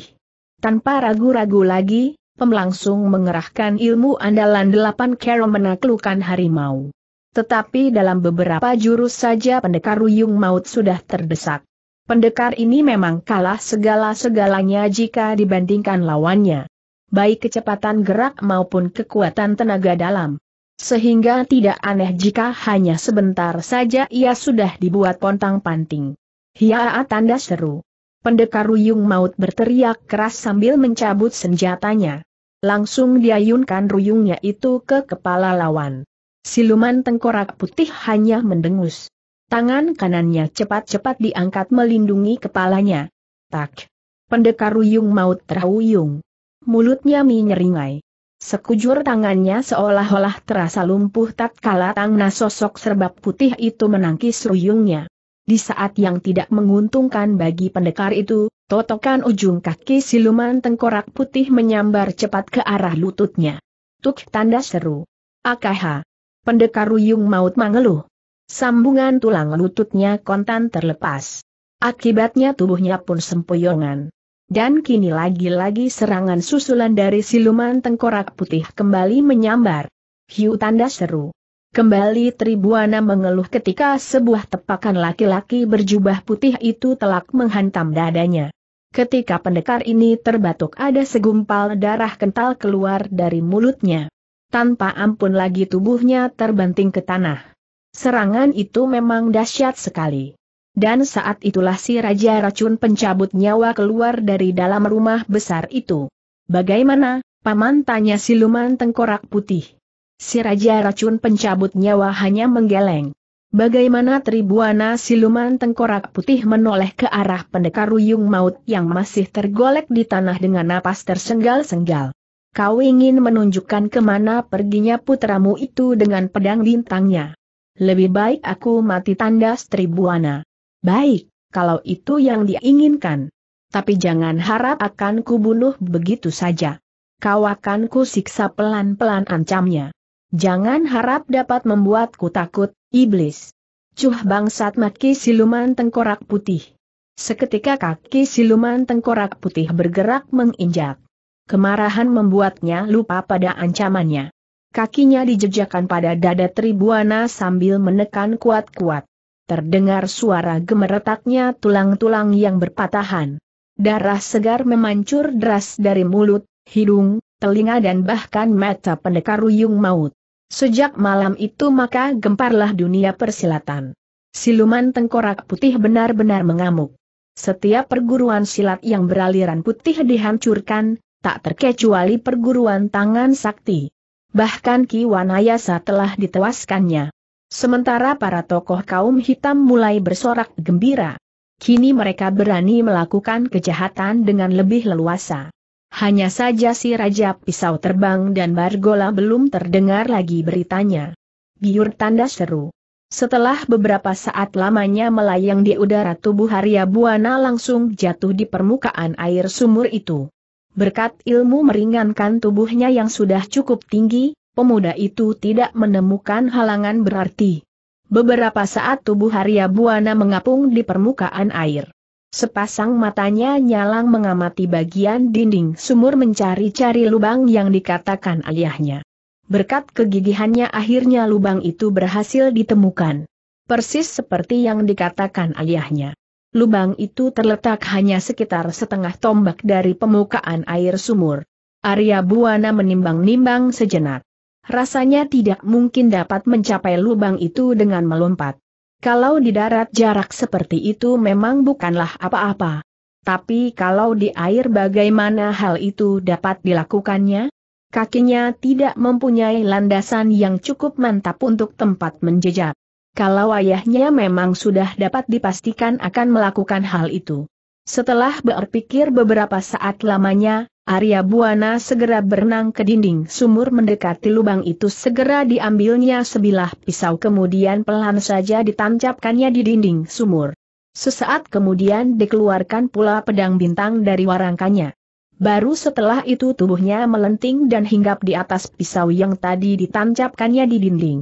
Tanpa ragu-ragu lagi, pemlangsung mengerahkan ilmu andalan delapan kero menaklukkan harimau. Tetapi dalam beberapa jurus saja pendekar Ruyung Maut sudah terdesak. Pendekar ini memang kalah segala-segalanya jika dibandingkan lawannya. Baik kecepatan gerak maupun kekuatan tenaga dalam. Sehingga tidak aneh jika hanya sebentar saja ia sudah dibuat pontang-panting. Hiaa tanda seru. Pendekar Ruyung Maut berteriak keras sambil mencabut senjatanya. Langsung diayunkan ruyungnya itu ke kepala lawan. Siluman tengkorak putih hanya mendengus. Tangan kanannya cepat-cepat diangkat melindungi kepalanya. Tak. Pendekar Ruyung maut terhuyung. Mulutnya menyeringai. Sekujur tangannya seolah-olah terasa lumpuh tak tatkala tangna sosok serbak putih itu menangkis ruyungnya. Di saat yang tidak menguntungkan bagi pendekar itu, totokan ujung kaki siluman tengkorak putih menyambar cepat ke arah lututnya. Tuk tanda seru. Akaha. Pendekar Ruyung maut mengeluh. Sambungan tulang lututnya kontan terlepas. Akibatnya tubuhnya pun sempoyongan. Dan kini lagi-lagi serangan susulan dari siluman tengkorak putih kembali menyambar. Hiu tanda seru. Kembali Tribuana mengeluh ketika sebuah tepakan laki-laki berjubah putih itu telak menghantam dadanya. Ketika pendekar ini terbatuk ada segumpal darah kental keluar dari mulutnya. Tanpa ampun lagi tubuhnya terbanting ke tanah. Serangan itu memang dahsyat sekali. Dan saat itulah si Raja Racun pencabut nyawa keluar dari dalam rumah besar itu. Bagaimana, Paman tanya siluman tengkorak putih. Si Raja Racun pencabut nyawa hanya menggeleng. Bagaimana Tribuana siluman tengkorak putih menoleh ke arah pendekar Ruyung Maut yang masih tergolek di tanah dengan napas tersenggal-senggal. Kau ingin menunjukkan kemana perginya putramu itu dengan pedang bintangnya. Lebih baik aku mati tandas Tribuana. Baik, kalau itu yang diinginkan. Tapi jangan harap akan kubunuh begitu saja. Kau akan kusiksa pelan-pelan ancamnya. Jangan harap dapat membuatku takut, iblis. Cuh bangsat maki siluman tengkorak putih. Seketika kaki siluman tengkorak putih bergerak menginjak. Kemarahan membuatnya lupa pada ancamannya kakinya dijejakan pada dada Tribuana sambil menekan kuat-kuat. Terdengar suara gemeretaknya tulang-tulang yang berpatahan. Darah segar memancur deras dari mulut, hidung, telinga dan bahkan mata pendekar Ruyung Maut. Sejak malam itu maka gemparlah dunia persilatan. Siluman tengkorak putih benar-benar mengamuk. Setiap perguruan silat yang beraliran putih dihancurkan, tak terkecuali perguruan tangan sakti bahkan Ki Wanayasa telah ditewaskannya. Sementara para tokoh kaum hitam mulai bersorak gembira. Kini mereka berani melakukan kejahatan dengan lebih leluasa. Hanya saja si Raja Pisau Terbang dan Bargola belum terdengar lagi beritanya. Giur tanda seru. Setelah beberapa saat lamanya melayang di udara tubuh Arya Buana langsung jatuh di permukaan air sumur itu. Berkat ilmu meringankan tubuhnya yang sudah cukup tinggi, pemuda itu tidak menemukan halangan berarti. Beberapa saat tubuh Arya Buana mengapung di permukaan air. Sepasang matanya nyalang mengamati bagian dinding sumur mencari-cari lubang yang dikatakan ayahnya. Berkat kegigihannya akhirnya lubang itu berhasil ditemukan. Persis seperti yang dikatakan ayahnya lubang itu terletak hanya sekitar setengah tombak dari permukaan air sumur. Arya Buana menimbang-nimbang sejenak. Rasanya tidak mungkin dapat mencapai lubang itu dengan melompat. Kalau di darat jarak seperti itu memang bukanlah apa-apa. Tapi kalau di air bagaimana hal itu dapat dilakukannya? Kakinya tidak mempunyai landasan yang cukup mantap untuk tempat menjejak kalau ayahnya memang sudah dapat dipastikan akan melakukan hal itu. Setelah berpikir beberapa saat lamanya, Arya Buana segera berenang ke dinding sumur mendekati lubang itu segera diambilnya sebilah pisau kemudian pelan saja ditancapkannya di dinding sumur. Sesaat kemudian dikeluarkan pula pedang bintang dari warangkanya. Baru setelah itu tubuhnya melenting dan hinggap di atas pisau yang tadi ditancapkannya di dinding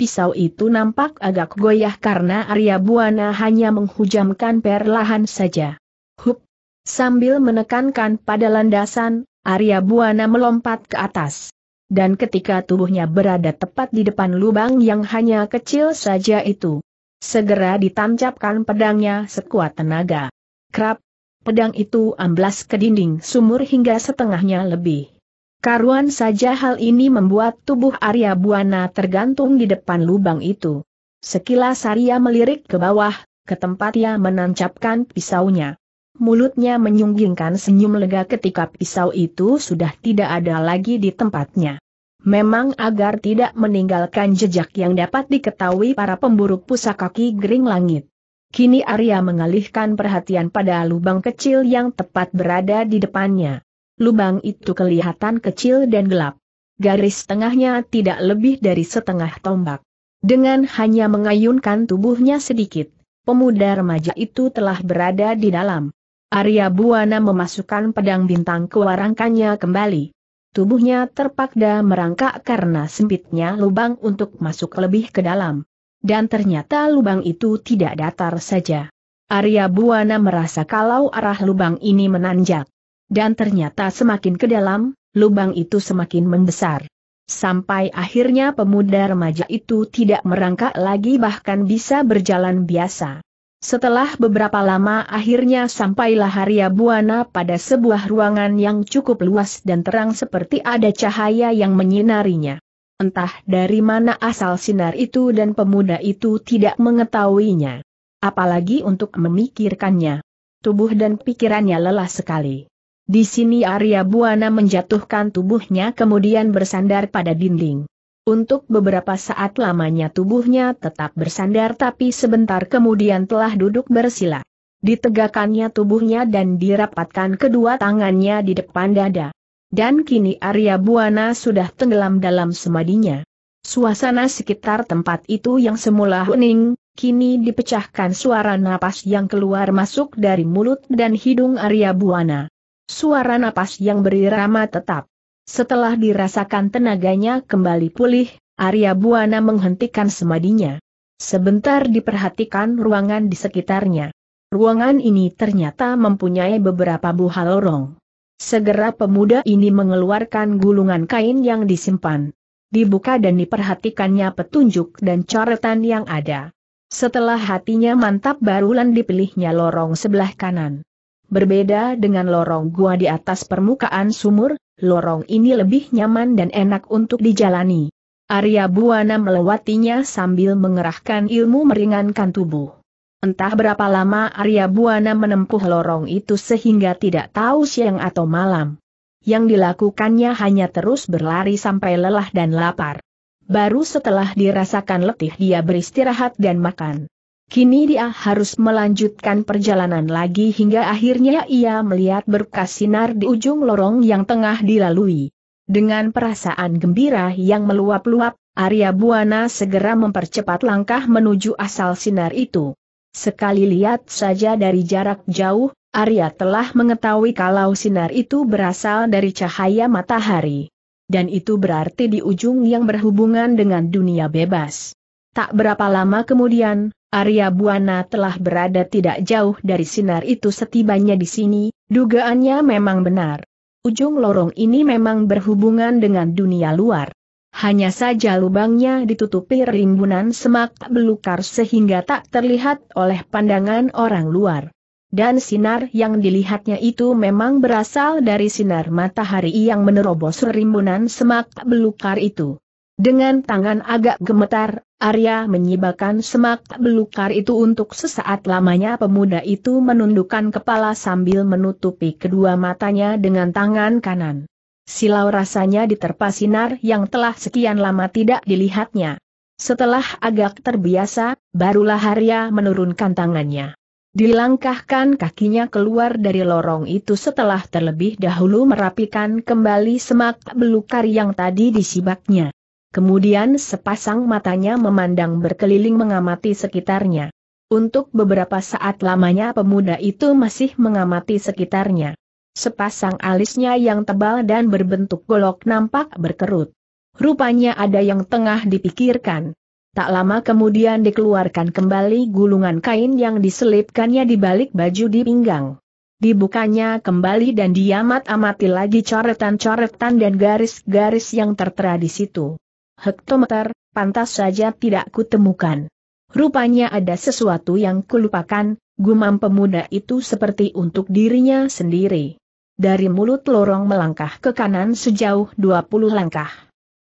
pisau itu nampak agak goyah karena Arya Buana hanya menghujamkan perlahan saja. Hup! Sambil menekankan pada landasan, Arya Buana melompat ke atas. Dan ketika tubuhnya berada tepat di depan lubang yang hanya kecil saja itu, segera ditancapkan pedangnya sekuat tenaga. Krap! Pedang itu amblas ke dinding sumur hingga setengahnya lebih. Karuan saja hal ini membuat tubuh Arya Buana tergantung di depan lubang itu. Sekilas Arya melirik ke bawah, ke tempat ia menancapkan pisaunya. Mulutnya menyunggingkan senyum lega ketika pisau itu sudah tidak ada lagi di tempatnya. Memang agar tidak meninggalkan jejak yang dapat diketahui para pemburu pusaka Ki Gering Langit. Kini Arya mengalihkan perhatian pada lubang kecil yang tepat berada di depannya lubang itu kelihatan kecil dan gelap. Garis tengahnya tidak lebih dari setengah tombak. Dengan hanya mengayunkan tubuhnya sedikit, pemuda remaja itu telah berada di dalam. Arya Buana memasukkan pedang bintang ke warangkanya kembali. Tubuhnya terpakda merangkak karena sempitnya lubang untuk masuk lebih ke dalam. Dan ternyata lubang itu tidak datar saja. Arya Buana merasa kalau arah lubang ini menanjak. Dan ternyata semakin ke dalam, lubang itu semakin membesar. Sampai akhirnya pemuda remaja itu tidak merangkak lagi bahkan bisa berjalan biasa. Setelah beberapa lama akhirnya sampailah Arya Buana pada sebuah ruangan yang cukup luas dan terang seperti ada cahaya yang menyinarinya. Entah dari mana asal sinar itu dan pemuda itu tidak mengetahuinya. Apalagi untuk memikirkannya. Tubuh dan pikirannya lelah sekali. Di sini Arya Buana menjatuhkan tubuhnya kemudian bersandar pada dinding. Untuk beberapa saat lamanya tubuhnya tetap bersandar tapi sebentar kemudian telah duduk bersila. Ditegakkannya tubuhnya dan dirapatkan kedua tangannya di depan dada. Dan kini Arya Buana sudah tenggelam dalam semadinya. Suasana sekitar tempat itu yang semula hening, kini dipecahkan suara napas yang keluar masuk dari mulut dan hidung Arya Buana suara napas yang berirama tetap. Setelah dirasakan tenaganya kembali pulih, Arya Buana menghentikan semadinya. Sebentar diperhatikan ruangan di sekitarnya. Ruangan ini ternyata mempunyai beberapa buah lorong. Segera pemuda ini mengeluarkan gulungan kain yang disimpan. Dibuka dan diperhatikannya petunjuk dan coretan yang ada. Setelah hatinya mantap barulan dipilihnya lorong sebelah kanan. Berbeda dengan lorong gua di atas permukaan sumur, lorong ini lebih nyaman dan enak untuk dijalani. Arya Buana melewatinya sambil mengerahkan ilmu meringankan tubuh. Entah berapa lama Arya Buana menempuh lorong itu sehingga tidak tahu siang atau malam. Yang dilakukannya hanya terus berlari sampai lelah dan lapar. Baru setelah dirasakan letih dia beristirahat dan makan. Kini dia harus melanjutkan perjalanan lagi hingga akhirnya ia melihat berkas sinar di ujung lorong yang tengah dilalui. Dengan perasaan gembira yang meluap-luap, Arya Buana segera mempercepat langkah menuju asal sinar itu. Sekali lihat saja dari jarak jauh, Arya telah mengetahui kalau sinar itu berasal dari cahaya matahari. Dan itu berarti di ujung yang berhubungan dengan dunia bebas. Tak berapa lama kemudian, Arya Buana telah berada tidak jauh dari sinar itu setibanya di sini, dugaannya memang benar. Ujung lorong ini memang berhubungan dengan dunia luar. Hanya saja lubangnya ditutupi rimbunan semak belukar sehingga tak terlihat oleh pandangan orang luar. Dan sinar yang dilihatnya itu memang berasal dari sinar matahari yang menerobos rimbunan semak belukar itu. Dengan tangan agak gemetar, Arya menyibakkan semak belukar itu untuk sesaat lamanya pemuda itu menundukkan kepala sambil menutupi kedua matanya dengan tangan kanan. Silau rasanya diterpa sinar yang telah sekian lama tidak dilihatnya. Setelah agak terbiasa, barulah Arya menurunkan tangannya. Dilangkahkan kakinya keluar dari lorong itu setelah terlebih dahulu merapikan kembali semak belukar yang tadi disibaknya. Kemudian sepasang matanya memandang berkeliling mengamati sekitarnya. Untuk beberapa saat lamanya pemuda itu masih mengamati sekitarnya. Sepasang alisnya yang tebal dan berbentuk golok nampak berkerut. Rupanya ada yang tengah dipikirkan. Tak lama kemudian dikeluarkan kembali gulungan kain yang diselipkannya di balik baju di pinggang. Dibukanya kembali dan diamat-amati lagi coretan-coretan dan garis-garis yang tertera di situ hektometer, pantas saja tidak kutemukan. Rupanya ada sesuatu yang kulupakan, gumam pemuda itu seperti untuk dirinya sendiri. Dari mulut lorong melangkah ke kanan sejauh 20 langkah.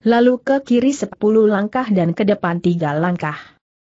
Lalu ke kiri 10 langkah dan ke depan 3 langkah.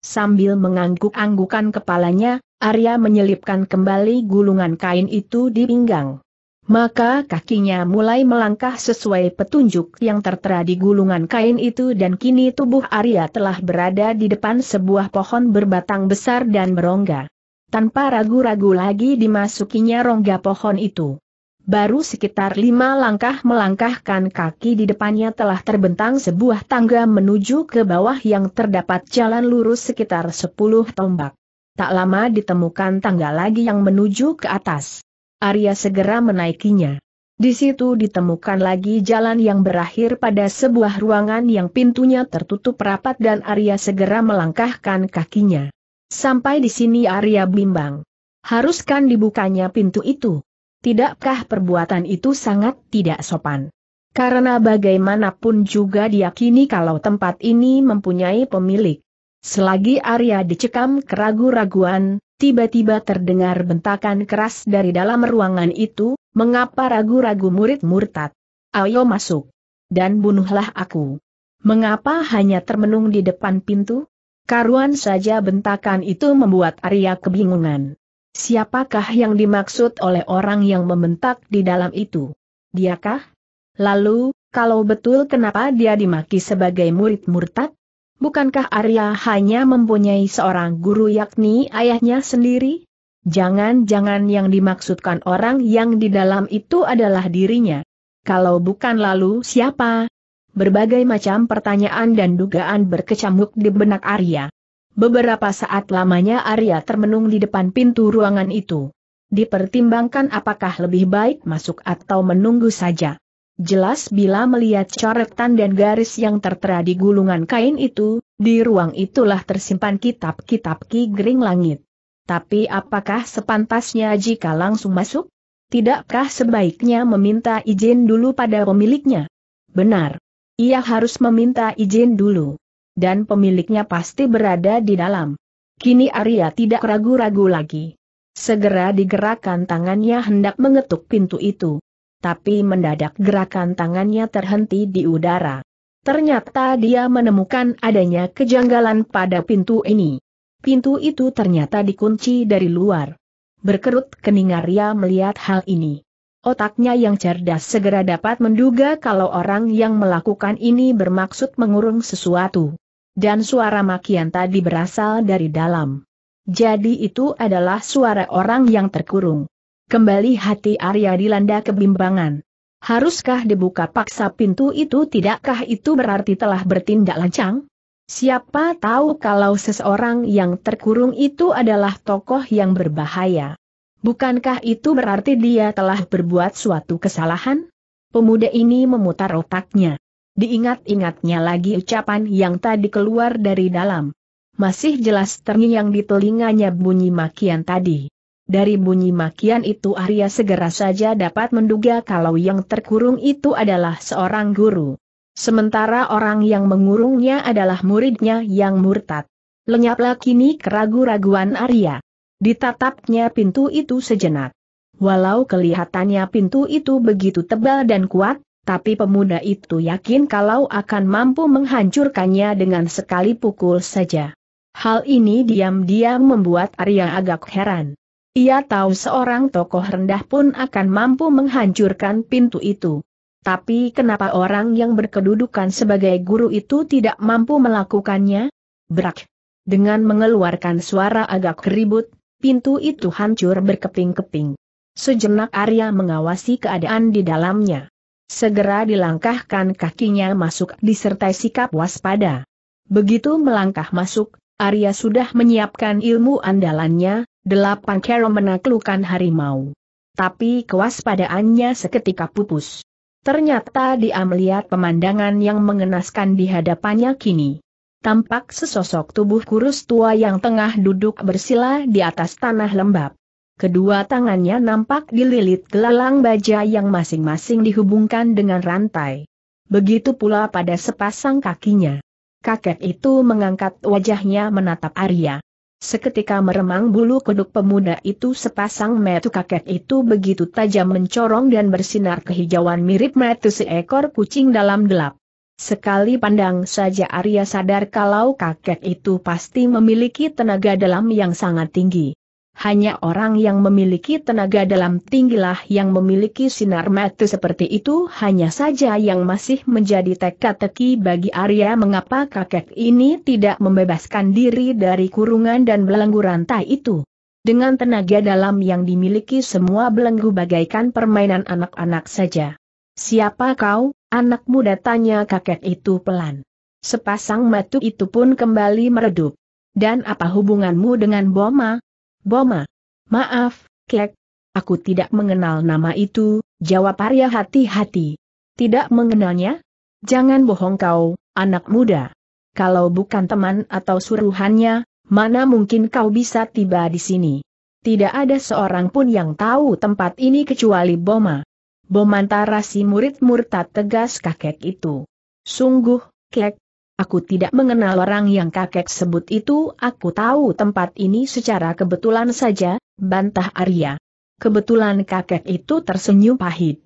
Sambil mengangguk-anggukan kepalanya, Arya menyelipkan kembali gulungan kain itu di pinggang. Maka kakinya mulai melangkah sesuai petunjuk yang tertera di gulungan kain itu dan kini tubuh Arya telah berada di depan sebuah pohon berbatang besar dan berongga. Tanpa ragu-ragu lagi dimasukinya rongga pohon itu. Baru sekitar lima langkah melangkahkan kaki di depannya telah terbentang sebuah tangga menuju ke bawah yang terdapat jalan lurus sekitar sepuluh tombak. Tak lama ditemukan tangga lagi yang menuju ke atas. Arya segera menaikinya. Di situ ditemukan lagi jalan yang berakhir pada sebuah ruangan yang pintunya tertutup rapat dan Arya segera melangkahkan kakinya. Sampai di sini Arya bimbang. Haruskan dibukanya pintu itu. Tidakkah perbuatan itu sangat tidak sopan? Karena bagaimanapun juga diyakini kalau tempat ini mempunyai pemilik. Selagi Arya dicekam keragu-raguan, tiba-tiba terdengar bentakan keras dari dalam ruangan itu, mengapa ragu-ragu murid murtad? Ayo masuk. Dan bunuhlah aku. Mengapa hanya termenung di depan pintu? Karuan saja bentakan itu membuat Arya kebingungan. Siapakah yang dimaksud oleh orang yang membentak di dalam itu? Diakah? Lalu, kalau betul kenapa dia dimaki sebagai murid murtad? Bukankah Arya hanya mempunyai seorang guru yakni ayahnya sendiri? Jangan-jangan yang dimaksudkan orang yang di dalam itu adalah dirinya. Kalau bukan lalu siapa? Berbagai macam pertanyaan dan dugaan berkecamuk di benak Arya. Beberapa saat lamanya Arya termenung di depan pintu ruangan itu. Dipertimbangkan apakah lebih baik masuk atau menunggu saja. Jelas bila melihat coretan dan garis yang tertera di gulungan kain itu, di ruang itulah tersimpan kitab-kitab Ki Gering Langit. Tapi apakah sepantasnya jika langsung masuk? Tidakkah sebaiknya meminta izin dulu pada pemiliknya? Benar. Ia harus meminta izin dulu. Dan pemiliknya pasti berada di dalam. Kini Arya tidak ragu-ragu lagi. Segera digerakkan tangannya hendak mengetuk pintu itu tapi mendadak gerakan tangannya terhenti di udara. Ternyata dia menemukan adanya kejanggalan pada pintu ini. Pintu itu ternyata dikunci dari luar. Berkerut kening Arya melihat hal ini. Otaknya yang cerdas segera dapat menduga kalau orang yang melakukan ini bermaksud mengurung sesuatu. Dan suara makian tadi berasal dari dalam. Jadi itu adalah suara orang yang terkurung. Kembali hati Arya dilanda kebimbangan. Haruskah dibuka paksa pintu itu tidakkah itu berarti telah bertindak lancang? Siapa tahu kalau seseorang yang terkurung itu adalah tokoh yang berbahaya. Bukankah itu berarti dia telah berbuat suatu kesalahan? Pemuda ini memutar otaknya. Diingat-ingatnya lagi ucapan yang tadi keluar dari dalam. Masih jelas terngiang di telinganya bunyi makian tadi. Dari bunyi makian itu Arya segera saja dapat menduga kalau yang terkurung itu adalah seorang guru. Sementara orang yang mengurungnya adalah muridnya yang murtad. Lenyaplah kini keragu-raguan Arya. Ditatapnya pintu itu sejenak. Walau kelihatannya pintu itu begitu tebal dan kuat, tapi pemuda itu yakin kalau akan mampu menghancurkannya dengan sekali pukul saja. Hal ini diam-diam membuat Arya agak heran. Ia tahu seorang tokoh rendah pun akan mampu menghancurkan pintu itu. Tapi kenapa orang yang berkedudukan sebagai guru itu tidak mampu melakukannya? Brak. Dengan mengeluarkan suara agak keribut, pintu itu hancur berkeping-keping. Sejenak Arya mengawasi keadaan di dalamnya. Segera dilangkahkan kakinya masuk disertai sikap waspada. Begitu melangkah masuk, Arya sudah menyiapkan ilmu andalannya, delapan kero menaklukkan harimau. Tapi kewaspadaannya seketika pupus. Ternyata dia melihat pemandangan yang mengenaskan di hadapannya kini. Tampak sesosok tubuh kurus tua yang tengah duduk bersila di atas tanah lembab. Kedua tangannya nampak dililit gelalang baja yang masing-masing dihubungkan dengan rantai. Begitu pula pada sepasang kakinya kakek itu mengangkat wajahnya menatap Arya. Seketika meremang bulu kuduk pemuda itu sepasang metu kakek itu begitu tajam mencorong dan bersinar kehijauan mirip metu seekor kucing dalam gelap. Sekali pandang saja Arya sadar kalau kakek itu pasti memiliki tenaga dalam yang sangat tinggi hanya orang yang memiliki tenaga dalam tinggilah yang memiliki sinar mata seperti itu hanya saja yang masih menjadi teka-teki bagi Arya mengapa kakek ini tidak membebaskan diri dari kurungan dan belenggu rantai itu. Dengan tenaga dalam yang dimiliki semua belenggu bagaikan permainan anak-anak saja. Siapa kau, anak muda tanya kakek itu pelan. Sepasang matu itu pun kembali meredup. Dan apa hubunganmu dengan Boma? Boma. Maaf, Kek. Aku tidak mengenal nama itu, jawab Arya hati-hati. Tidak mengenalnya? Jangan bohong kau, anak muda. Kalau bukan teman atau suruhannya, mana mungkin kau bisa tiba di sini? Tidak ada seorang pun yang tahu tempat ini kecuali Boma. Bomantara si murid murtad tegas kakek itu. Sungguh, Kek, Aku tidak mengenal orang yang kakek sebut itu, aku tahu tempat ini secara kebetulan saja, bantah Arya. Kebetulan kakek itu tersenyum pahit.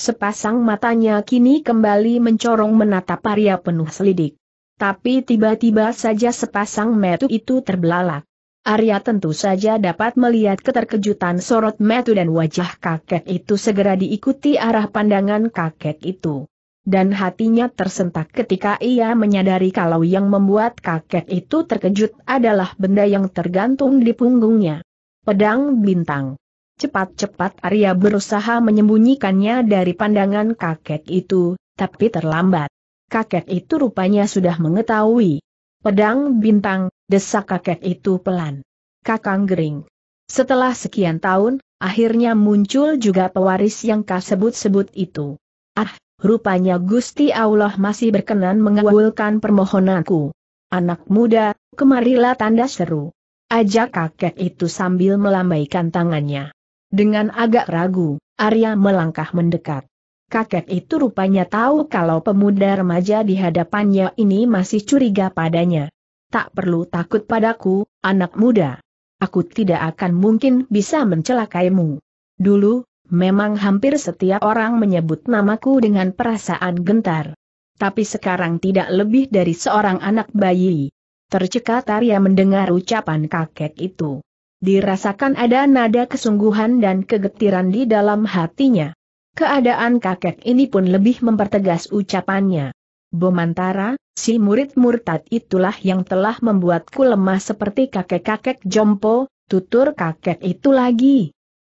Sepasang matanya kini kembali mencorong menatap Arya penuh selidik. Tapi tiba-tiba saja sepasang metu itu terbelalak. Arya tentu saja dapat melihat keterkejutan sorot metu dan wajah kakek itu segera diikuti arah pandangan kakek itu dan hatinya tersentak ketika ia menyadari kalau yang membuat kakek itu terkejut adalah benda yang tergantung di punggungnya. Pedang bintang. Cepat-cepat Arya berusaha menyembunyikannya dari pandangan kakek itu, tapi terlambat. Kakek itu rupanya sudah mengetahui. Pedang bintang, desak kakek itu pelan. Kakang Gering. Setelah sekian tahun, akhirnya muncul juga pewaris yang kasebut-sebut itu. Ah, Rupanya Gusti Allah masih berkenan mengawulkan permohonanku. Anak muda, kemarilah tanda seru. Ajak kakek itu sambil melambaikan tangannya. Dengan agak ragu, Arya melangkah mendekat. Kakek itu rupanya tahu kalau pemuda remaja di hadapannya ini masih curiga padanya. Tak perlu takut padaku, anak muda. Aku tidak akan mungkin bisa mencelakaimu. Dulu, Memang hampir setiap orang menyebut namaku dengan perasaan gentar. Tapi sekarang tidak lebih dari seorang anak bayi. Tercekat Arya mendengar ucapan kakek itu. Dirasakan ada nada kesungguhan dan kegetiran di dalam hatinya. Keadaan kakek ini pun lebih mempertegas ucapannya. Bomantara, si murid murtad itulah yang telah membuatku lemah seperti kakek-kakek jompo, tutur kakek itu lagi.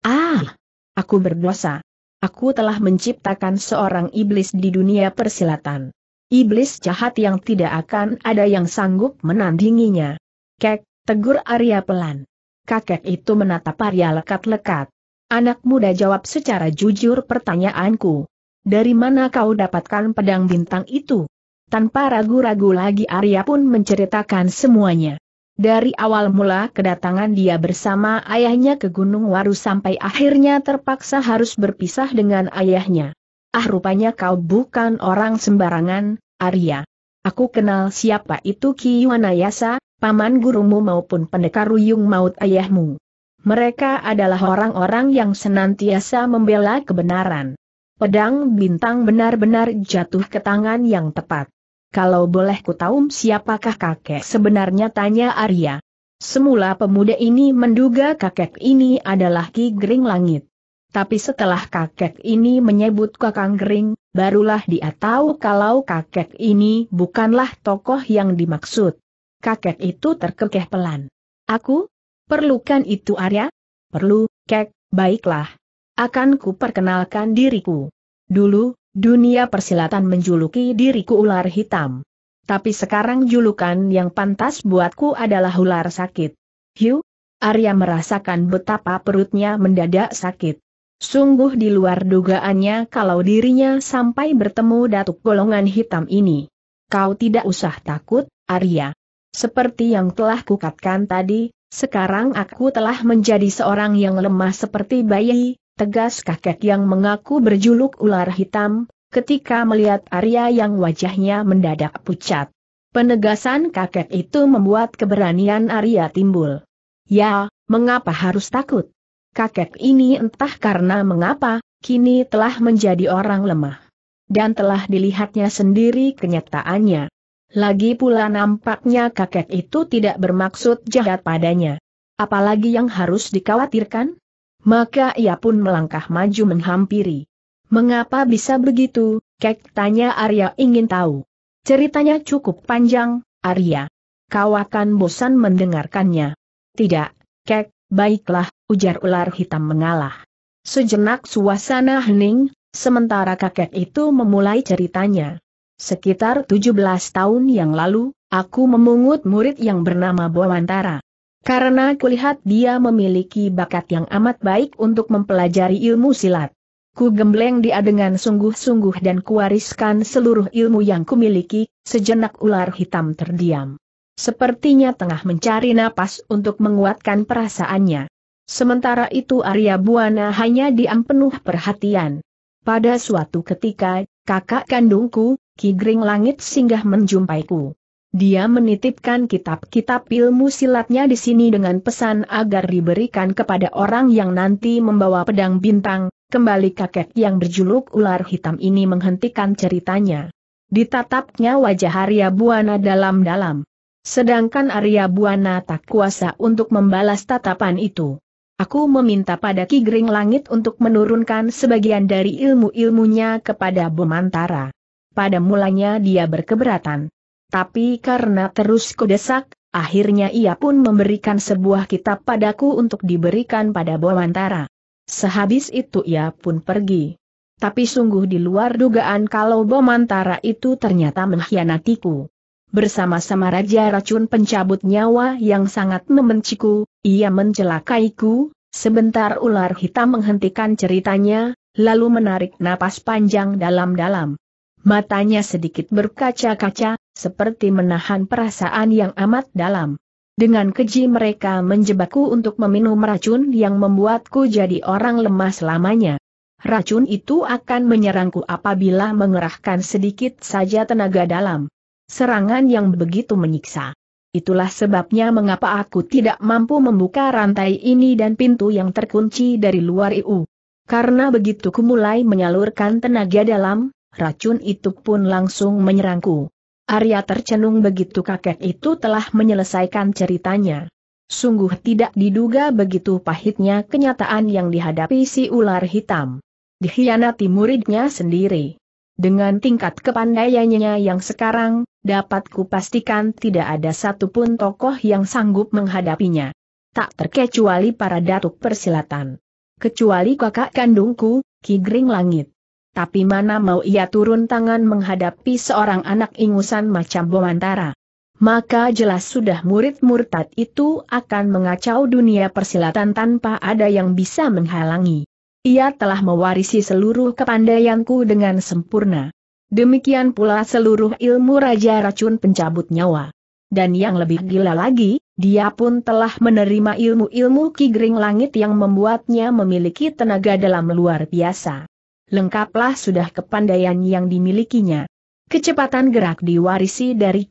Ah! Aku berdosa. Aku telah menciptakan seorang iblis di dunia persilatan. Iblis jahat yang tidak akan ada yang sanggup menandinginya. Kek, tegur Arya pelan. Kakek itu menatap Arya lekat-lekat. Anak muda jawab secara jujur pertanyaanku. Dari mana kau dapatkan pedang bintang itu? Tanpa ragu-ragu lagi Arya pun menceritakan semuanya. Dari awal mula kedatangan dia bersama ayahnya ke Gunung Waru sampai akhirnya terpaksa harus berpisah dengan ayahnya. Ah rupanya kau bukan orang sembarangan, Arya. Aku kenal siapa itu Ki Yuanayasa, paman gurumu maupun pendekar ruyung maut ayahmu. Mereka adalah orang-orang yang senantiasa membela kebenaran. Pedang bintang benar-benar jatuh ke tangan yang tepat. Kalau boleh ku tahu siapakah kakek sebenarnya tanya Arya. Semula pemuda ini menduga kakek ini adalah Ki Gering Langit. Tapi setelah kakek ini menyebut Kakang Gering, barulah dia tahu kalau kakek ini bukanlah tokoh yang dimaksud. Kakek itu terkekeh pelan. Aku? Perlukan itu Arya? Perlu, kek, baiklah. Akan ku perkenalkan diriku. Dulu, Dunia persilatan menjuluki diriku ular hitam. Tapi sekarang julukan yang pantas buatku adalah ular sakit. Hiu, Arya merasakan betapa perutnya mendadak sakit. Sungguh di luar dugaannya kalau dirinya sampai bertemu datuk golongan hitam ini. Kau tidak usah takut, Arya. Seperti yang telah kukatkan tadi, sekarang aku telah menjadi seorang yang lemah seperti bayi, tegas kakek yang mengaku berjuluk ular hitam, ketika melihat Arya yang wajahnya mendadak pucat. Penegasan kakek itu membuat keberanian Arya timbul. Ya, mengapa harus takut? Kakek ini entah karena mengapa, kini telah menjadi orang lemah. Dan telah dilihatnya sendiri kenyataannya. Lagi pula nampaknya kakek itu tidak bermaksud jahat padanya. Apalagi yang harus dikhawatirkan? Maka ia pun melangkah maju menghampiri. Mengapa bisa begitu? Kek tanya Arya ingin tahu. Ceritanya cukup panjang, Arya. Kau akan bosan mendengarkannya. Tidak, Kek, baiklah, ujar ular hitam mengalah. Sejenak suasana hening, sementara kakek itu memulai ceritanya. Sekitar 17 tahun yang lalu, aku memungut murid yang bernama Bawantara. Karena kulihat dia memiliki bakat yang amat baik untuk mempelajari ilmu silat. Ku gembleng dia dengan sungguh-sungguh dan kuwariskan seluruh ilmu yang kumiliki, sejenak ular hitam terdiam. Sepertinya tengah mencari napas untuk menguatkan perasaannya. Sementara itu Arya Buana hanya diam penuh perhatian. Pada suatu ketika, kakak kandungku, Ki Gring Langit singgah menjumpaiku. Dia menitipkan kitab-kitab ilmu silatnya di sini dengan pesan agar diberikan kepada orang yang nanti membawa pedang bintang, kembali kakek yang berjuluk ular hitam ini menghentikan ceritanya. Ditatapnya wajah Arya Buana dalam-dalam. Sedangkan Arya Buana tak kuasa untuk membalas tatapan itu. Aku meminta pada Ki Gering Langit untuk menurunkan sebagian dari ilmu-ilmunya kepada Bomantara. Pada mulanya dia berkeberatan. Tapi karena terus kudesak, akhirnya ia pun memberikan sebuah kitab padaku untuk diberikan pada Bawantara. Sehabis itu ia pun pergi. Tapi sungguh di luar dugaan kalau Bomantara itu ternyata mengkhianatiku. Bersama-sama Raja Racun pencabut nyawa yang sangat membenciku, ia mencelakaiku, sebentar ular hitam menghentikan ceritanya, lalu menarik napas panjang dalam-dalam. Matanya sedikit berkaca-kaca, seperti menahan perasaan yang amat dalam. Dengan keji mereka menjebakku untuk meminum racun yang membuatku jadi orang lemah selamanya. Racun itu akan menyerangku apabila mengerahkan sedikit saja tenaga dalam. Serangan yang begitu menyiksa. Itulah sebabnya mengapa aku tidak mampu membuka rantai ini dan pintu yang terkunci dari luar IU. Karena begitu ku mulai menyalurkan tenaga dalam, racun itu pun langsung menyerangku. Arya tercenung begitu kakek itu telah menyelesaikan ceritanya. Sungguh tidak diduga begitu pahitnya kenyataan yang dihadapi si ular hitam. Dihianati muridnya sendiri. Dengan tingkat kepandaiannya yang sekarang, dapat kupastikan tidak ada satupun tokoh yang sanggup menghadapinya. Tak terkecuali para datuk persilatan. Kecuali kakak kandungku, Ki Gring Langit tapi mana mau ia turun tangan menghadapi seorang anak ingusan macam Bomantara. Maka jelas sudah murid murtad itu akan mengacau dunia persilatan tanpa ada yang bisa menghalangi. Ia telah mewarisi seluruh kepandaianku dengan sempurna. Demikian pula seluruh ilmu Raja Racun Pencabut Nyawa. Dan yang lebih gila lagi, dia pun telah menerima ilmu-ilmu Ki Langit yang membuatnya memiliki tenaga dalam luar biasa lengkaplah sudah kepandaian yang dimilikinya. Kecepatan gerak diwarisi dari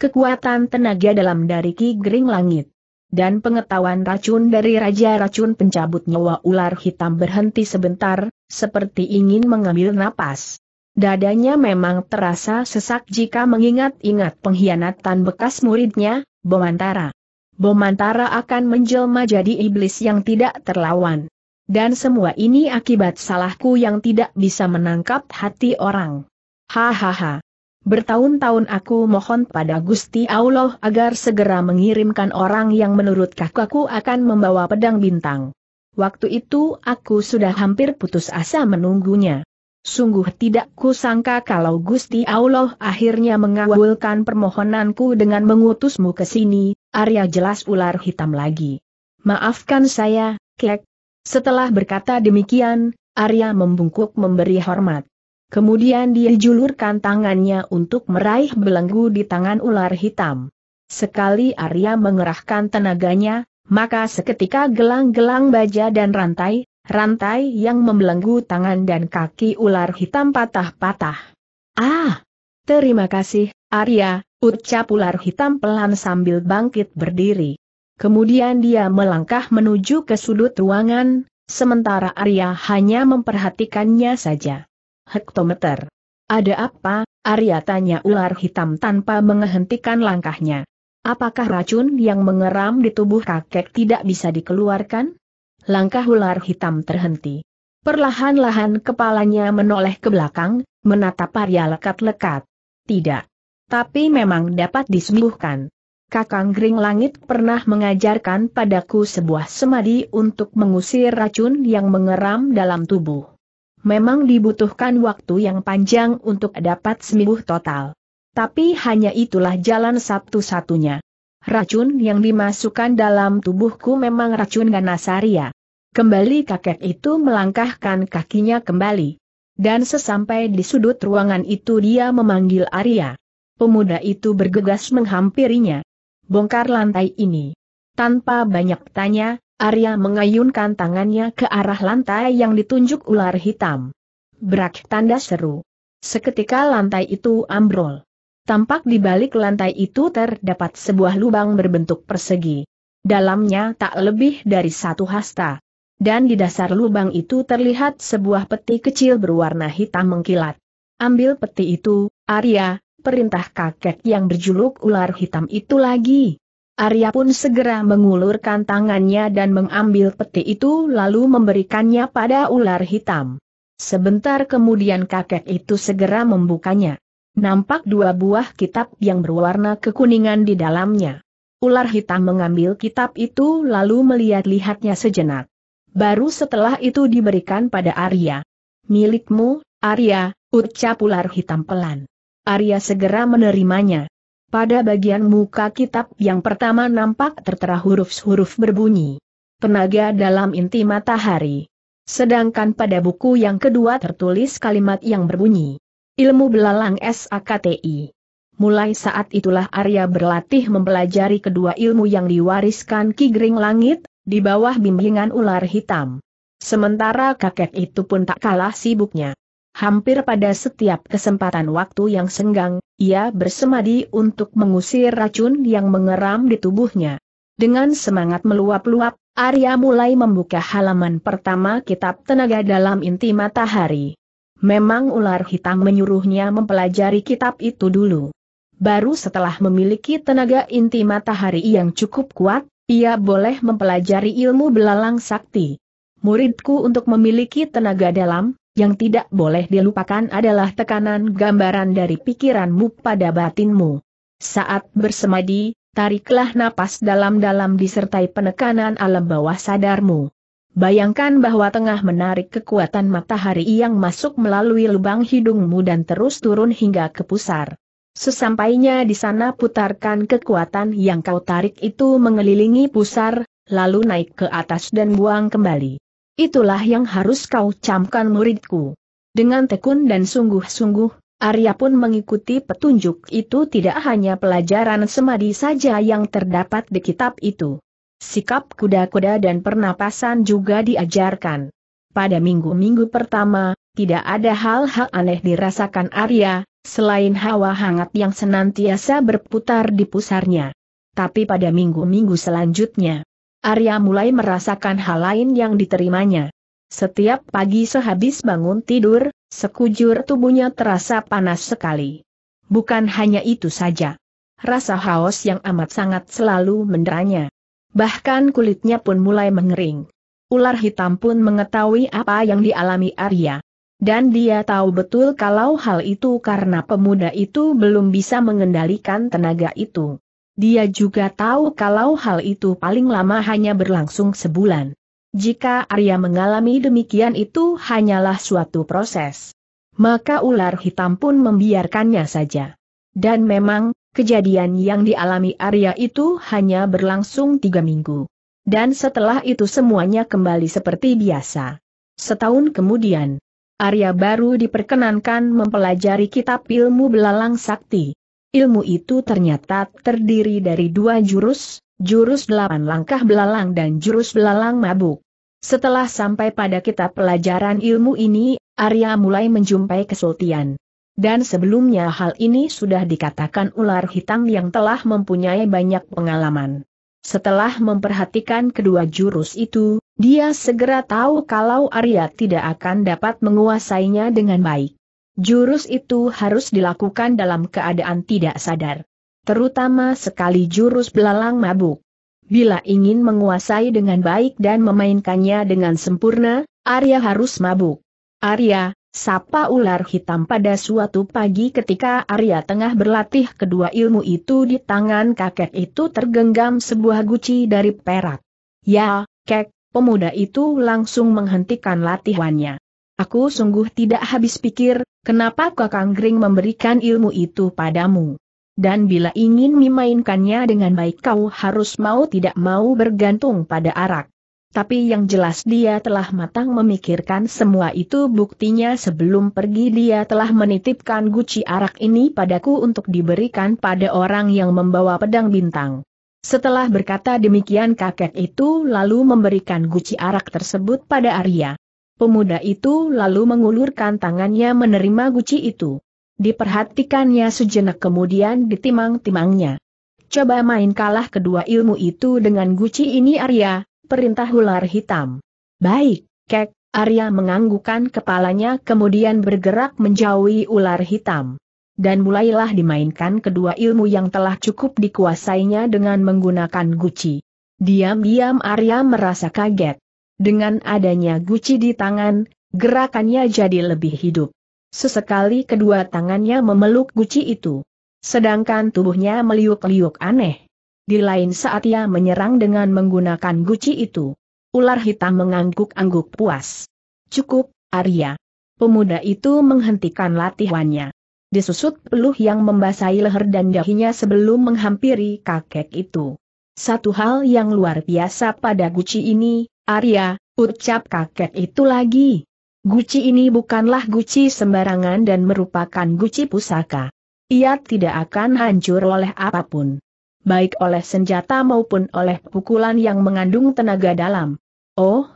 Kekuatan tenaga dalam dari Ki Gering Langit. Dan pengetahuan racun dari Raja Racun Pencabut Nyawa Ular Hitam berhenti sebentar, seperti ingin mengambil napas. Dadanya memang terasa sesak jika mengingat-ingat pengkhianatan bekas muridnya, Bomantara. Bomantara akan menjelma jadi iblis yang tidak terlawan. Dan semua ini akibat salahku yang tidak bisa menangkap hati orang. Hahaha. Bertahun-tahun aku mohon pada Gusti Allah agar segera mengirimkan orang yang menurut kakakku akan membawa pedang bintang. Waktu itu aku sudah hampir putus asa menunggunya. Sungguh tidak kusangka kalau Gusti Allah akhirnya mengabulkan permohonanku dengan mengutusmu ke sini, Arya jelas ular hitam lagi. Maafkan saya, Kek, setelah berkata demikian, Arya membungkuk memberi hormat. Kemudian dia julurkan tangannya untuk meraih belenggu di tangan ular hitam. Sekali Arya mengerahkan tenaganya, maka seketika gelang-gelang baja dan rantai, rantai yang membelenggu tangan dan kaki ular hitam patah-patah. Ah! Terima kasih, Arya, ucap ular hitam pelan sambil bangkit berdiri. Kemudian dia melangkah menuju ke sudut ruangan, sementara Arya hanya memperhatikannya saja. Hektometer. Ada apa? Arya tanya ular hitam tanpa menghentikan langkahnya. Apakah racun yang mengeram di tubuh kakek tidak bisa dikeluarkan? Langkah ular hitam terhenti. Perlahan-lahan kepalanya menoleh ke belakang, menatap Arya lekat-lekat. Tidak. Tapi memang dapat disembuhkan. Kakang Gring Langit pernah mengajarkan padaku sebuah semadi untuk mengusir racun yang mengeram dalam tubuh. Memang dibutuhkan waktu yang panjang untuk dapat sembuh total. Tapi hanya itulah jalan satu-satunya. Racun yang dimasukkan dalam tubuhku memang racun Ganasaria. Kembali kakek itu melangkahkan kakinya kembali. Dan sesampai di sudut ruangan itu dia memanggil Arya. Pemuda itu bergegas menghampirinya bongkar lantai ini. Tanpa banyak tanya, Arya mengayunkan tangannya ke arah lantai yang ditunjuk ular hitam. Berak tanda seru. Seketika lantai itu ambrol. Tampak di balik lantai itu terdapat sebuah lubang berbentuk persegi. Dalamnya tak lebih dari satu hasta. Dan di dasar lubang itu terlihat sebuah peti kecil berwarna hitam mengkilat. Ambil peti itu, Arya, perintah kakek yang berjuluk ular hitam itu lagi. Arya pun segera mengulurkan tangannya dan mengambil peti itu lalu memberikannya pada ular hitam. Sebentar kemudian kakek itu segera membukanya. Nampak dua buah kitab yang berwarna kekuningan di dalamnya. Ular hitam mengambil kitab itu lalu melihat-lihatnya sejenak. Baru setelah itu diberikan pada Arya. Milikmu, Arya, ucap ular hitam pelan. Arya segera menerimanya. Pada bagian muka kitab yang pertama nampak tertera huruf-huruf berbunyi. Tenaga dalam inti matahari. Sedangkan pada buku yang kedua tertulis kalimat yang berbunyi. Ilmu belalang SAKTI. Mulai saat itulah Arya berlatih mempelajari kedua ilmu yang diwariskan Ki Gering Langit, di bawah bimbingan ular hitam. Sementara kakek itu pun tak kalah sibuknya. Hampir pada setiap kesempatan waktu yang senggang, ia bersemadi untuk mengusir racun yang mengeram di tubuhnya. Dengan semangat meluap-luap, Arya mulai membuka halaman pertama kitab tenaga dalam inti matahari. Memang ular hitam menyuruhnya mempelajari kitab itu dulu. Baru setelah memiliki tenaga inti matahari yang cukup kuat, ia boleh mempelajari ilmu belalang sakti. Muridku untuk memiliki tenaga dalam, yang tidak boleh dilupakan adalah tekanan gambaran dari pikiranmu pada batinmu. Saat bersemadi, tariklah napas dalam-dalam disertai penekanan alam bawah sadarmu. Bayangkan bahwa tengah menarik kekuatan matahari yang masuk melalui lubang hidungmu dan terus turun hingga ke pusar. Sesampainya di sana putarkan kekuatan yang kau tarik itu mengelilingi pusar, lalu naik ke atas dan buang kembali. Itulah yang harus kau camkan muridku. Dengan tekun dan sungguh-sungguh, Arya pun mengikuti petunjuk itu tidak hanya pelajaran semadi saja yang terdapat di kitab itu. Sikap kuda-kuda dan pernapasan juga diajarkan. Pada minggu-minggu pertama, tidak ada hal-hal aneh dirasakan Arya, selain hawa hangat yang senantiasa berputar di pusarnya. Tapi pada minggu-minggu selanjutnya, Arya mulai merasakan hal lain yang diterimanya. Setiap pagi sehabis bangun tidur, sekujur tubuhnya terasa panas sekali. Bukan hanya itu saja. Rasa haus yang amat sangat selalu menderanya. Bahkan kulitnya pun mulai mengering. Ular hitam pun mengetahui apa yang dialami Arya. Dan dia tahu betul kalau hal itu karena pemuda itu belum bisa mengendalikan tenaga itu. Dia juga tahu kalau hal itu paling lama hanya berlangsung sebulan. Jika Arya mengalami demikian itu hanyalah suatu proses. Maka ular hitam pun membiarkannya saja. Dan memang, kejadian yang dialami Arya itu hanya berlangsung tiga minggu. Dan setelah itu semuanya kembali seperti biasa. Setahun kemudian, Arya baru diperkenankan mempelajari kitab ilmu belalang sakti. Ilmu itu ternyata terdiri dari dua jurus, jurus delapan langkah belalang dan jurus belalang mabuk. Setelah sampai pada kitab pelajaran ilmu ini, Arya mulai menjumpai kesultian. Dan sebelumnya hal ini sudah dikatakan ular hitam yang telah mempunyai banyak pengalaman. Setelah memperhatikan kedua jurus itu, dia segera tahu kalau Arya tidak akan dapat menguasainya dengan baik. Jurus itu harus dilakukan dalam keadaan tidak sadar. Terutama sekali jurus belalang mabuk. Bila ingin menguasai dengan baik dan memainkannya dengan sempurna, Arya harus mabuk. Arya, sapa ular hitam pada suatu pagi ketika Arya tengah berlatih kedua ilmu itu di tangan kakek itu tergenggam sebuah guci dari perak. Ya, kek, pemuda itu langsung menghentikan latihannya. Aku sungguh tidak habis pikir, kenapa Kakang Gering memberikan ilmu itu padamu. Dan bila ingin memainkannya dengan baik kau harus mau tidak mau bergantung pada arak. Tapi yang jelas dia telah matang memikirkan semua itu buktinya sebelum pergi dia telah menitipkan guci arak ini padaku untuk diberikan pada orang yang membawa pedang bintang. Setelah berkata demikian kakek itu lalu memberikan guci arak tersebut pada Arya. Pemuda itu lalu mengulurkan tangannya menerima guci itu. Diperhatikannya sejenak kemudian ditimang-timangnya. Coba main kalah kedua ilmu itu dengan guci ini Arya, perintah ular hitam. Baik, kek, Arya menganggukan kepalanya kemudian bergerak menjauhi ular hitam. Dan mulailah dimainkan kedua ilmu yang telah cukup dikuasainya dengan menggunakan guci. Diam-diam Arya merasa kaget. Dengan adanya guci di tangan, gerakannya jadi lebih hidup. Sesekali kedua tangannya memeluk guci itu. Sedangkan tubuhnya meliuk-liuk aneh. Di lain saat ia menyerang dengan menggunakan guci itu. Ular hitam mengangguk-angguk puas. Cukup, Arya. Pemuda itu menghentikan latihannya. Disusut peluh yang membasahi leher dan dahinya sebelum menghampiri kakek itu. Satu hal yang luar biasa pada Guci ini, Arya, ucap kakek itu lagi. Guci ini bukanlah Guci sembarangan dan merupakan Guci pusaka. Ia tidak akan hancur oleh apapun. Baik oleh senjata maupun oleh pukulan yang mengandung tenaga dalam. Oh,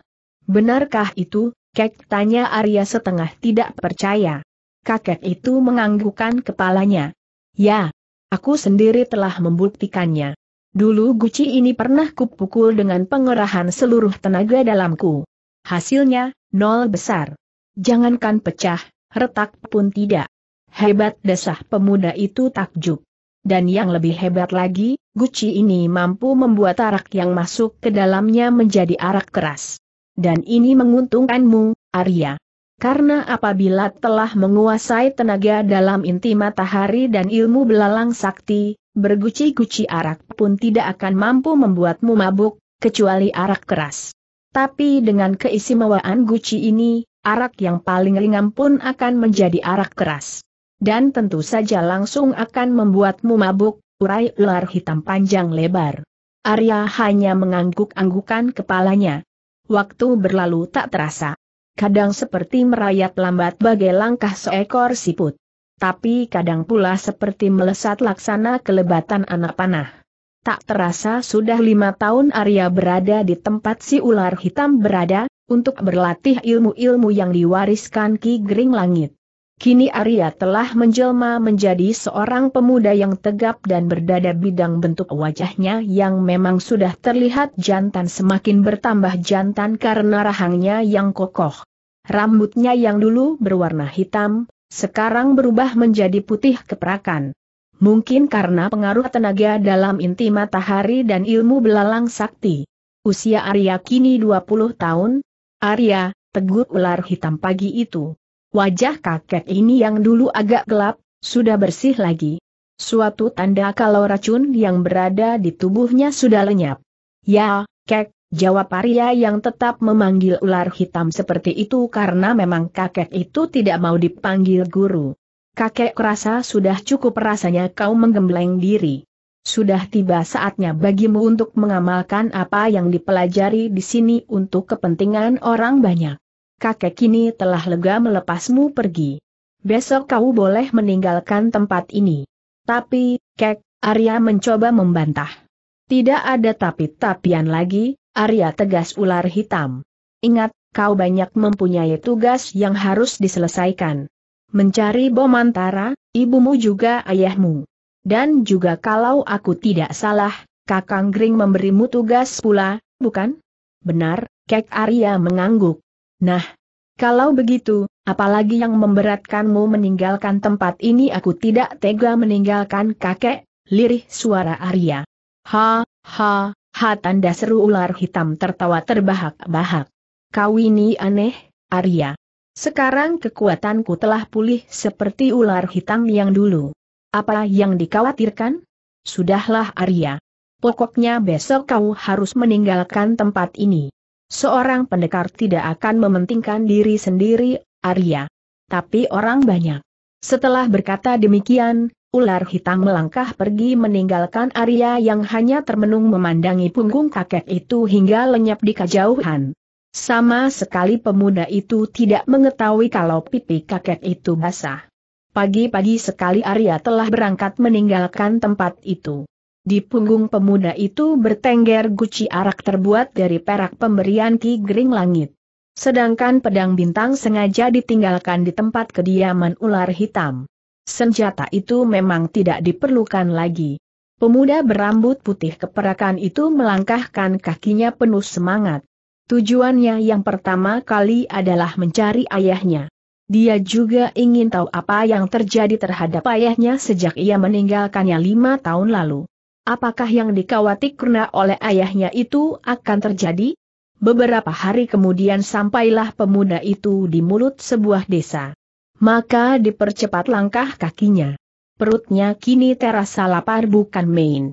benarkah itu? Kek tanya Arya setengah tidak percaya. Kakek itu menganggukkan kepalanya. Ya, aku sendiri telah membuktikannya. Dulu guci ini pernah kupukul dengan pengerahan seluruh tenaga dalamku. Hasilnya, nol besar. Jangankan pecah, retak pun tidak. Hebat desah pemuda itu takjub. Dan yang lebih hebat lagi, guci ini mampu membuat arak yang masuk ke dalamnya menjadi arak keras. Dan ini menguntungkanmu, Arya. Karena apabila telah menguasai tenaga dalam inti matahari dan ilmu belalang sakti, berguci-guci arak pun tidak akan mampu membuatmu mabuk, kecuali arak keras. Tapi dengan keisimewaan guci ini, arak yang paling ringan pun akan menjadi arak keras. Dan tentu saja langsung akan membuatmu mabuk, urai ular hitam panjang lebar. Arya hanya mengangguk-anggukan kepalanya. Waktu berlalu tak terasa. Kadang seperti merayap lambat bagai langkah seekor siput tapi kadang pula seperti melesat laksana kelebatan anak panah. Tak terasa sudah lima tahun Arya berada di tempat si ular hitam berada, untuk berlatih ilmu-ilmu yang diwariskan Ki Gering Langit. Kini Arya telah menjelma menjadi seorang pemuda yang tegap dan berdada bidang bentuk wajahnya yang memang sudah terlihat jantan semakin bertambah jantan karena rahangnya yang kokoh. Rambutnya yang dulu berwarna hitam, sekarang berubah menjadi putih keperakan. Mungkin karena pengaruh tenaga dalam inti matahari dan ilmu belalang sakti. Usia Arya kini 20 tahun, Arya, tegur ular hitam pagi itu. Wajah kakek ini yang dulu agak gelap, sudah bersih lagi. Suatu tanda kalau racun yang berada di tubuhnya sudah lenyap. Ya, kek, Jawab Arya yang tetap memanggil ular hitam seperti itu karena memang kakek itu tidak mau dipanggil guru. Kakek kerasa sudah cukup rasanya kau menggembleng diri. Sudah tiba saatnya bagimu untuk mengamalkan apa yang dipelajari di sini untuk kepentingan orang banyak. Kakek kini telah lega melepasmu pergi. Besok kau boleh meninggalkan tempat ini. Tapi, kek, Arya mencoba membantah. Tidak ada tapi-tapian lagi, Arya tegas ular hitam. Ingat, kau banyak mempunyai tugas yang harus diselesaikan. Mencari bom antara, ibumu juga ayahmu. Dan juga kalau aku tidak salah, Kakang Gring memberimu tugas pula, bukan? Benar, Kek Arya mengangguk. Nah, kalau begitu, apalagi yang memberatkanmu meninggalkan tempat ini aku tidak tega meninggalkan kakek, lirih suara Arya. Ha, ha, Ha tanda seru ular hitam tertawa terbahak-bahak. Kau ini aneh, Arya. Sekarang kekuatanku telah pulih seperti ular hitam yang dulu. Apa yang dikhawatirkan? Sudahlah Arya. Pokoknya besok kau harus meninggalkan tempat ini. Seorang pendekar tidak akan mementingkan diri sendiri, Arya. Tapi orang banyak. Setelah berkata demikian, ular hitam melangkah pergi meninggalkan Arya yang hanya termenung memandangi punggung kakek itu hingga lenyap di kejauhan. Sama sekali pemuda itu tidak mengetahui kalau pipi kakek itu basah. Pagi-pagi sekali Arya telah berangkat meninggalkan tempat itu. Di punggung pemuda itu bertengger guci arak terbuat dari perak pemberian Ki Gering Langit. Sedangkan pedang bintang sengaja ditinggalkan di tempat kediaman ular hitam. Senjata itu memang tidak diperlukan lagi. Pemuda berambut putih keperakan itu melangkahkan kakinya penuh semangat. Tujuannya yang pertama kali adalah mencari ayahnya. Dia juga ingin tahu apa yang terjadi terhadap ayahnya sejak ia meninggalkannya lima tahun lalu. Apakah yang dikhawatirkan oleh ayahnya itu akan terjadi? Beberapa hari kemudian sampailah pemuda itu di mulut sebuah desa maka dipercepat langkah kakinya. Perutnya kini terasa lapar bukan main.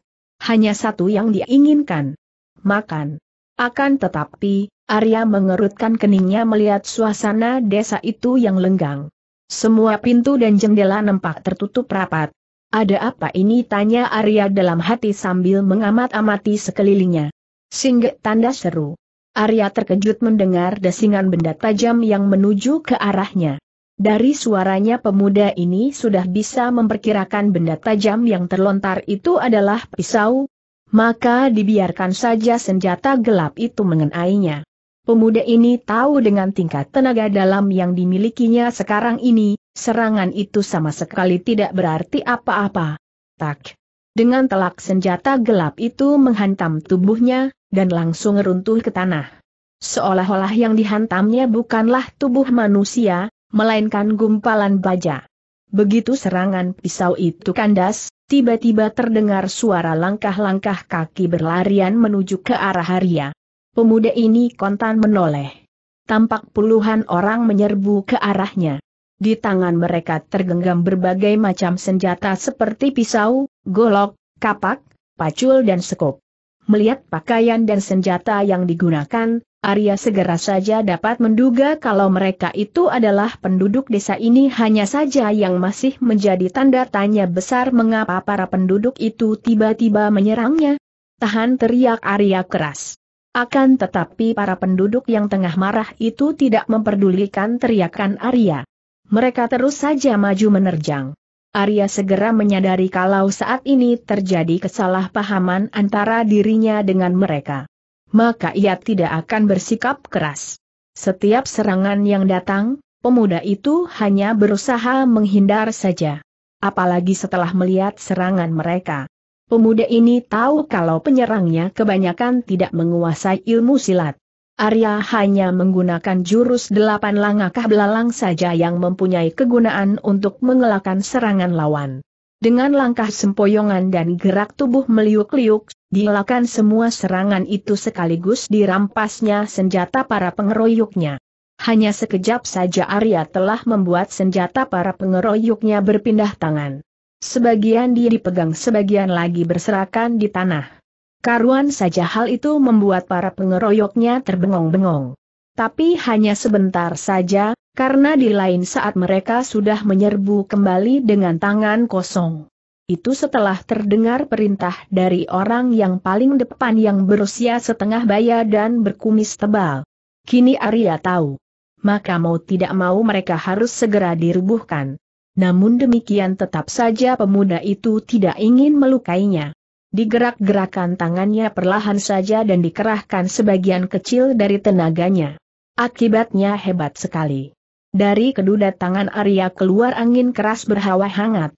Hanya satu yang diinginkan. Makan. Akan tetapi, Arya mengerutkan keningnya melihat suasana desa itu yang lenggang. Semua pintu dan jendela nampak tertutup rapat. Ada apa ini tanya Arya dalam hati sambil mengamat-amati sekelilingnya. Singgah tanda seru. Arya terkejut mendengar desingan benda tajam yang menuju ke arahnya. Dari suaranya pemuda ini sudah bisa memperkirakan benda tajam yang terlontar itu adalah pisau, maka dibiarkan saja senjata gelap itu mengenainya. Pemuda ini tahu dengan tingkat tenaga dalam yang dimilikinya sekarang ini, serangan itu sama sekali tidak berarti apa-apa. Tak. Dengan telak senjata gelap itu menghantam tubuhnya, dan langsung runtuh ke tanah. Seolah-olah yang dihantamnya bukanlah tubuh manusia, melainkan gumpalan baja. Begitu serangan pisau itu kandas, tiba-tiba terdengar suara langkah-langkah kaki berlarian menuju ke arah Arya. Pemuda ini kontan menoleh. Tampak puluhan orang menyerbu ke arahnya. Di tangan mereka tergenggam berbagai macam senjata seperti pisau, golok, kapak, pacul dan sekop. Melihat pakaian dan senjata yang digunakan, Arya segera saja dapat menduga kalau mereka itu adalah penduduk desa ini hanya saja yang masih menjadi tanda tanya besar mengapa para penduduk itu tiba-tiba menyerangnya. Tahan teriak Arya keras. Akan tetapi para penduduk yang tengah marah itu tidak memperdulikan teriakan Arya. Mereka terus saja maju menerjang. Arya segera menyadari kalau saat ini terjadi kesalahpahaman antara dirinya dengan mereka maka ia tidak akan bersikap keras. Setiap serangan yang datang, pemuda itu hanya berusaha menghindar saja. Apalagi setelah melihat serangan mereka. Pemuda ini tahu kalau penyerangnya kebanyakan tidak menguasai ilmu silat. Arya hanya menggunakan jurus delapan langkah belalang saja yang mempunyai kegunaan untuk mengelakkan serangan lawan. Dengan langkah sempoyongan dan gerak tubuh meliuk-liuk, Dielakkan semua serangan itu sekaligus dirampasnya senjata para pengeroyoknya. Hanya sekejap saja Arya telah membuat senjata para pengeroyoknya berpindah tangan. Sebagian dia dipegang sebagian lagi berserakan di tanah. Karuan saja hal itu membuat para pengeroyoknya terbengong-bengong. Tapi hanya sebentar saja, karena di lain saat mereka sudah menyerbu kembali dengan tangan kosong. Itu setelah terdengar perintah dari orang yang paling depan yang berusia setengah baya dan berkumis tebal. Kini Arya tahu. Maka mau tidak mau mereka harus segera dirubuhkan. Namun demikian tetap saja pemuda itu tidak ingin melukainya. Digerak-gerakan tangannya perlahan saja dan dikerahkan sebagian kecil dari tenaganya. Akibatnya hebat sekali. Dari kedua tangan Arya keluar angin keras berhawa hangat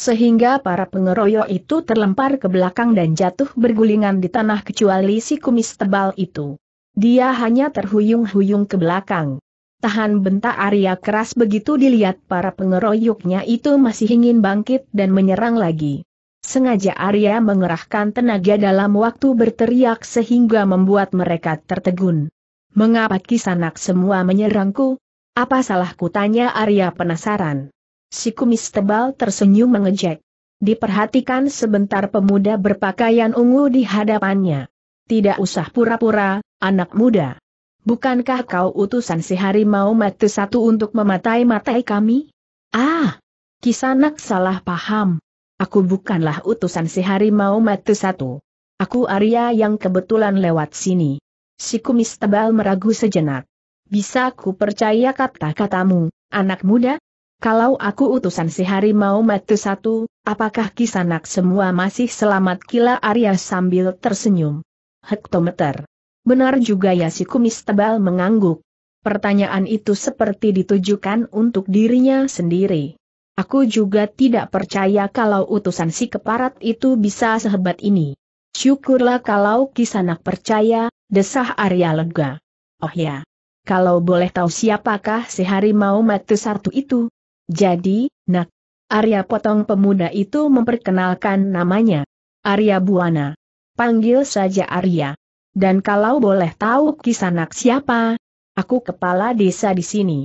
sehingga para pengeroyok itu terlempar ke belakang dan jatuh bergulingan di tanah kecuali si kumis tebal itu. Dia hanya terhuyung-huyung ke belakang. Tahan bentak Arya keras begitu dilihat para pengeroyoknya itu masih ingin bangkit dan menyerang lagi. Sengaja Arya mengerahkan tenaga dalam waktu berteriak sehingga membuat mereka tertegun. Mengapa kisanak semua menyerangku? Apa salahku tanya Arya penasaran. Si kumis tebal tersenyum mengejek. Diperhatikan sebentar pemuda berpakaian ungu di hadapannya. Tidak usah pura-pura, anak muda. Bukankah kau utusan si harimau mati satu untuk mematai-matai kami? Ah! Kisanak salah paham. Aku bukanlah utusan si harimau mati satu. Aku Arya yang kebetulan lewat sini. Si kumis tebal meragu sejenak. Bisa ku percaya kata-katamu, anak muda? Kalau aku utusan si harimau mati satu, apakah kisanak semua masih selamat kila Arya sambil tersenyum? Hektometer. Benar juga ya si kumis tebal mengangguk. Pertanyaan itu seperti ditujukan untuk dirinya sendiri. Aku juga tidak percaya kalau utusan si keparat itu bisa sehebat ini. Syukurlah kalau kisanak percaya, desah Arya lega. Oh ya, kalau boleh tahu siapakah si harimau mati satu itu, jadi, nak, Arya Potong pemuda itu memperkenalkan namanya. Arya Buana. Panggil saja Arya. Dan kalau boleh tahu kisanak siapa? Aku kepala desa di sini.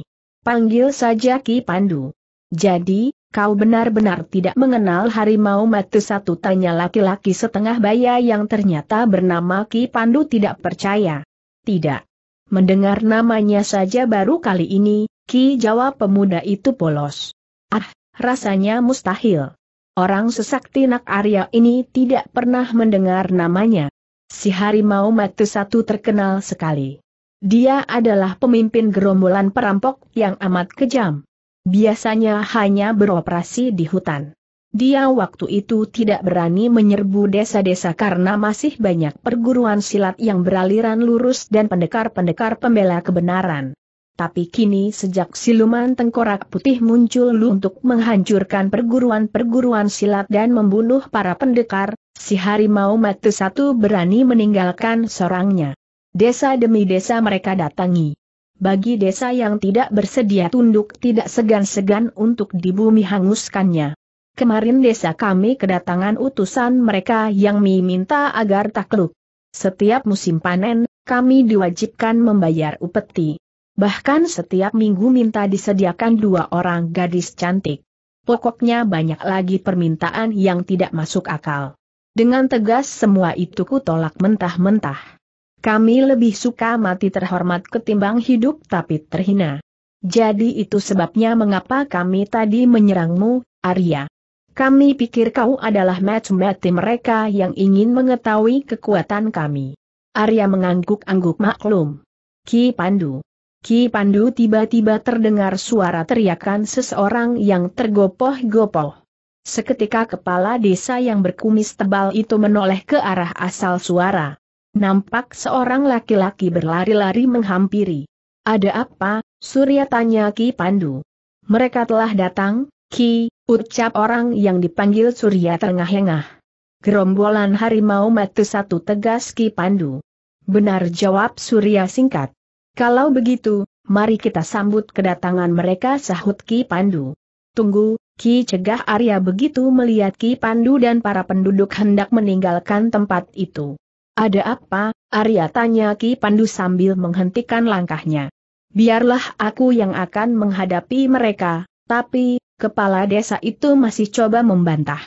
Panggil saja Ki Pandu. Jadi, kau benar-benar tidak mengenal harimau mati satu tanya laki-laki setengah baya yang ternyata bernama Ki Pandu tidak percaya. Tidak. Mendengar namanya saja baru kali ini, Ki jawab pemuda itu polos. Ah, rasanya mustahil. Orang sesakti nak Arya ini tidak pernah mendengar namanya. Si harimau mati satu terkenal sekali. Dia adalah pemimpin gerombolan perampok yang amat kejam. Biasanya hanya beroperasi di hutan. Dia waktu itu tidak berani menyerbu desa-desa karena masih banyak perguruan silat yang beraliran lurus dan pendekar-pendekar pembela kebenaran tapi kini sejak siluman tengkorak putih muncul lu untuk menghancurkan perguruan-perguruan silat dan membunuh para pendekar, si harimau mati satu berani meninggalkan sorangnya. Desa demi desa mereka datangi. Bagi desa yang tidak bersedia tunduk tidak segan-segan untuk dibumi hanguskannya. Kemarin desa kami kedatangan utusan mereka yang meminta agar takluk. Setiap musim panen, kami diwajibkan membayar upeti. Bahkan setiap minggu minta disediakan dua orang gadis cantik. Pokoknya banyak lagi permintaan yang tidak masuk akal. Dengan tegas semua itu kutolak mentah-mentah. Kami lebih suka mati terhormat ketimbang hidup tapi terhina. Jadi itu sebabnya mengapa kami tadi menyerangmu, Arya. Kami pikir kau adalah match-mati mereka yang ingin mengetahui kekuatan kami. Arya mengangguk-angguk maklum. Ki Pandu. Ki Pandu tiba-tiba terdengar suara teriakan seseorang yang tergopoh-gopoh. Seketika kepala desa yang berkumis tebal itu menoleh ke arah asal suara. Nampak seorang laki-laki berlari-lari menghampiri. Ada apa, Surya tanya Ki Pandu. Mereka telah datang, Ki, ucap orang yang dipanggil Surya terengah-engah. Gerombolan harimau mati satu tegas Ki Pandu. Benar jawab Surya singkat. Kalau begitu, mari kita sambut kedatangan mereka sahut Ki Pandu. Tunggu, Ki cegah Arya begitu melihat Ki Pandu dan para penduduk hendak meninggalkan tempat itu. Ada apa? Arya tanya Ki Pandu sambil menghentikan langkahnya. Biarlah aku yang akan menghadapi mereka, tapi, kepala desa itu masih coba membantah.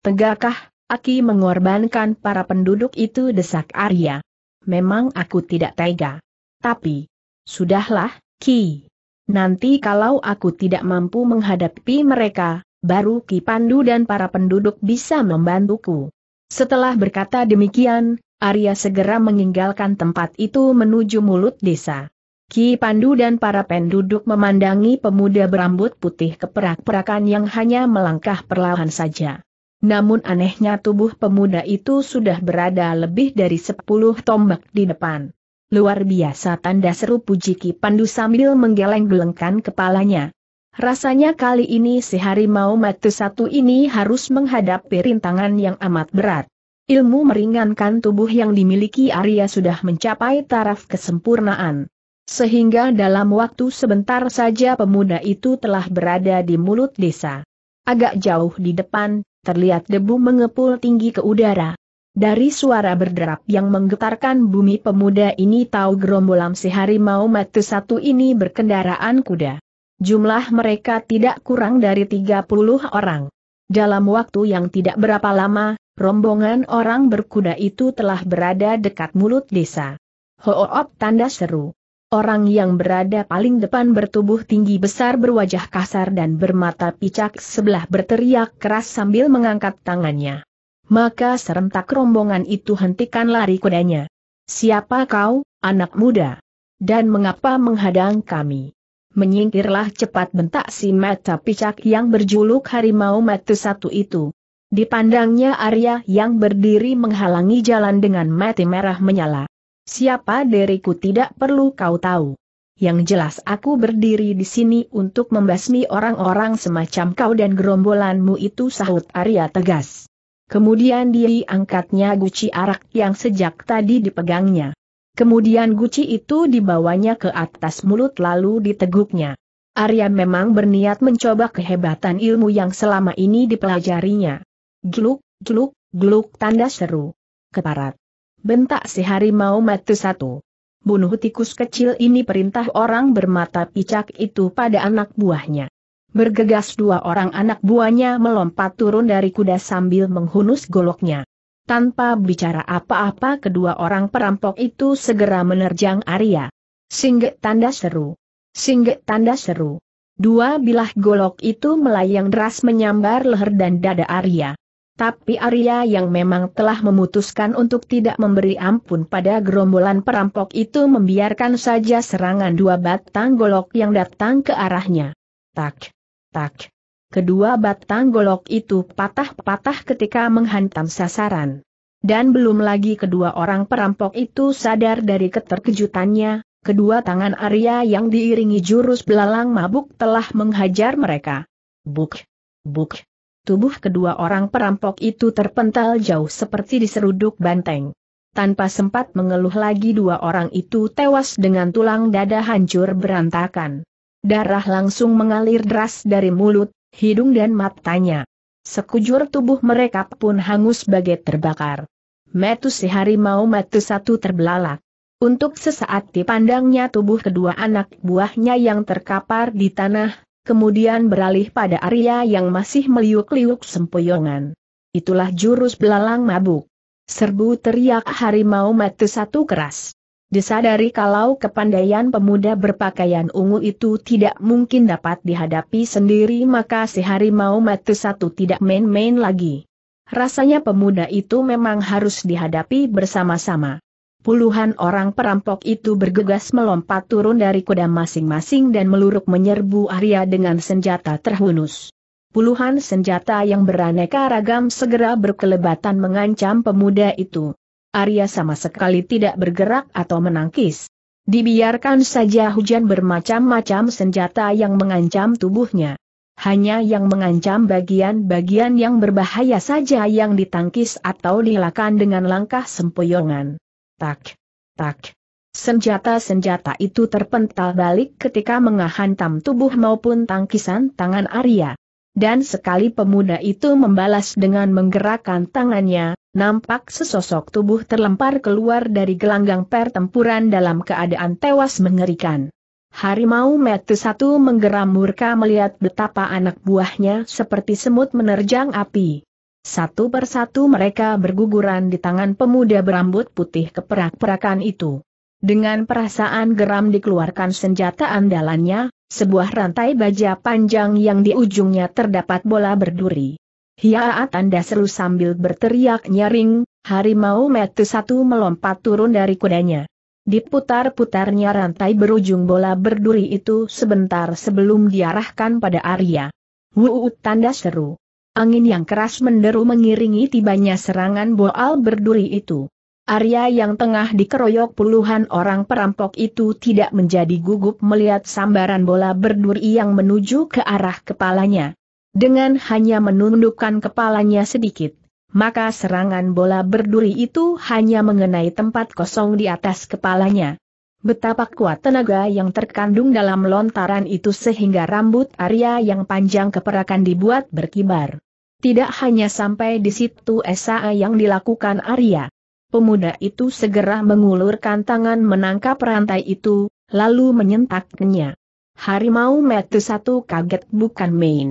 Tegakkah, Aki mengorbankan para penduduk itu desak Arya. Memang aku tidak tega. Tapi, Sudahlah, Ki. Nanti kalau aku tidak mampu menghadapi mereka, baru Ki Pandu dan para penduduk bisa membantuku. Setelah berkata demikian, Arya segera meninggalkan tempat itu menuju mulut desa. Ki Pandu dan para penduduk memandangi pemuda berambut putih keperak-perakan yang hanya melangkah perlahan saja. Namun anehnya tubuh pemuda itu sudah berada lebih dari sepuluh tombak di depan. Luar biasa tanda seru puji Ki Pandu sambil menggeleng-gelengkan kepalanya. Rasanya kali ini si harimau mati satu ini harus menghadapi rintangan yang amat berat. Ilmu meringankan tubuh yang dimiliki Arya sudah mencapai taraf kesempurnaan. Sehingga dalam waktu sebentar saja pemuda itu telah berada di mulut desa. Agak jauh di depan, terlihat debu mengepul tinggi ke udara. Dari suara berderap yang menggetarkan bumi pemuda ini tahu gerombolan si harimau mati satu ini berkendaraan kuda. Jumlah mereka tidak kurang dari 30 orang. Dalam waktu yang tidak berapa lama, rombongan orang berkuda itu telah berada dekat mulut desa. Hoop tanda seru. Orang yang berada paling depan bertubuh tinggi besar berwajah kasar dan bermata picak sebelah berteriak keras sambil mengangkat tangannya maka serentak rombongan itu hentikan lari kudanya. Siapa kau, anak muda? Dan mengapa menghadang kami? Menyingkirlah cepat bentak si mata picak yang berjuluk harimau mati satu itu. Dipandangnya Arya yang berdiri menghalangi jalan dengan mati merah menyala. Siapa diriku tidak perlu kau tahu. Yang jelas aku berdiri di sini untuk membasmi orang-orang semacam kau dan gerombolanmu itu sahut Arya tegas. Kemudian angkatnya guci arak yang sejak tadi dipegangnya. Kemudian guci itu dibawanya ke atas mulut lalu diteguknya. Arya memang berniat mencoba kehebatan ilmu yang selama ini dipelajarinya. Gluk, gluk, gluk tanda seru. Keparat. Bentak si harimau mati satu. Bunuh tikus kecil ini perintah orang bermata picak itu pada anak buahnya. Bergegas dua orang anak buahnya melompat turun dari kuda sambil menghunus goloknya. Tanpa bicara apa-apa kedua orang perampok itu segera menerjang Arya. Singgek tanda seru. Singgek tanda seru. Dua bilah golok itu melayang deras menyambar leher dan dada Arya. Tapi Arya yang memang telah memutuskan untuk tidak memberi ampun pada gerombolan perampok itu membiarkan saja serangan dua batang golok yang datang ke arahnya. Tak. Tak. Kedua batang golok itu patah-patah ketika menghantam sasaran. Dan belum lagi kedua orang perampok itu sadar dari keterkejutannya, kedua tangan Arya yang diiringi jurus belalang mabuk telah menghajar mereka. Buk! Buk! Tubuh kedua orang perampok itu terpental jauh seperti diseruduk banteng. Tanpa sempat mengeluh lagi dua orang itu tewas dengan tulang dada hancur berantakan. Darah langsung mengalir deras dari mulut, hidung dan matanya. Sekujur tubuh mereka pun hangus bagai terbakar. Metu si harimau metus satu terbelalak. Untuk sesaat dipandangnya tubuh kedua anak buahnya yang terkapar di tanah, kemudian beralih pada Arya yang masih meliuk-liuk sempoyongan. Itulah jurus belalang mabuk. Serbu teriak harimau mati satu keras. Disadari kalau kepandaian pemuda berpakaian ungu itu tidak mungkin dapat dihadapi sendiri maka si harimau mati satu tidak main-main lagi. Rasanya pemuda itu memang harus dihadapi bersama-sama. Puluhan orang perampok itu bergegas melompat turun dari kuda masing-masing dan meluruk menyerbu Arya dengan senjata terhunus. Puluhan senjata yang beraneka ragam segera berkelebatan mengancam pemuda itu. Arya sama sekali tidak bergerak atau menangkis. Dibiarkan saja hujan bermacam-macam senjata yang mengancam tubuhnya. Hanya yang mengancam bagian-bagian yang berbahaya saja yang ditangkis atau dilakan dengan langkah sempoyongan. Tak, tak. Senjata-senjata itu terpental balik ketika menghantam tubuh maupun tangkisan tangan Arya. Dan sekali pemuda itu membalas dengan menggerakkan tangannya, nampak sesosok tubuh terlempar keluar dari gelanggang pertempuran dalam keadaan tewas mengerikan. Harimau Metu satu menggeram murka melihat betapa anak buahnya seperti semut menerjang api. Satu persatu mereka berguguran di tangan pemuda berambut putih keperak-perakan itu. Dengan perasaan geram dikeluarkan senjata andalannya, sebuah rantai baja panjang yang di ujungnya terdapat bola berduri. Hiaa tanda seru sambil berteriak nyaring, harimau metu satu melompat turun dari kudanya. Diputar-putarnya rantai berujung bola berduri itu sebentar sebelum diarahkan pada Arya. Wuuu tanda seru. Angin yang keras menderu mengiringi tibanya serangan boal berduri itu. Arya yang tengah dikeroyok puluhan orang perampok itu tidak menjadi gugup melihat sambaran bola berduri yang menuju ke arah kepalanya. Dengan hanya menundukkan kepalanya sedikit, maka serangan bola berduri itu hanya mengenai tempat kosong di atas kepalanya. Betapa kuat tenaga yang terkandung dalam lontaran itu sehingga rambut Arya yang panjang keperakan dibuat berkibar. Tidak hanya sampai di situ Esa yang dilakukan Arya. Pemuda itu segera mengulurkan tangan menangkap rantai itu, lalu menyentaknya. Harimau metu satu kaget bukan main.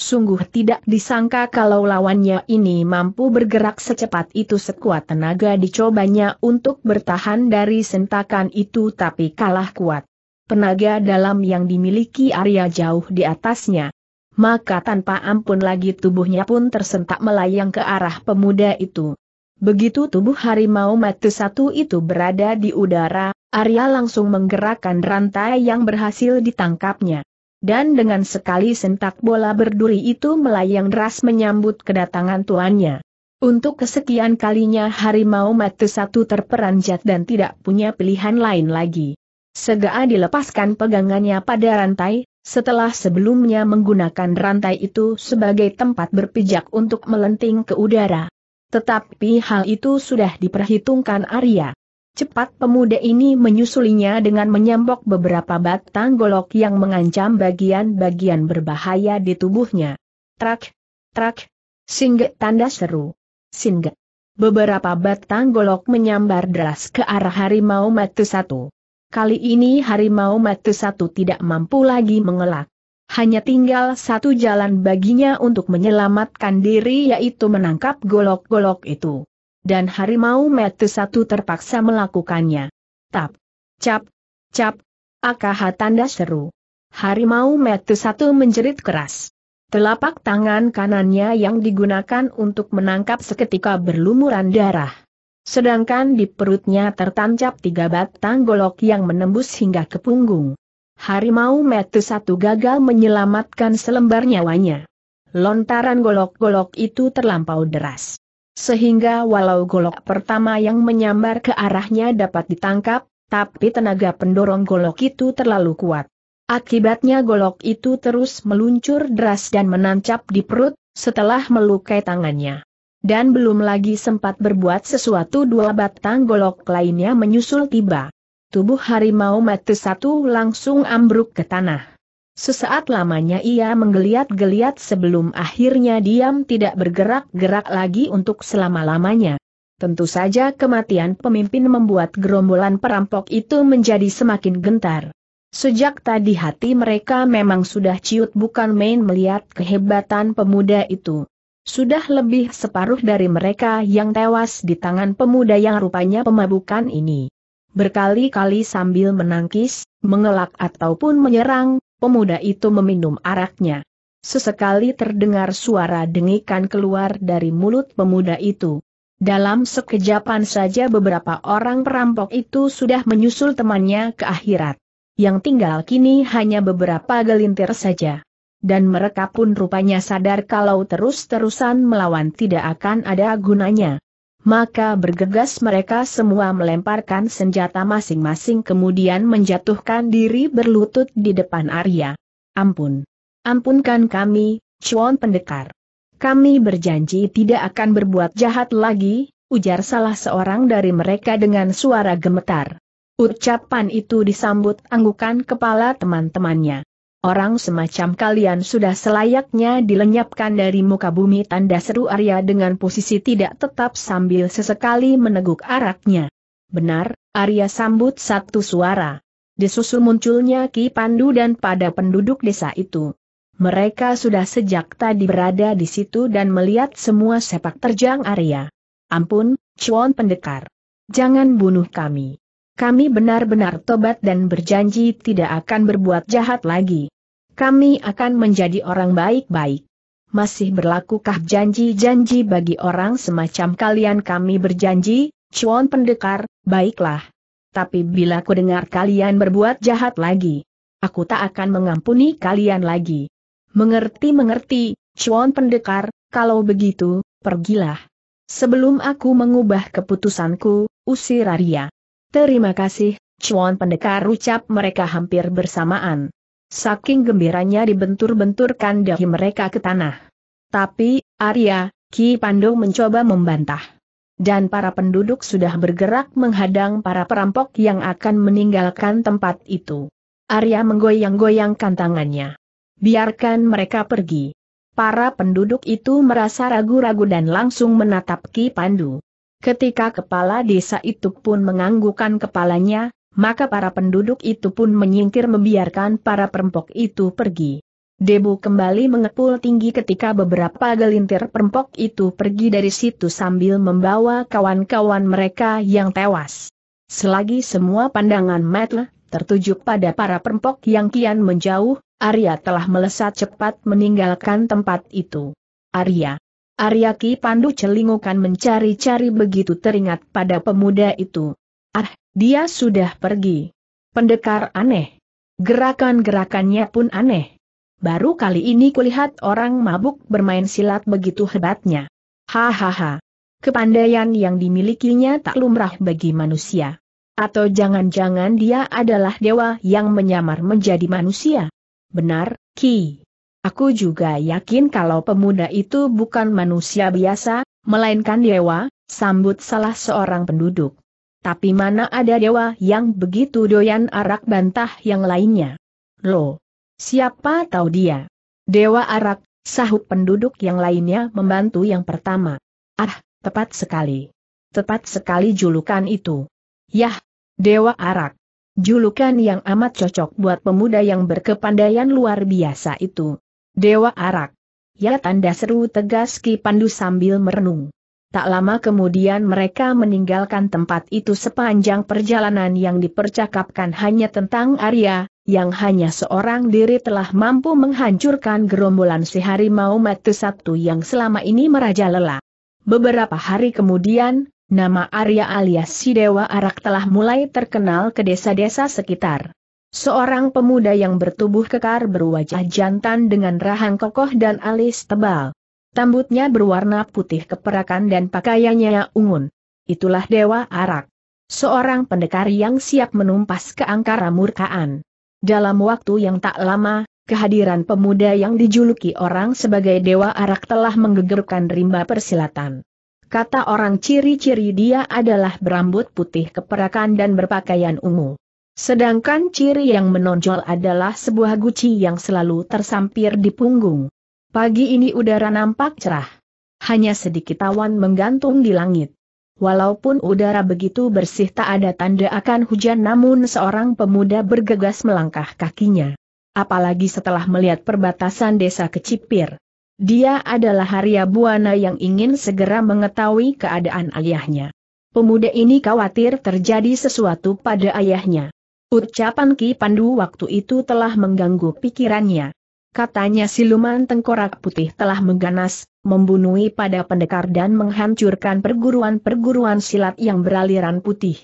Sungguh tidak disangka kalau lawannya ini mampu bergerak secepat itu sekuat tenaga dicobanya untuk bertahan dari sentakan itu tapi kalah kuat. Penaga dalam yang dimiliki Arya jauh di atasnya. Maka tanpa ampun lagi tubuhnya pun tersentak melayang ke arah pemuda itu. Begitu tubuh harimau mati satu itu berada di udara, Arya langsung menggerakkan rantai yang berhasil ditangkapnya dan dengan sekali sentak bola berduri itu melayang deras menyambut kedatangan tuannya. Untuk kesekian kalinya harimau mati satu terperanjat dan tidak punya pilihan lain lagi. Segera dilepaskan pegangannya pada rantai, setelah sebelumnya menggunakan rantai itu sebagai tempat berpijak untuk melenting ke udara. Tetapi hal itu sudah diperhitungkan Arya. Cepat pemuda ini menyusulinya dengan menyambok beberapa batang golok yang mengancam bagian-bagian berbahaya di tubuhnya. Trak, trak, singge tanda seru. Singge. Beberapa batang golok menyambar deras ke arah harimau matu satu. Kali ini harimau matu satu tidak mampu lagi mengelak. Hanya tinggal satu jalan baginya untuk menyelamatkan diri yaitu menangkap golok-golok itu dan harimau metu satu terpaksa melakukannya. Tap, cap, cap, akaha tanda seru. Harimau metu satu menjerit keras. Telapak tangan kanannya yang digunakan untuk menangkap seketika berlumuran darah. Sedangkan di perutnya tertancap tiga batang golok yang menembus hingga ke punggung. Harimau metu satu gagal menyelamatkan selembar nyawanya. Lontaran golok-golok itu terlampau deras. Sehingga walau golok pertama yang menyambar ke arahnya dapat ditangkap, tapi tenaga pendorong golok itu terlalu kuat. Akibatnya golok itu terus meluncur deras dan menancap di perut, setelah melukai tangannya. Dan belum lagi sempat berbuat sesuatu dua batang golok lainnya menyusul tiba. Tubuh harimau mati satu langsung ambruk ke tanah. Sesaat lamanya ia menggeliat-geliat sebelum akhirnya diam tidak bergerak-gerak lagi untuk selama-lamanya. Tentu saja kematian pemimpin membuat gerombolan perampok itu menjadi semakin gentar. Sejak tadi hati mereka memang sudah ciut bukan main melihat kehebatan pemuda itu. Sudah lebih separuh dari mereka yang tewas di tangan pemuda yang rupanya pemabukan ini. Berkali-kali sambil menangkis, mengelak ataupun menyerang, pemuda itu meminum araknya. Sesekali terdengar suara dengikan keluar dari mulut pemuda itu. Dalam sekejapan saja beberapa orang perampok itu sudah menyusul temannya ke akhirat. Yang tinggal kini hanya beberapa gelintir saja. Dan mereka pun rupanya sadar kalau terus-terusan melawan tidak akan ada gunanya maka bergegas mereka semua melemparkan senjata masing-masing kemudian menjatuhkan diri berlutut di depan Arya. Ampun. Ampunkan kami, Cuan Pendekar. Kami berjanji tidak akan berbuat jahat lagi, ujar salah seorang dari mereka dengan suara gemetar. Ucapan itu disambut anggukan kepala teman-temannya. Orang semacam kalian sudah selayaknya dilenyapkan dari muka bumi tanda seru Arya dengan posisi tidak tetap sambil sesekali meneguk araknya. Benar, Arya sambut satu suara. Disusul munculnya Ki Pandu dan pada penduduk desa itu. Mereka sudah sejak tadi berada di situ dan melihat semua sepak terjang Arya. Ampun, Cuan Pendekar. Jangan bunuh kami kami benar-benar tobat dan berjanji tidak akan berbuat jahat lagi. Kami akan menjadi orang baik-baik. Masih berlakukah janji-janji bagi orang semacam kalian kami berjanji, Cuan Pendekar, baiklah. Tapi bila ku dengar kalian berbuat jahat lagi, aku tak akan mengampuni kalian lagi. Mengerti-mengerti, Cuan Pendekar, kalau begitu, pergilah. Sebelum aku mengubah keputusanku, usir Arya. Terima kasih, Cuan Pendekar ucap mereka hampir bersamaan. Saking gembiranya dibentur-benturkan dahi mereka ke tanah. Tapi, Arya, Ki Pandu mencoba membantah. Dan para penduduk sudah bergerak menghadang para perampok yang akan meninggalkan tempat itu. Arya menggoyang-goyangkan tangannya. Biarkan mereka pergi. Para penduduk itu merasa ragu-ragu dan langsung menatap Ki Pandu. Ketika kepala desa itu pun menganggukan kepalanya, maka para penduduk itu pun menyingkir membiarkan para perempok itu pergi. Debu kembali mengepul tinggi ketika beberapa gelintir perempok itu pergi dari situ sambil membawa kawan-kawan mereka yang tewas. Selagi semua pandangan Metle tertuju pada para perempok yang kian menjauh, Arya telah melesat cepat meninggalkan tempat itu. Arya Aryaki Pandu celingukan mencari-cari begitu teringat pada pemuda itu. Ah, dia sudah pergi. Pendekar aneh. Gerakan-gerakannya pun aneh. Baru kali ini kulihat orang mabuk bermain silat begitu hebatnya. Hahaha. Kepandaian yang dimilikinya tak lumrah bagi manusia. Atau jangan-jangan dia adalah dewa yang menyamar menjadi manusia. Benar, Ki. Aku juga yakin kalau pemuda itu bukan manusia biasa, melainkan dewa, sambut salah seorang penduduk. Tapi mana ada dewa yang begitu doyan arak bantah yang lainnya? Loh, siapa tahu dia? Dewa arak, sahut penduduk yang lainnya membantu yang pertama. Ah, tepat sekali. Tepat sekali julukan itu. Yah, Dewa Arak. Julukan yang amat cocok buat pemuda yang berkepandaian luar biasa itu. Dewa Arak. Ya tanda seru tegas Ki Pandu sambil merenung. Tak lama kemudian mereka meninggalkan tempat itu sepanjang perjalanan yang dipercakapkan hanya tentang Arya, yang hanya seorang diri telah mampu menghancurkan gerombolan si harimau mati Sabtu yang selama ini merajalela. Beberapa hari kemudian, nama Arya alias si Dewa Arak telah mulai terkenal ke desa-desa sekitar. Seorang pemuda yang bertubuh kekar berwajah jantan dengan rahang kokoh dan alis tebal. Tambutnya berwarna putih keperakan dan pakaiannya ungun. Itulah Dewa Arak. Seorang pendekar yang siap menumpas keangkara murkaan. Dalam waktu yang tak lama, kehadiran pemuda yang dijuluki orang sebagai Dewa Arak telah menggegerkan rimba persilatan. Kata orang ciri-ciri dia adalah berambut putih keperakan dan berpakaian ungu. Sedangkan ciri yang menonjol adalah sebuah guci yang selalu tersampir di punggung. Pagi ini udara nampak cerah. Hanya sedikit awan menggantung di langit. Walaupun udara begitu bersih tak ada tanda akan hujan namun seorang pemuda bergegas melangkah kakinya. Apalagi setelah melihat perbatasan desa Kecipir. Dia adalah Arya Buana yang ingin segera mengetahui keadaan ayahnya. Pemuda ini khawatir terjadi sesuatu pada ayahnya. Ucapan Ki Pandu waktu itu telah mengganggu pikirannya. Katanya siluman tengkorak putih telah mengganas, membunuhi pada pendekar dan menghancurkan perguruan-perguruan silat yang beraliran putih.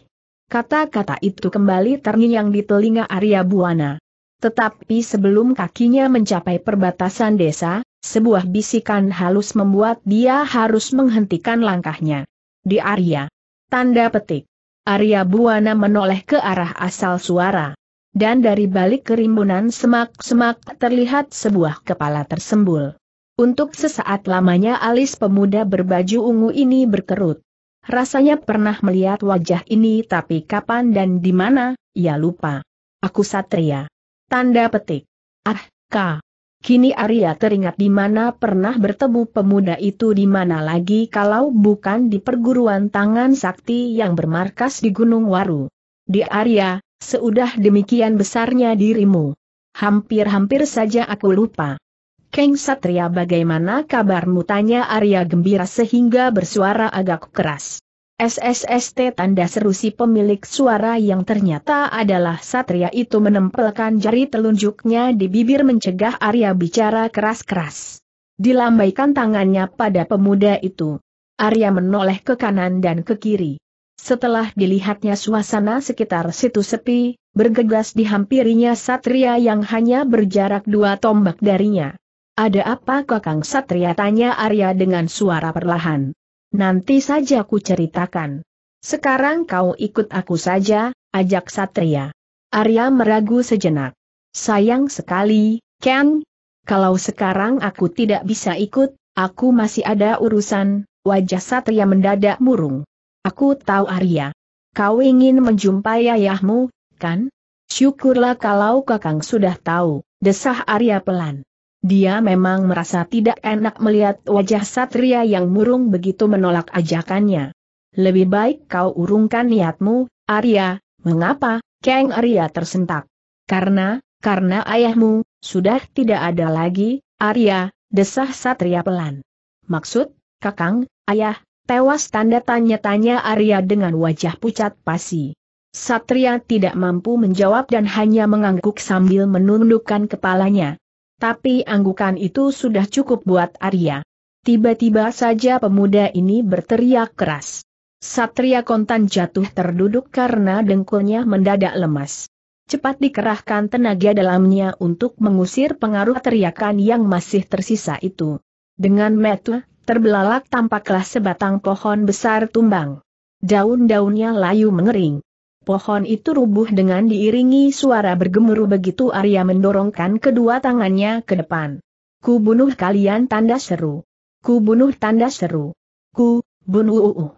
Kata-kata itu kembali terngiang di telinga Arya Buana. Tetapi sebelum kakinya mencapai perbatasan desa, sebuah bisikan halus membuat dia harus menghentikan langkahnya. Di Arya. Tanda petik. Arya Buana menoleh ke arah asal suara. Dan dari balik kerimbunan semak-semak terlihat sebuah kepala tersembul. Untuk sesaat lamanya alis pemuda berbaju ungu ini berkerut. Rasanya pernah melihat wajah ini tapi kapan dan di mana, Ya lupa. Aku Satria. Tanda petik. Ah, K. Kini Arya teringat di mana pernah bertemu pemuda itu di mana lagi kalau bukan di perguruan tangan sakti yang bermarkas di Gunung Waru. Di Arya, seudah demikian besarnya dirimu. Hampir-hampir saja aku lupa. Keng Satria bagaimana kabarmu tanya Arya gembira sehingga bersuara agak keras. SSST tanda seru si pemilik suara yang ternyata adalah satria itu menempelkan jari telunjuknya di bibir mencegah Arya bicara keras-keras. Dilambaikan tangannya pada pemuda itu. Arya menoleh ke kanan dan ke kiri. Setelah dilihatnya suasana sekitar situ sepi, bergegas dihampirinya satria yang hanya berjarak dua tombak darinya. Ada apa kakang satria tanya Arya dengan suara perlahan nanti saja ku ceritakan. Sekarang kau ikut aku saja, ajak Satria. Arya meragu sejenak. Sayang sekali, Ken. Kalau sekarang aku tidak bisa ikut, aku masih ada urusan, wajah Satria mendadak murung. Aku tahu Arya. Kau ingin menjumpai ayahmu, kan? Syukurlah kalau kakang sudah tahu, desah Arya pelan. Dia memang merasa tidak enak melihat wajah satria yang murung begitu menolak ajakannya. Lebih baik kau urungkan niatmu, Arya, mengapa, Kang Arya tersentak. Karena, karena ayahmu, sudah tidak ada lagi, Arya, desah satria pelan. Maksud, kakang, ayah, tewas tanda tanya-tanya Arya dengan wajah pucat pasi. Satria tidak mampu menjawab dan hanya mengangguk sambil menundukkan kepalanya. Tapi anggukan itu sudah cukup buat Arya. Tiba-tiba saja pemuda ini berteriak keras. Satria kontan jatuh terduduk karena dengkulnya mendadak lemas. Cepat dikerahkan tenaga dalamnya untuk mengusir pengaruh teriakan yang masih tersisa itu. Dengan metu, terbelalak tampaklah sebatang pohon besar tumbang. Daun-daunnya layu mengering. Pohon itu rubuh dengan diiringi suara bergemuruh begitu Arya mendorongkan kedua tangannya ke depan. Ku bunuh kalian tanda seru. Ku bunuh tanda seru. Ku, bunuh uu.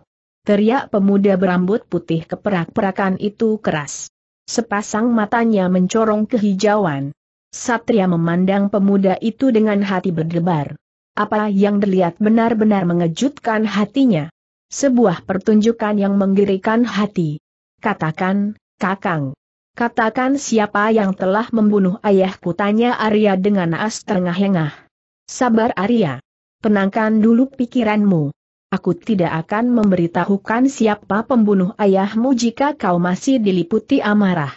Teriak pemuda berambut putih keperak-perakan itu keras. Sepasang matanya mencorong kehijauan. Satria memandang pemuda itu dengan hati berdebar. Apa yang dilihat benar-benar mengejutkan hatinya. Sebuah pertunjukan yang menggirikan hati. Katakan, Kakang. Katakan siapa yang telah membunuh ayahku tanya Arya dengan naas terengah-engah. Sabar Arya. Tenangkan dulu pikiranmu. Aku tidak akan memberitahukan siapa pembunuh ayahmu jika kau masih diliputi amarah.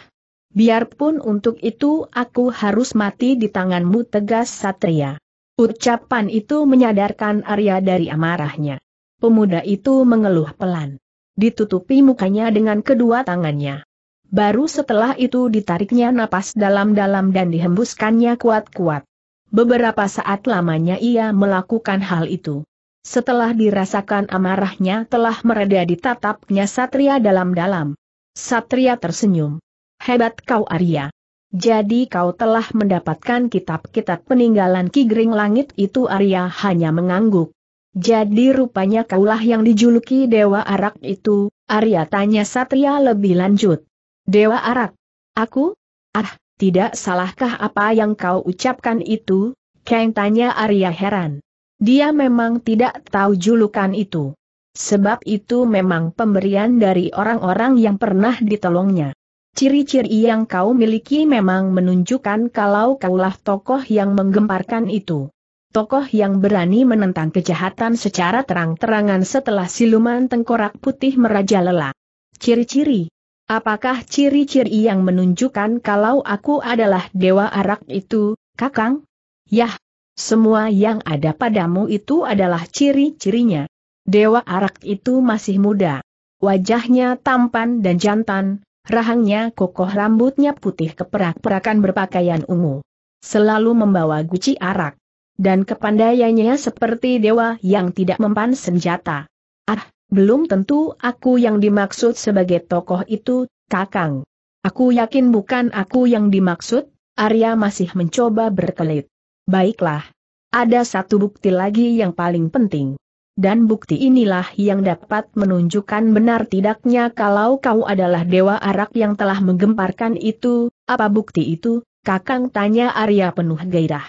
Biarpun untuk itu aku harus mati di tanganmu tegas Satria. Ucapan itu menyadarkan Arya dari amarahnya. Pemuda itu mengeluh pelan ditutupi mukanya dengan kedua tangannya. Baru setelah itu ditariknya napas dalam-dalam dan dihembuskannya kuat-kuat. Beberapa saat lamanya ia melakukan hal itu. Setelah dirasakan amarahnya telah mereda ditatapnya Satria dalam-dalam. Satria tersenyum. Hebat kau Arya. Jadi kau telah mendapatkan kitab-kitab peninggalan Ki Gering Langit itu Arya hanya mengangguk. Jadi rupanya kaulah yang dijuluki Dewa Arak itu, Arya tanya Satria lebih lanjut. Dewa Arak? Aku? Ah, tidak salahkah apa yang kau ucapkan itu? Kang tanya Arya heran. Dia memang tidak tahu julukan itu. Sebab itu memang pemberian dari orang-orang yang pernah ditolongnya. Ciri-ciri yang kau miliki memang menunjukkan kalau kaulah tokoh yang menggemparkan itu tokoh yang berani menentang kejahatan secara terang-terangan setelah siluman tengkorak putih merajalela. Ciri-ciri Apakah ciri-ciri yang menunjukkan kalau aku adalah dewa arak itu, kakang? Yah, semua yang ada padamu itu adalah ciri-cirinya. Dewa arak itu masih muda. Wajahnya tampan dan jantan, rahangnya kokoh rambutnya putih keperak-perakan berpakaian ungu. Selalu membawa guci arak dan kepandaiannya seperti dewa yang tidak mempan senjata. Ah, belum tentu aku yang dimaksud sebagai tokoh itu, Kakang. Aku yakin bukan aku yang dimaksud, Arya masih mencoba berkelit. Baiklah. Ada satu bukti lagi yang paling penting. Dan bukti inilah yang dapat menunjukkan benar tidaknya kalau kau adalah dewa arak yang telah menggemparkan itu, apa bukti itu, kakang tanya Arya penuh gairah.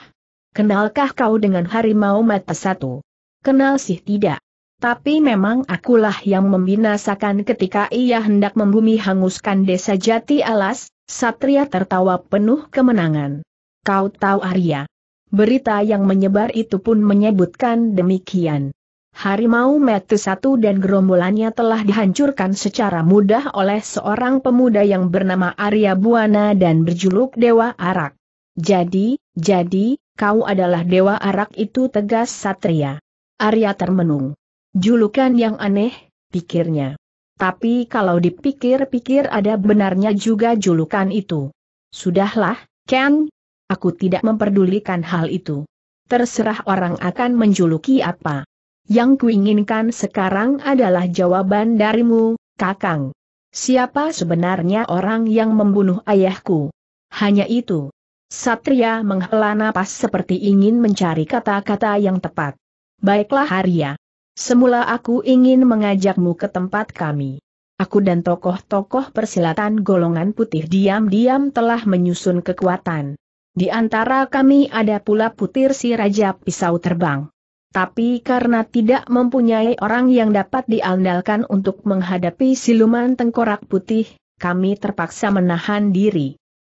Kenalkah kau dengan harimau mata satu? Kenal sih tidak. Tapi memang akulah yang membinasakan ketika ia hendak membumi hanguskan desa jati alas, Satria tertawa penuh kemenangan. Kau tahu Arya. Berita yang menyebar itu pun menyebutkan demikian. Harimau Metu satu dan gerombolannya telah dihancurkan secara mudah oleh seorang pemuda yang bernama Arya Buana dan berjuluk Dewa Arak. Jadi, jadi, kau adalah dewa arak itu tegas Satria. Arya termenung. Julukan yang aneh, pikirnya. Tapi kalau dipikir-pikir ada benarnya juga julukan itu. Sudahlah, Ken. Aku tidak memperdulikan hal itu. Terserah orang akan menjuluki apa. Yang kuinginkan sekarang adalah jawaban darimu, Kakang. Siapa sebenarnya orang yang membunuh ayahku? Hanya itu. Satria menghela napas seperti ingin mencari kata-kata yang tepat. Baiklah Arya. Semula aku ingin mengajakmu ke tempat kami. Aku dan tokoh-tokoh persilatan golongan putih diam-diam telah menyusun kekuatan. Di antara kami ada pula putir si Raja Pisau Terbang. Tapi karena tidak mempunyai orang yang dapat diandalkan untuk menghadapi siluman tengkorak putih, kami terpaksa menahan diri.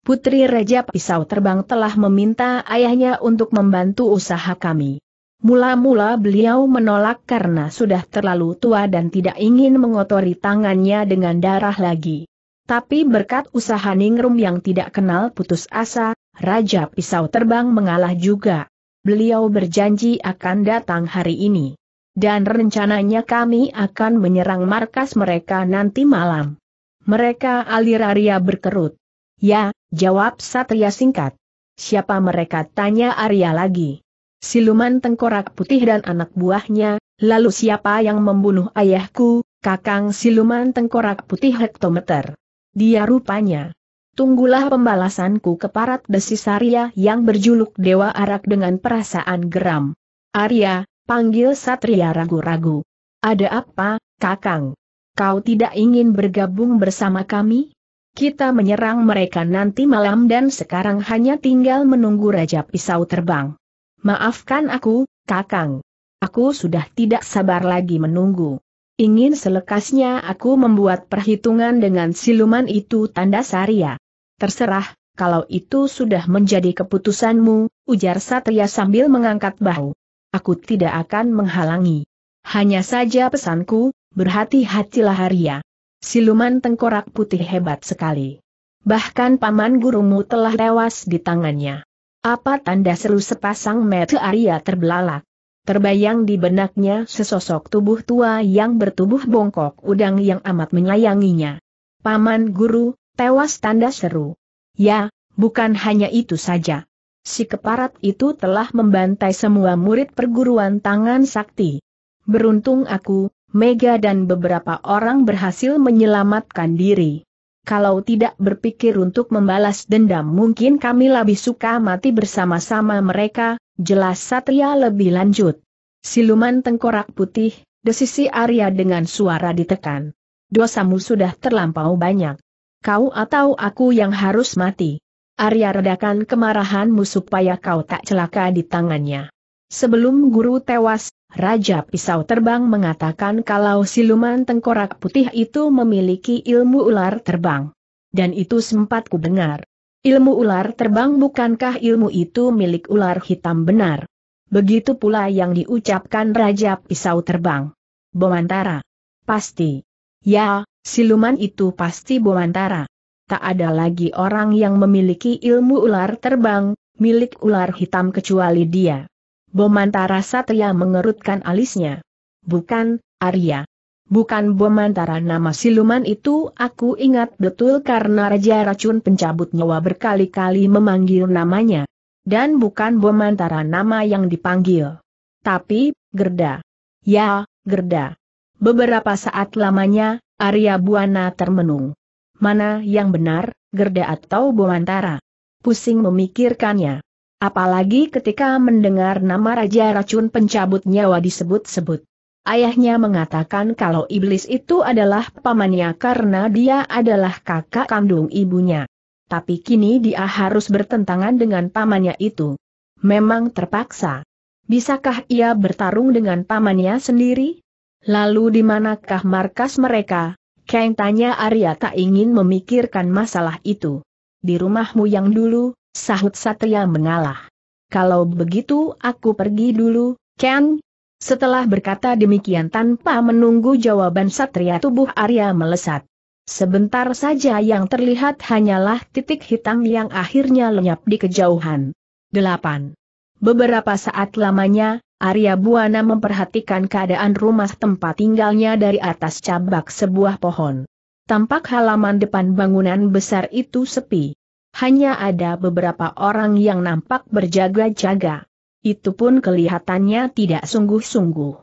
Putri Raja Pisau Terbang telah meminta ayahnya untuk membantu usaha kami. Mula-mula beliau menolak karena sudah terlalu tua dan tidak ingin mengotori tangannya dengan darah lagi. Tapi berkat usaha Ningrum yang tidak kenal putus asa, Raja Pisau Terbang mengalah juga. Beliau berjanji akan datang hari ini. Dan rencananya kami akan menyerang markas mereka nanti malam. Mereka aliraria berkerut. Ya, jawab Satria singkat. Siapa mereka tanya Arya lagi. Siluman tengkorak putih dan anak buahnya, lalu siapa yang membunuh ayahku, kakang siluman tengkorak putih hektometer. Dia rupanya. Tunggulah pembalasanku keparat desis Arya yang berjuluk Dewa Arak dengan perasaan geram. Arya, panggil Satria ragu-ragu. Ada apa, kakang? Kau tidak ingin bergabung bersama kami? Kita menyerang mereka nanti malam dan sekarang hanya tinggal menunggu Raja Pisau terbang. Maafkan aku, Kakang. Aku sudah tidak sabar lagi menunggu. Ingin selekasnya aku membuat perhitungan dengan siluman itu tanda Saria. Terserah, kalau itu sudah menjadi keputusanmu, ujar Satria sambil mengangkat bahu. Aku tidak akan menghalangi. Hanya saja pesanku, berhati-hatilah Haria. Siluman tengkorak putih hebat sekali. Bahkan paman gurumu telah tewas di tangannya. Apa tanda seru sepasang mata Arya terbelalak? Terbayang di benaknya sesosok tubuh tua yang bertubuh bongkok udang yang amat menyayanginya. Paman guru, tewas tanda seru. Ya, bukan hanya itu saja. Si keparat itu telah membantai semua murid perguruan tangan sakti. Beruntung aku, Mega dan beberapa orang berhasil menyelamatkan diri. Kalau tidak berpikir untuk membalas dendam mungkin kami lebih suka mati bersama-sama mereka, jelas Satria lebih lanjut. Siluman tengkorak putih, desisi Arya dengan suara ditekan. Dosamu sudah terlampau banyak. Kau atau aku yang harus mati. Arya redakan kemarahanmu supaya kau tak celaka di tangannya. Sebelum guru tewas, Raja Pisau Terbang mengatakan kalau siluman tengkorak putih itu memiliki ilmu ular terbang. Dan itu sempat ku dengar. Ilmu ular terbang bukankah ilmu itu milik ular hitam benar? Begitu pula yang diucapkan Raja Pisau Terbang. Bomantara. Pasti. Ya, siluman itu pasti Bomantara. Tak ada lagi orang yang memiliki ilmu ular terbang, milik ular hitam kecuali dia. Bomantara Satria mengerutkan alisnya. Bukan, Arya. Bukan Bomantara nama siluman itu aku ingat betul karena Raja Racun pencabut nyawa berkali-kali memanggil namanya. Dan bukan Bomantara nama yang dipanggil. Tapi, Gerda. Ya, Gerda. Beberapa saat lamanya, Arya Buana termenung. Mana yang benar, Gerda atau Bomantara? Pusing memikirkannya. Apalagi ketika mendengar nama Raja Racun Pencabut Nyawa disebut-sebut. Ayahnya mengatakan kalau iblis itu adalah pamannya karena dia adalah kakak kandung ibunya. Tapi kini dia harus bertentangan dengan pamannya itu. Memang terpaksa. Bisakah ia bertarung dengan pamannya sendiri? Lalu di manakah markas mereka? Kang tanya Arya tak ingin memikirkan masalah itu. Di rumahmu yang dulu, sahut Satria mengalah. Kalau begitu aku pergi dulu, Ken. Setelah berkata demikian tanpa menunggu jawaban Satria tubuh Arya melesat. Sebentar saja yang terlihat hanyalah titik hitam yang akhirnya lenyap di kejauhan. 8. Beberapa saat lamanya, Arya Buana memperhatikan keadaan rumah tempat tinggalnya dari atas cabak sebuah pohon. Tampak halaman depan bangunan besar itu sepi hanya ada beberapa orang yang nampak berjaga-jaga. Itu pun kelihatannya tidak sungguh-sungguh.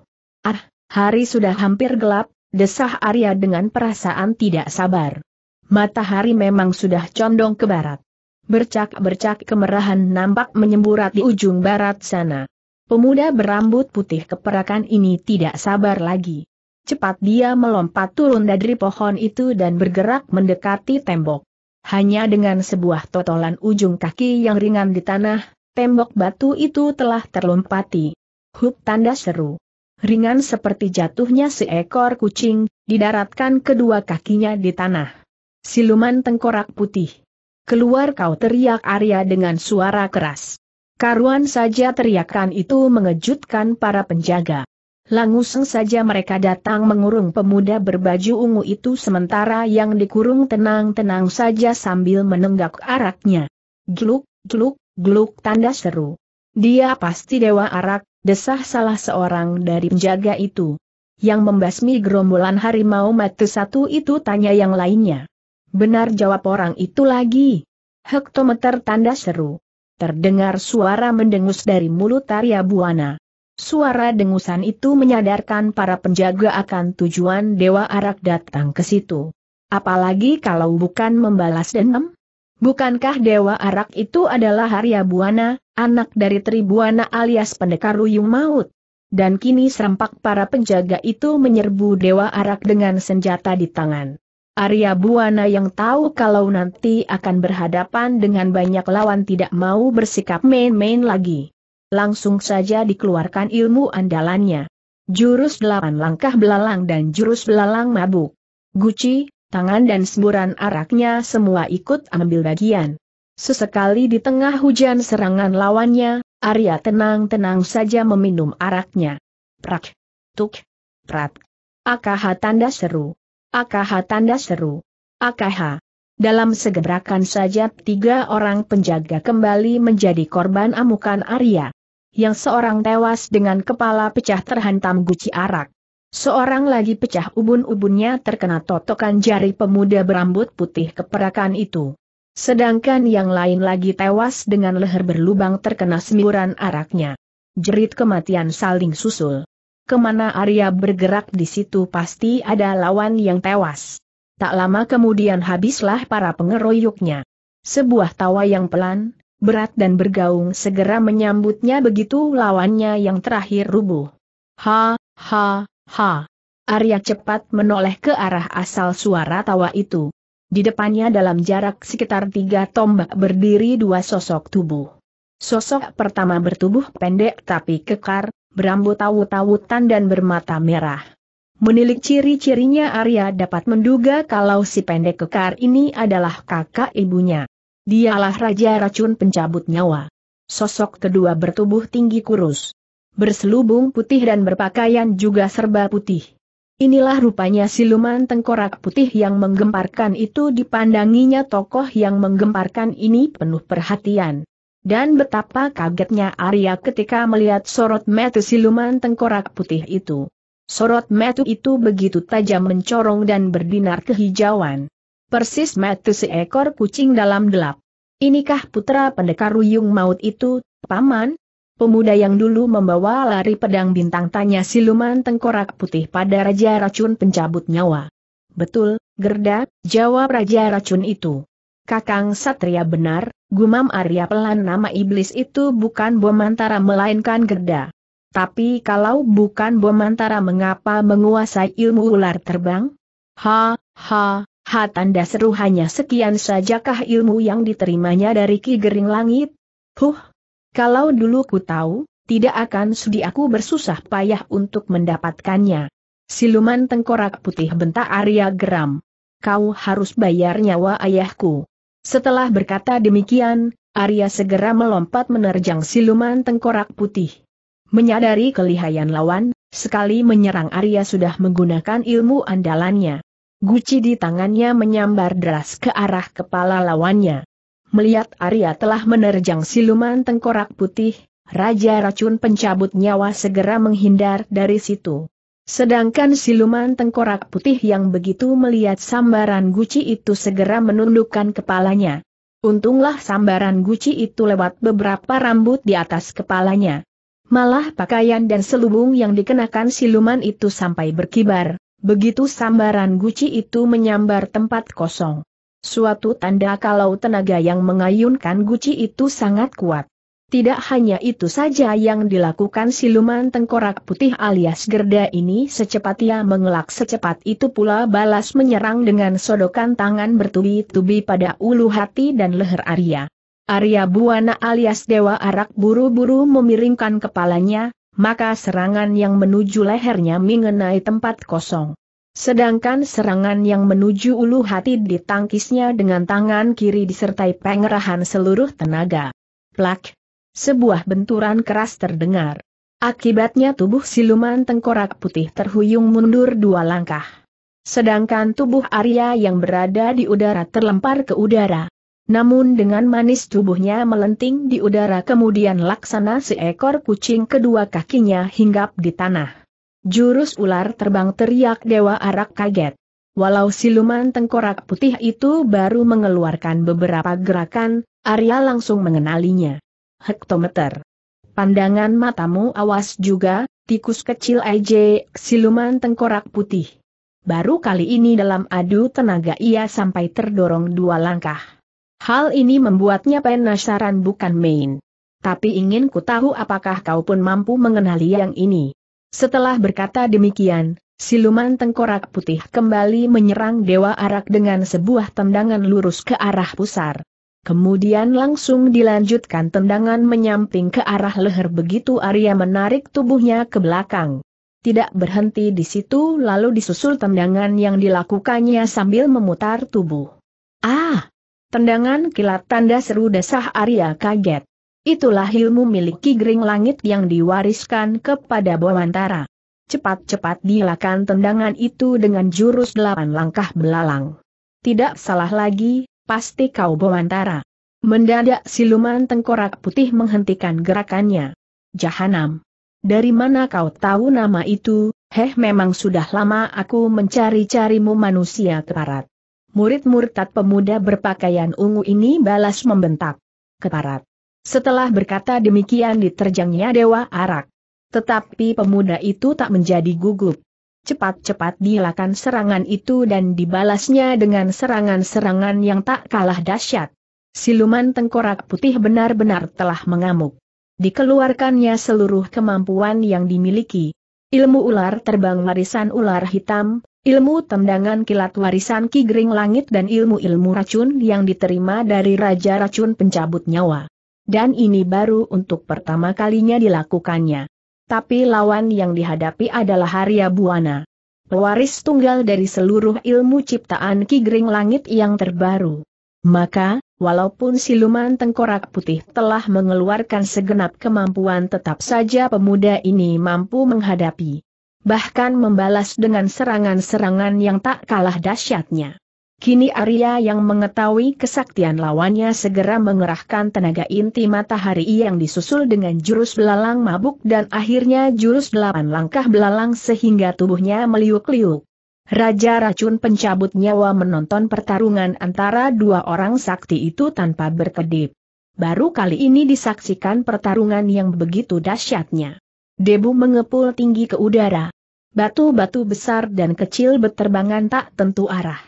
Ah, hari sudah hampir gelap, desah Arya dengan perasaan tidak sabar. Matahari memang sudah condong ke barat. Bercak-bercak kemerahan nampak menyemburat di ujung barat sana. Pemuda berambut putih keperakan ini tidak sabar lagi. Cepat dia melompat turun dari pohon itu dan bergerak mendekati tembok. Hanya dengan sebuah totolan ujung kaki yang ringan di tanah, tembok batu itu telah terlompati. Hup tanda seru. Ringan seperti jatuhnya seekor kucing, didaratkan kedua kakinya di tanah. Siluman tengkorak putih. Keluar kau teriak Arya dengan suara keras. Karuan saja teriakan itu mengejutkan para penjaga. Langsung saja mereka datang mengurung pemuda berbaju ungu itu sementara yang dikurung tenang-tenang saja sambil menenggak araknya. Gluk, gluk, gluk tanda seru. Dia pasti dewa arak, desah salah seorang dari penjaga itu. Yang membasmi gerombolan harimau mati satu itu tanya yang lainnya. Benar jawab orang itu lagi. Hektometer tanda seru. Terdengar suara mendengus dari mulut Arya Buana. Suara dengusan itu menyadarkan para penjaga akan tujuan Dewa Arak datang ke situ. Apalagi kalau bukan membalas dendam? Bukankah Dewa Arak itu adalah Arya Buana, anak dari Tribuana alias pendekar Ruyung Maut? Dan kini serempak para penjaga itu menyerbu Dewa Arak dengan senjata di tangan. Arya Buana yang tahu kalau nanti akan berhadapan dengan banyak lawan tidak mau bersikap main-main lagi langsung saja dikeluarkan ilmu andalannya. Jurus delapan langkah belalang dan jurus belalang mabuk. Guci, tangan dan semburan araknya semua ikut ambil bagian. Sesekali di tengah hujan serangan lawannya, Arya tenang-tenang saja meminum araknya. Prak, tuk, prat. Akaha tanda seru. Akaha tanda seru. Akaha. Dalam segebrakan saja tiga orang penjaga kembali menjadi korban amukan Arya. Yang seorang tewas dengan kepala pecah terhantam guci arak. Seorang lagi pecah ubun-ubunnya terkena totokan jari pemuda berambut putih keperakan itu. Sedangkan yang lain lagi tewas dengan leher berlubang terkena semburan araknya. Jerit kematian saling susul. Kemana Arya bergerak di situ pasti ada lawan yang tewas. Tak lama kemudian habislah para pengeroyoknya. Sebuah tawa yang pelan, berat dan bergaung segera menyambutnya begitu lawannya yang terakhir rubuh. Ha, ha, ha. Arya cepat menoleh ke arah asal suara tawa itu. Di depannya dalam jarak sekitar tiga tombak berdiri dua sosok tubuh. Sosok pertama bertubuh pendek tapi kekar, berambut tawu-tawutan dan bermata merah. Menilik ciri-cirinya Arya dapat menduga kalau si pendek kekar ini adalah kakak ibunya. Dialah Raja Racun Pencabut Nyawa. Sosok kedua bertubuh tinggi kurus. Berselubung putih dan berpakaian juga serba putih. Inilah rupanya siluman tengkorak putih yang menggemparkan itu dipandanginya tokoh yang menggemparkan ini penuh perhatian. Dan betapa kagetnya Arya ketika melihat sorot mata siluman tengkorak putih itu. Sorot metu itu begitu tajam mencorong dan berbinar kehijauan. Persis metu seekor kucing dalam gelap. Inikah putra pendekar Ruyung Maut itu, Paman? Pemuda yang dulu membawa lari pedang bintang tanya siluman tengkorak putih pada Raja Racun pencabut nyawa. Betul, Gerda, jawab Raja Racun itu. Kakang Satria benar, gumam Arya pelan nama iblis itu bukan bom antara melainkan Gerda. Tapi kalau bukan bom antara mengapa menguasai ilmu ular terbang? Ha, ha, ha tanda seru hanya sekian sajakah ilmu yang diterimanya dari Ki Gering Langit? Huh, kalau dulu ku tahu, tidak akan sudi aku bersusah payah untuk mendapatkannya. Siluman tengkorak putih bentak Arya geram. Kau harus bayar nyawa ayahku. Setelah berkata demikian, Arya segera melompat menerjang siluman tengkorak putih. Menyadari kelihayan lawan, sekali menyerang Arya sudah menggunakan ilmu andalannya. Guci di tangannya menyambar deras ke arah kepala lawannya. Melihat Arya telah menerjang siluman tengkorak putih, Raja Racun pencabut nyawa segera menghindar dari situ. Sedangkan siluman tengkorak putih yang begitu melihat sambaran Guci itu segera menundukkan kepalanya. Untunglah sambaran Guci itu lewat beberapa rambut di atas kepalanya. Malah pakaian dan selubung yang dikenakan siluman itu sampai berkibar, begitu sambaran guci itu menyambar tempat kosong. Suatu tanda kalau tenaga yang mengayunkan guci itu sangat kuat. Tidak hanya itu saja yang dilakukan siluman tengkorak putih alias gerda ini secepat ia mengelak secepat itu pula balas menyerang dengan sodokan tangan bertubi-tubi pada ulu hati dan leher Arya. Arya Buana alias Dewa Arak buru-buru memiringkan kepalanya, maka serangan yang menuju lehernya mengenai tempat kosong. Sedangkan serangan yang menuju ulu hati ditangkisnya dengan tangan kiri disertai pengerahan seluruh tenaga. Plak! Sebuah benturan keras terdengar. Akibatnya tubuh siluman tengkorak putih terhuyung mundur dua langkah. Sedangkan tubuh Arya yang berada di udara terlempar ke udara. Namun dengan manis tubuhnya melenting di udara kemudian laksana seekor kucing kedua kakinya hinggap di tanah. Jurus ular terbang teriak Dewa Arak kaget. Walau siluman tengkorak putih itu baru mengeluarkan beberapa gerakan, Arya langsung mengenalinya. Hektometer. Pandangan matamu awas juga, tikus kecil AJ, siluman tengkorak putih. Baru kali ini dalam adu tenaga ia sampai terdorong dua langkah. Hal ini membuatnya penasaran bukan main. Tapi ingin ku tahu apakah kau pun mampu mengenali yang ini. Setelah berkata demikian, siluman tengkorak putih kembali menyerang Dewa Arak dengan sebuah tendangan lurus ke arah pusar. Kemudian langsung dilanjutkan tendangan menyamping ke arah leher begitu Arya menarik tubuhnya ke belakang. Tidak berhenti di situ lalu disusul tendangan yang dilakukannya sambil memutar tubuh. Ah! Tendangan kilat tanda seru desah Arya kaget. Itulah ilmu milik Ki Langit yang diwariskan kepada Bawantara. Cepat-cepat dilakukan tendangan itu dengan jurus delapan langkah belalang. Tidak salah lagi, pasti kau Bawantara. Mendadak siluman tengkorak putih menghentikan gerakannya. Jahanam. Dari mana kau tahu nama itu, heh memang sudah lama aku mencari-carimu manusia keparat murid-murid tat pemuda berpakaian ungu ini balas membentak. Keparat. Setelah berkata demikian diterjangnya Dewa Arak. Tetapi pemuda itu tak menjadi gugup. Cepat-cepat dilakukan serangan itu dan dibalasnya dengan serangan-serangan yang tak kalah dahsyat. Siluman tengkorak putih benar-benar telah mengamuk. Dikeluarkannya seluruh kemampuan yang dimiliki, Ilmu ular terbang warisan ular hitam, Ilmu tendangan kilat warisan Ki Gering Langit dan ilmu-ilmu racun yang diterima dari Raja Racun Pencabut Nyawa. Dan ini baru untuk pertama kalinya dilakukannya. Tapi lawan yang dihadapi adalah Arya Buana. Pewaris tunggal dari seluruh ilmu ciptaan Ki Gering Langit yang terbaru. Maka, walaupun siluman tengkorak putih telah mengeluarkan segenap kemampuan tetap saja pemuda ini mampu menghadapi bahkan membalas dengan serangan-serangan yang tak kalah dahsyatnya. Kini Arya yang mengetahui kesaktian lawannya segera mengerahkan tenaga inti matahari yang disusul dengan jurus belalang mabuk dan akhirnya jurus delapan langkah belalang sehingga tubuhnya meliuk-liuk. Raja racun pencabut nyawa menonton pertarungan antara dua orang sakti itu tanpa berkedip. Baru kali ini disaksikan pertarungan yang begitu dahsyatnya. Debu mengepul tinggi ke udara. Batu-batu besar dan kecil berterbangan tak tentu arah.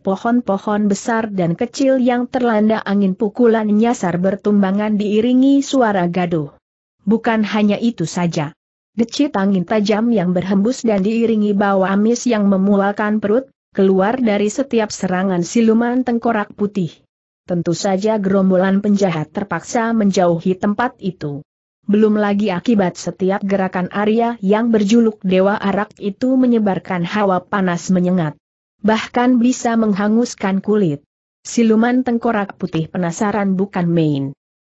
Pohon-pohon besar dan kecil yang terlanda angin pukulan nyasar bertumbangan diiringi suara gaduh. Bukan hanya itu saja. Decit angin tajam yang berhembus dan diiringi bau amis yang memualkan perut, keluar dari setiap serangan siluman tengkorak putih. Tentu saja gerombolan penjahat terpaksa menjauhi tempat itu. Belum lagi akibat setiap gerakan Arya yang berjuluk Dewa Arak itu menyebarkan hawa panas menyengat. Bahkan bisa menghanguskan kulit. Siluman tengkorak putih penasaran bukan main.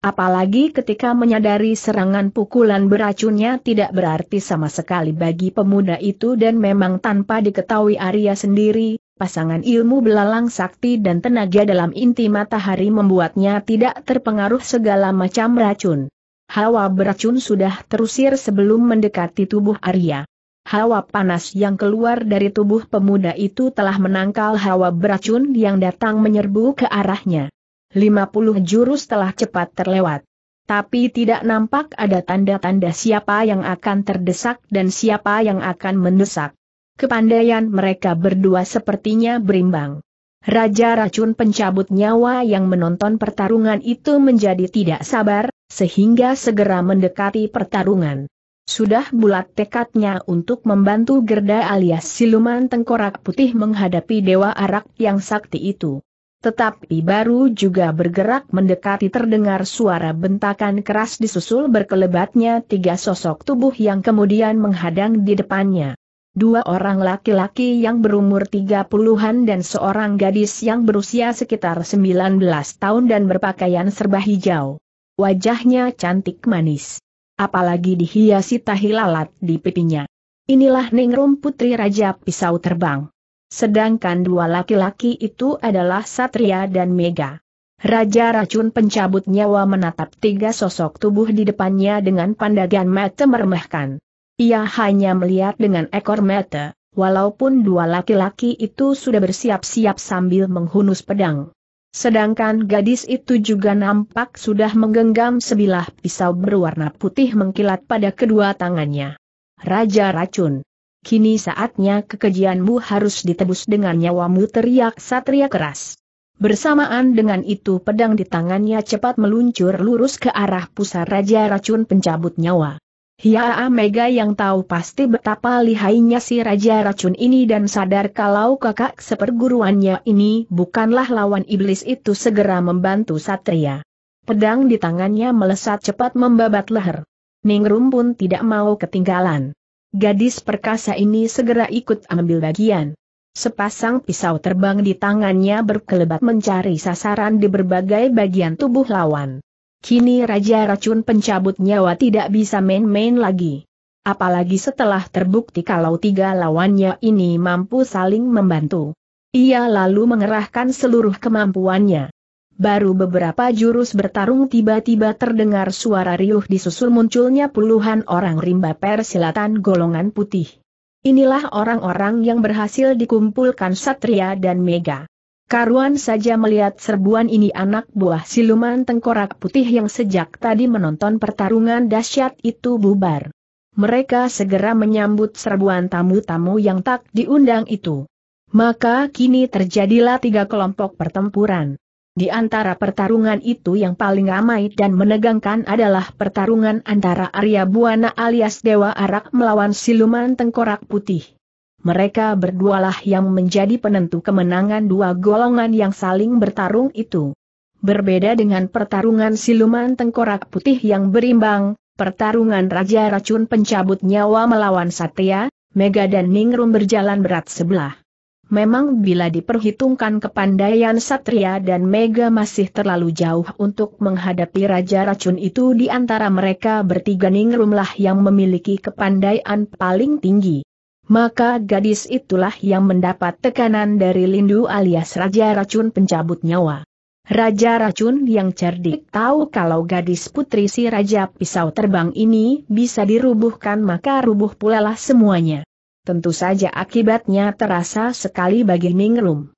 Apalagi ketika menyadari serangan pukulan beracunnya tidak berarti sama sekali bagi pemuda itu dan memang tanpa diketahui Arya sendiri, pasangan ilmu belalang sakti dan tenaga dalam inti matahari membuatnya tidak terpengaruh segala macam racun. Hawa beracun sudah terusir sebelum mendekati tubuh Arya. Hawa panas yang keluar dari tubuh pemuda itu telah menangkal hawa beracun yang datang menyerbu ke arahnya. 50 jurus telah cepat terlewat. Tapi tidak nampak ada tanda-tanda siapa yang akan terdesak dan siapa yang akan mendesak. Kepandaian mereka berdua sepertinya berimbang. Raja racun pencabut nyawa yang menonton pertarungan itu menjadi tidak sabar, sehingga segera mendekati pertarungan. Sudah bulat tekadnya untuk membantu Gerda alias siluman tengkorak putih menghadapi Dewa Arak yang sakti itu. Tetapi baru juga bergerak mendekati terdengar suara bentakan keras disusul berkelebatnya tiga sosok tubuh yang kemudian menghadang di depannya dua orang laki-laki yang berumur 30-an dan seorang gadis yang berusia sekitar 19 tahun dan berpakaian serba hijau. Wajahnya cantik manis. Apalagi dihiasi tahi lalat di pipinya. Inilah Ningrum Putri Raja Pisau Terbang. Sedangkan dua laki-laki itu adalah Satria dan Mega. Raja racun pencabut nyawa menatap tiga sosok tubuh di depannya dengan pandangan mata meremehkan. Ia hanya melihat dengan ekor mata, walaupun dua laki-laki itu sudah bersiap-siap sambil menghunus pedang. Sedangkan gadis itu juga nampak sudah menggenggam sebilah pisau berwarna putih mengkilat pada kedua tangannya. Raja Racun. Kini saatnya kekejianmu harus ditebus dengan nyawamu teriak satria keras. Bersamaan dengan itu pedang di tangannya cepat meluncur lurus ke arah pusar Raja Racun pencabut nyawa. Hiaa Mega yang tahu pasti betapa lihainya si Raja Racun ini dan sadar kalau kakak seperguruannya ini bukanlah lawan iblis itu segera membantu Satria. Pedang di tangannya melesat cepat membabat leher. Ningrum pun tidak mau ketinggalan. Gadis perkasa ini segera ikut ambil bagian. Sepasang pisau terbang di tangannya berkelebat mencari sasaran di berbagai bagian tubuh lawan. Kini Raja Racun Pencabut Nyawa tidak bisa main-main lagi. Apalagi setelah terbukti kalau tiga lawannya ini mampu saling membantu. Ia lalu mengerahkan seluruh kemampuannya. Baru beberapa jurus bertarung tiba-tiba terdengar suara riuh disusul munculnya puluhan orang rimba persilatan golongan putih. Inilah orang-orang yang berhasil dikumpulkan Satria dan Mega. Karuan saja melihat serbuan ini anak buah siluman tengkorak putih yang sejak tadi menonton pertarungan dahsyat itu bubar. Mereka segera menyambut serbuan tamu-tamu yang tak diundang itu. Maka kini terjadilah tiga kelompok pertempuran. Di antara pertarungan itu yang paling ramai dan menegangkan adalah pertarungan antara Arya Buana alias Dewa Arak melawan siluman tengkorak putih mereka berdualah yang menjadi penentu kemenangan dua golongan yang saling bertarung itu. Berbeda dengan pertarungan siluman tengkorak putih yang berimbang, pertarungan Raja Racun pencabut nyawa melawan Satya, Mega dan Ningrum berjalan berat sebelah. Memang bila diperhitungkan kepandaian Satria dan Mega masih terlalu jauh untuk menghadapi Raja Racun itu di antara mereka bertiga Ningrumlah yang memiliki kepandaian paling tinggi maka gadis itulah yang mendapat tekanan dari Lindu alias Raja Racun pencabut nyawa. Raja Racun yang cerdik tahu kalau gadis putri si Raja Pisau Terbang ini bisa dirubuhkan maka rubuh pula lah semuanya. Tentu saja akibatnya terasa sekali bagi Ningrum.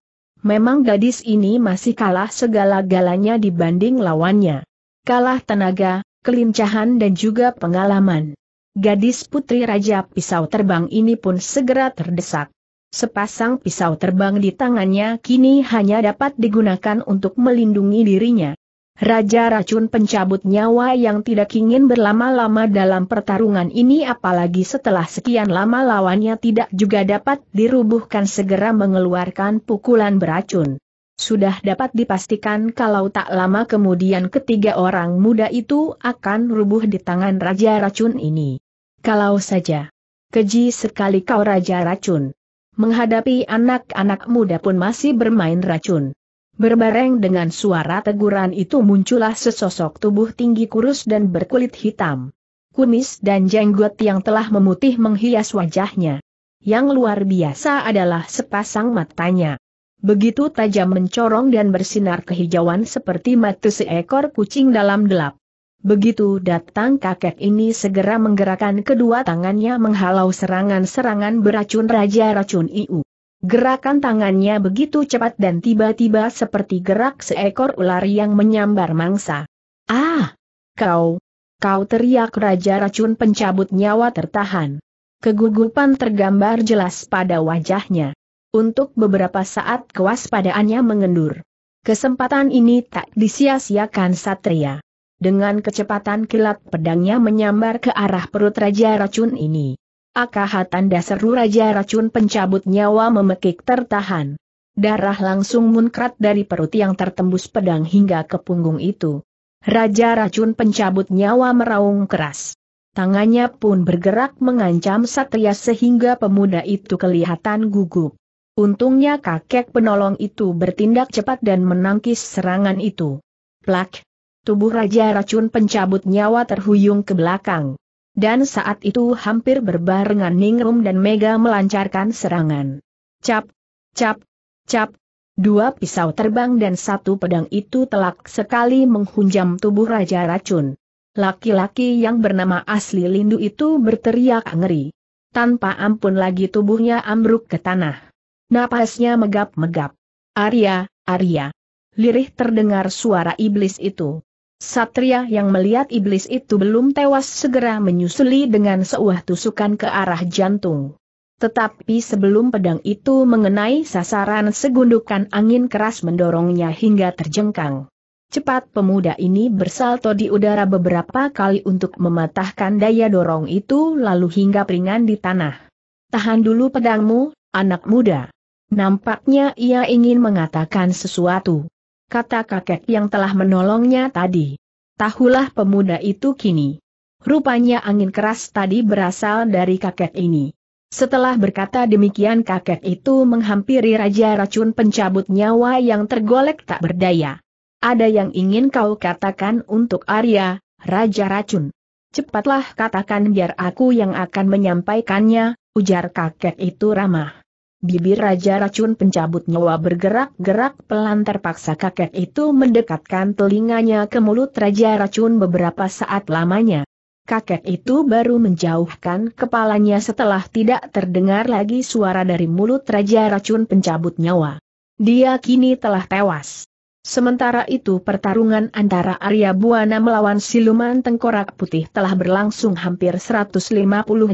Memang gadis ini masih kalah segala-galanya dibanding lawannya. Kalah tenaga, kelincahan dan juga pengalaman. Gadis putri Raja Pisau Terbang ini pun segera terdesak. Sepasang pisau terbang di tangannya kini hanya dapat digunakan untuk melindungi dirinya. Raja racun pencabut nyawa yang tidak ingin berlama-lama dalam pertarungan ini apalagi setelah sekian lama lawannya tidak juga dapat dirubuhkan segera mengeluarkan pukulan beracun sudah dapat dipastikan kalau tak lama kemudian ketiga orang muda itu akan rubuh di tangan Raja Racun ini. Kalau saja. Keji sekali kau Raja Racun. Menghadapi anak-anak muda pun masih bermain racun. Berbareng dengan suara teguran itu muncullah sesosok tubuh tinggi kurus dan berkulit hitam. Kumis dan jenggot yang telah memutih menghias wajahnya. Yang luar biasa adalah sepasang matanya begitu tajam mencorong dan bersinar kehijauan seperti mata seekor kucing dalam gelap. Begitu datang kakek ini segera menggerakkan kedua tangannya menghalau serangan-serangan beracun Raja Racun Iu. Gerakan tangannya begitu cepat dan tiba-tiba seperti gerak seekor ular yang menyambar mangsa. Ah! Kau! Kau teriak Raja Racun pencabut nyawa tertahan. Kegugupan tergambar jelas pada wajahnya. Untuk beberapa saat kewaspadaannya mengendur. Kesempatan ini tak disia-siakan Satria. Dengan kecepatan kilat pedangnya menyambar ke arah perut Raja Racun ini. Akahatan dasar Raja Racun pencabut nyawa memekik tertahan. Darah langsung munkrat dari perut yang tertembus pedang hingga ke punggung itu. Raja racun pencabut nyawa meraung keras. Tangannya pun bergerak mengancam satria sehingga pemuda itu kelihatan gugup. Untungnya kakek penolong itu bertindak cepat dan menangkis serangan itu. Plak! Tubuh Raja Racun pencabut nyawa terhuyung ke belakang. Dan saat itu hampir berbarengan Ningrum dan Mega melancarkan serangan. Cap! Cap! Cap! Dua pisau terbang dan satu pedang itu telak sekali menghunjam tubuh Raja Racun. Laki-laki yang bernama asli Lindu itu berteriak ngeri. Tanpa ampun lagi tubuhnya ambruk ke tanah. Napasnya megap-megap. Arya, Arya. Lirih terdengar suara iblis itu. Satria yang melihat iblis itu belum tewas segera menyusuli dengan seuah tusukan ke arah jantung. Tetapi sebelum pedang itu mengenai sasaran segundukan angin keras mendorongnya hingga terjengkang. Cepat pemuda ini bersalto di udara beberapa kali untuk mematahkan daya dorong itu lalu hingga ringan di tanah. Tahan dulu pedangmu, anak muda. Nampaknya ia ingin mengatakan sesuatu. Kata kakek yang telah menolongnya tadi. Tahulah pemuda itu kini. Rupanya angin keras tadi berasal dari kakek ini. Setelah berkata demikian kakek itu menghampiri Raja Racun pencabut nyawa yang tergolek tak berdaya. Ada yang ingin kau katakan untuk Arya, Raja Racun. Cepatlah katakan biar aku yang akan menyampaikannya, ujar kakek itu ramah. Bibir Raja Racun pencabut nyawa bergerak-gerak pelan terpaksa kakek itu mendekatkan telinganya ke mulut Raja Racun beberapa saat lamanya. Kakek itu baru menjauhkan kepalanya setelah tidak terdengar lagi suara dari mulut Raja Racun pencabut nyawa. Dia kini telah tewas. Sementara itu pertarungan antara Arya Buana melawan Siluman Tengkorak Putih telah berlangsung hampir 150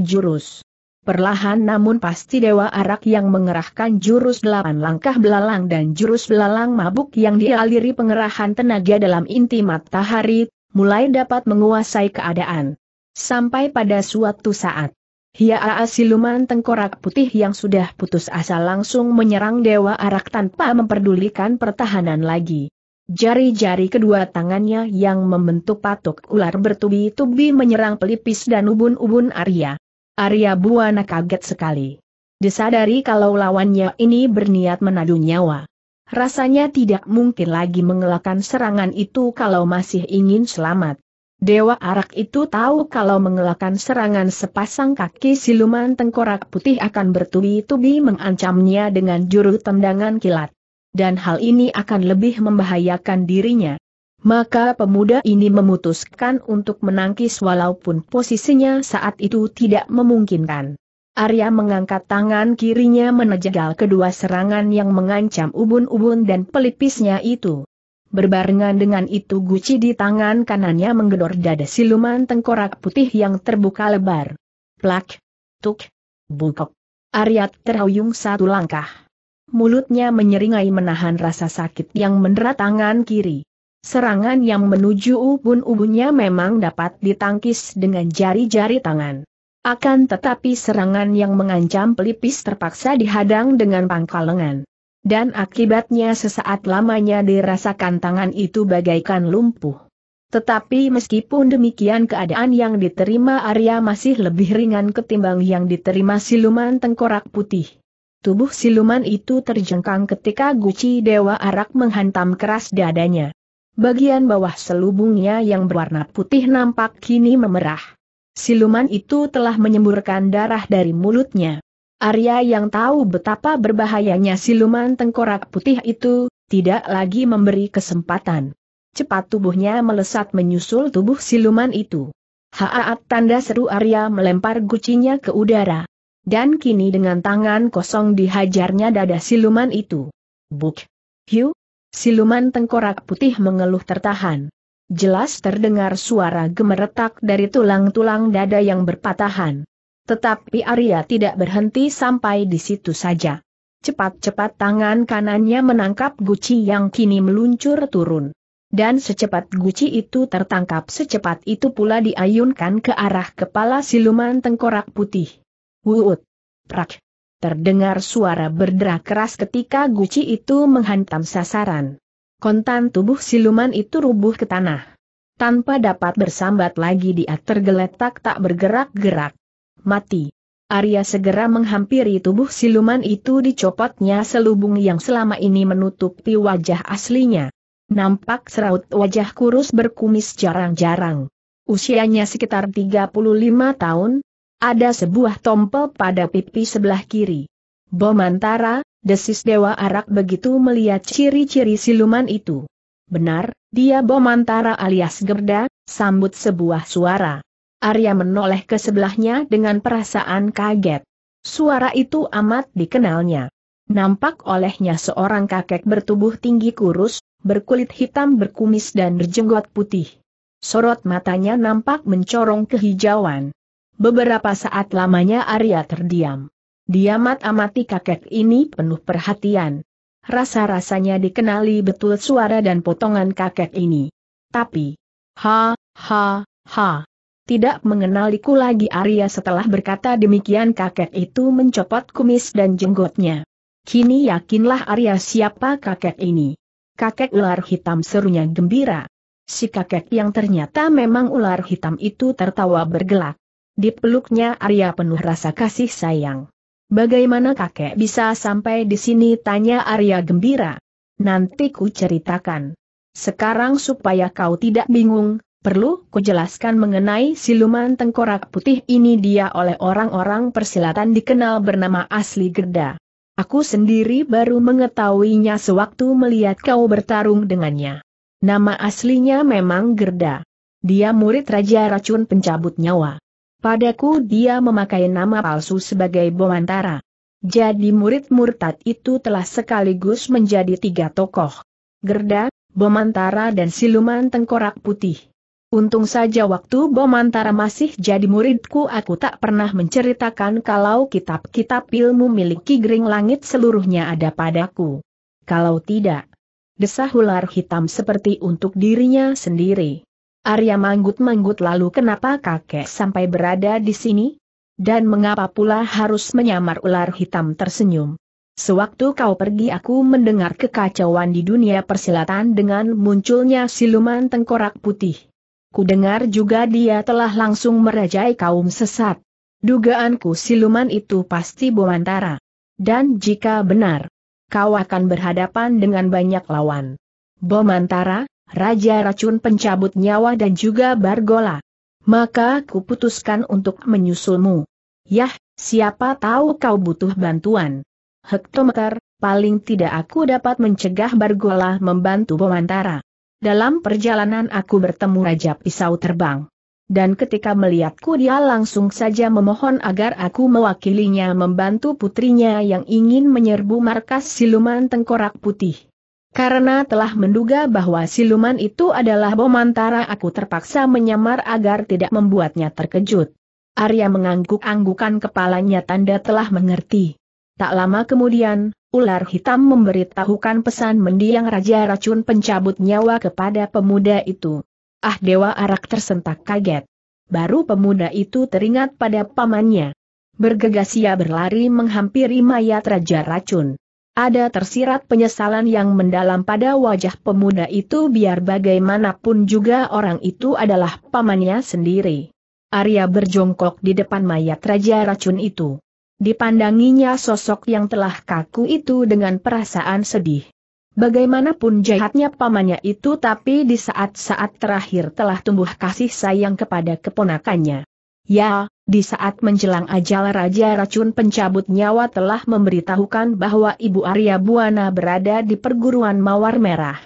jurus. Perlahan namun pasti Dewa Arak yang mengerahkan jurus delapan langkah belalang dan jurus belalang mabuk yang dialiri pengerahan tenaga dalam inti matahari, mulai dapat menguasai keadaan. Sampai pada suatu saat, Hiaa siluman tengkorak putih yang sudah putus asa langsung menyerang Dewa Arak tanpa memperdulikan pertahanan lagi. Jari-jari kedua tangannya yang membentuk patok ular bertubi-tubi menyerang pelipis dan ubun-ubun Arya. Arya Buana kaget sekali. Disadari kalau lawannya ini berniat menadu nyawa. Rasanya tidak mungkin lagi mengelakkan serangan itu kalau masih ingin selamat. Dewa Arak itu tahu kalau mengelakkan serangan sepasang kaki siluman tengkorak putih akan bertubi-tubi mengancamnya dengan juru tendangan kilat. Dan hal ini akan lebih membahayakan dirinya. Maka pemuda ini memutuskan untuk menangkis walaupun posisinya saat itu tidak memungkinkan. Arya mengangkat tangan kirinya menejegal kedua serangan yang mengancam ubun-ubun dan pelipisnya itu. Berbarengan dengan itu guci di tangan kanannya menggedor dada siluman tengkorak putih yang terbuka lebar. Plak, tuk, bukok. Arya terhuyung satu langkah. Mulutnya menyeringai menahan rasa sakit yang mendera tangan kiri. Serangan yang menuju ubun-ubunnya memang dapat ditangkis dengan jari-jari tangan. Akan tetapi serangan yang mengancam pelipis terpaksa dihadang dengan pangkal lengan. Dan akibatnya sesaat lamanya dirasakan tangan itu bagaikan lumpuh. Tetapi meskipun demikian keadaan yang diterima Arya masih lebih ringan ketimbang yang diterima siluman tengkorak putih. Tubuh siluman itu terjengkang ketika guci dewa arak menghantam keras dadanya bagian bawah selubungnya yang berwarna putih nampak kini memerah. Siluman itu telah menyemburkan darah dari mulutnya. Arya yang tahu betapa berbahayanya siluman tengkorak putih itu, tidak lagi memberi kesempatan. Cepat tubuhnya melesat menyusul tubuh siluman itu. Haat tanda seru Arya melempar gucinya ke udara. Dan kini dengan tangan kosong dihajarnya dada siluman itu. Buk! Hiu! Siluman tengkorak putih mengeluh tertahan. Jelas terdengar suara gemeretak dari tulang-tulang dada yang berpatahan. Tetapi Arya tidak berhenti sampai di situ saja. Cepat-cepat tangan kanannya menangkap guci yang kini meluncur turun. Dan secepat guci itu tertangkap secepat itu pula diayunkan ke arah kepala siluman tengkorak putih. Wuut. Prak. Terdengar suara berderak keras ketika guci itu menghantam sasaran. Kontan tubuh siluman itu rubuh ke tanah. Tanpa dapat bersambat lagi dia tergeletak tak bergerak-gerak. Mati. Arya segera menghampiri tubuh siluman itu dicopotnya selubung yang selama ini menutupi wajah aslinya. Nampak seraut wajah kurus berkumis jarang-jarang. Usianya sekitar 35 tahun, ada sebuah tompel pada pipi sebelah kiri. Bomantara, desis Dewa Arak begitu melihat ciri-ciri siluman itu. Benar, dia Bomantara alias Gerda, sambut sebuah suara. Arya menoleh ke sebelahnya dengan perasaan kaget. Suara itu amat dikenalnya. Nampak olehnya seorang kakek bertubuh tinggi kurus, berkulit hitam berkumis dan berjenggot putih. Sorot matanya nampak mencorong kehijauan. Beberapa saat lamanya Arya terdiam. Dia amat-amati kakek ini penuh perhatian. Rasa-rasanya dikenali betul suara dan potongan kakek ini. Tapi, ha, ha, ha. Tidak mengenaliku lagi Arya setelah berkata demikian kakek itu mencopot kumis dan jenggotnya. Kini yakinlah Arya siapa kakek ini. Kakek ular hitam serunya gembira. Si kakek yang ternyata memang ular hitam itu tertawa bergelak dipeluknya Arya penuh rasa kasih sayang. Bagaimana kakek bisa sampai di sini tanya Arya gembira? Nanti ku ceritakan. Sekarang supaya kau tidak bingung, perlu kujelaskan mengenai siluman tengkorak putih ini dia oleh orang-orang persilatan dikenal bernama asli Gerda. Aku sendiri baru mengetahuinya sewaktu melihat kau bertarung dengannya. Nama aslinya memang Gerda. Dia murid Raja Racun Pencabut Nyawa. Padaku dia memakai nama palsu sebagai bomantara. Jadi murid murtad itu telah sekaligus menjadi tiga tokoh. Gerda, bomantara dan siluman tengkorak putih. Untung saja waktu bomantara masih jadi muridku aku tak pernah menceritakan kalau kitab-kitab ilmu milik Gering Langit seluruhnya ada padaku. Kalau tidak, desah ular hitam seperti untuk dirinya sendiri. Arya manggut-manggut lalu kenapa kakek sampai berada di sini? Dan mengapa pula harus menyamar ular hitam tersenyum? Sewaktu kau pergi aku mendengar kekacauan di dunia persilatan dengan munculnya siluman tengkorak putih. Kudengar juga dia telah langsung merajai kaum sesat. Dugaanku siluman itu pasti Bomantara. Dan jika benar, kau akan berhadapan dengan banyak lawan. Bomantara, Raja Racun Pencabut Nyawa dan juga Bargola. Maka kuputuskan untuk menyusulmu. Yah, siapa tahu kau butuh bantuan. Hektometer, paling tidak aku dapat mencegah Bargola membantu Bomantara. Dalam perjalanan aku bertemu Raja Pisau Terbang. Dan ketika melihatku dia langsung saja memohon agar aku mewakilinya membantu putrinya yang ingin menyerbu markas siluman tengkorak putih. Karena telah menduga bahwa siluman itu adalah bom antara aku terpaksa menyamar agar tidak membuatnya terkejut. Arya mengangguk-anggukan kepalanya tanda telah mengerti. Tak lama kemudian, ular hitam memberitahukan pesan mendiang Raja Racun pencabut nyawa kepada pemuda itu. Ah Dewa Arak tersentak kaget. Baru pemuda itu teringat pada pamannya. Bergegas ia berlari menghampiri mayat Raja Racun. Ada tersirat penyesalan yang mendalam pada wajah pemuda itu biar bagaimanapun juga orang itu adalah pamannya sendiri. Arya berjongkok di depan mayat Raja Racun itu. Dipandanginya sosok yang telah kaku itu dengan perasaan sedih. Bagaimanapun jahatnya pamannya itu tapi di saat-saat terakhir telah tumbuh kasih sayang kepada keponakannya. Ya, di saat menjelang ajal Raja Racun Pencabut Nyawa telah memberitahukan bahwa Ibu Arya Buana berada di perguruan Mawar Merah.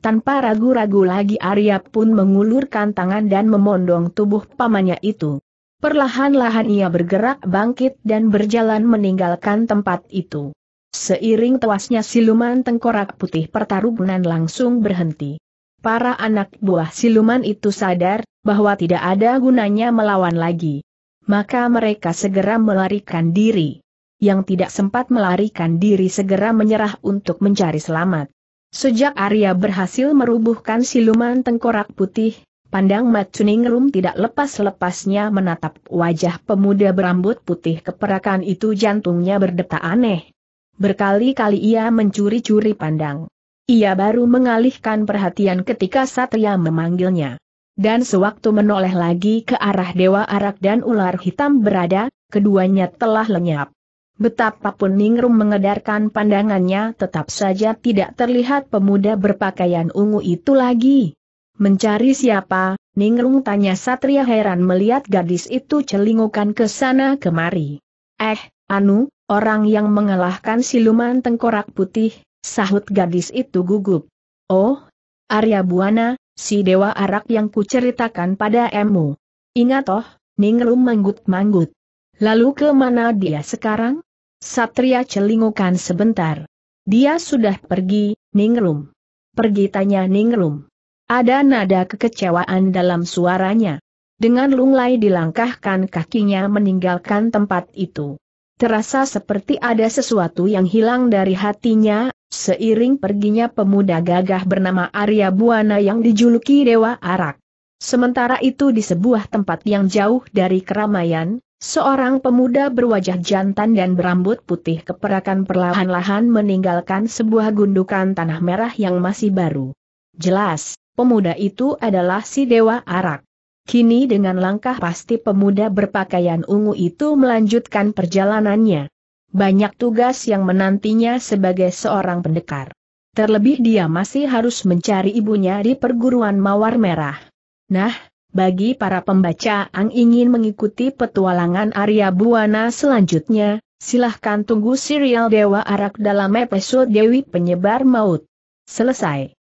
Tanpa ragu-ragu lagi Arya pun mengulurkan tangan dan memondong tubuh pamannya itu. Perlahan-lahan ia bergerak bangkit dan berjalan meninggalkan tempat itu. Seiring tewasnya siluman tengkorak putih pertarungan langsung berhenti. Para anak buah siluman itu sadar, bahwa tidak ada gunanya melawan lagi maka mereka segera melarikan diri. Yang tidak sempat melarikan diri segera menyerah untuk mencari selamat. Sejak Arya berhasil merubuhkan siluman tengkorak putih, pandang Matsuningrum tidak lepas-lepasnya menatap wajah pemuda berambut putih keperakan itu jantungnya berdetak aneh. Berkali-kali ia mencuri-curi pandang. Ia baru mengalihkan perhatian ketika Satria memanggilnya dan sewaktu menoleh lagi ke arah Dewa Arak dan ular hitam berada, keduanya telah lenyap. Betapapun Ningrum mengedarkan pandangannya tetap saja tidak terlihat pemuda berpakaian ungu itu lagi. Mencari siapa, Ningrum tanya Satria heran melihat gadis itu celingukan ke sana kemari. Eh, Anu, orang yang mengalahkan siluman tengkorak putih, sahut gadis itu gugup. Oh, Arya Buana, si dewa arak yang kuceritakan pada emu. Ingat toh, Ningrum manggut-manggut. Lalu ke mana dia sekarang? Satria celingukan sebentar. Dia sudah pergi, Ningrum. Pergi tanya Ningrum. Ada nada kekecewaan dalam suaranya. Dengan lunglai dilangkahkan kakinya meninggalkan tempat itu. Terasa seperti ada sesuatu yang hilang dari hatinya, Seiring perginya pemuda gagah bernama Arya Buana yang dijuluki Dewa Arak. Sementara itu di sebuah tempat yang jauh dari keramaian, seorang pemuda berwajah jantan dan berambut putih keperakan perlahan-lahan meninggalkan sebuah gundukan tanah merah yang masih baru. Jelas, pemuda itu adalah si Dewa Arak. Kini dengan langkah pasti pemuda berpakaian ungu itu melanjutkan perjalanannya banyak tugas yang menantinya sebagai seorang pendekar. Terlebih dia masih harus mencari ibunya di perguruan Mawar Merah. Nah, bagi para pembaca yang ingin mengikuti petualangan Arya Buana selanjutnya, silahkan tunggu serial Dewa Arak dalam episode Dewi Penyebar Maut. Selesai.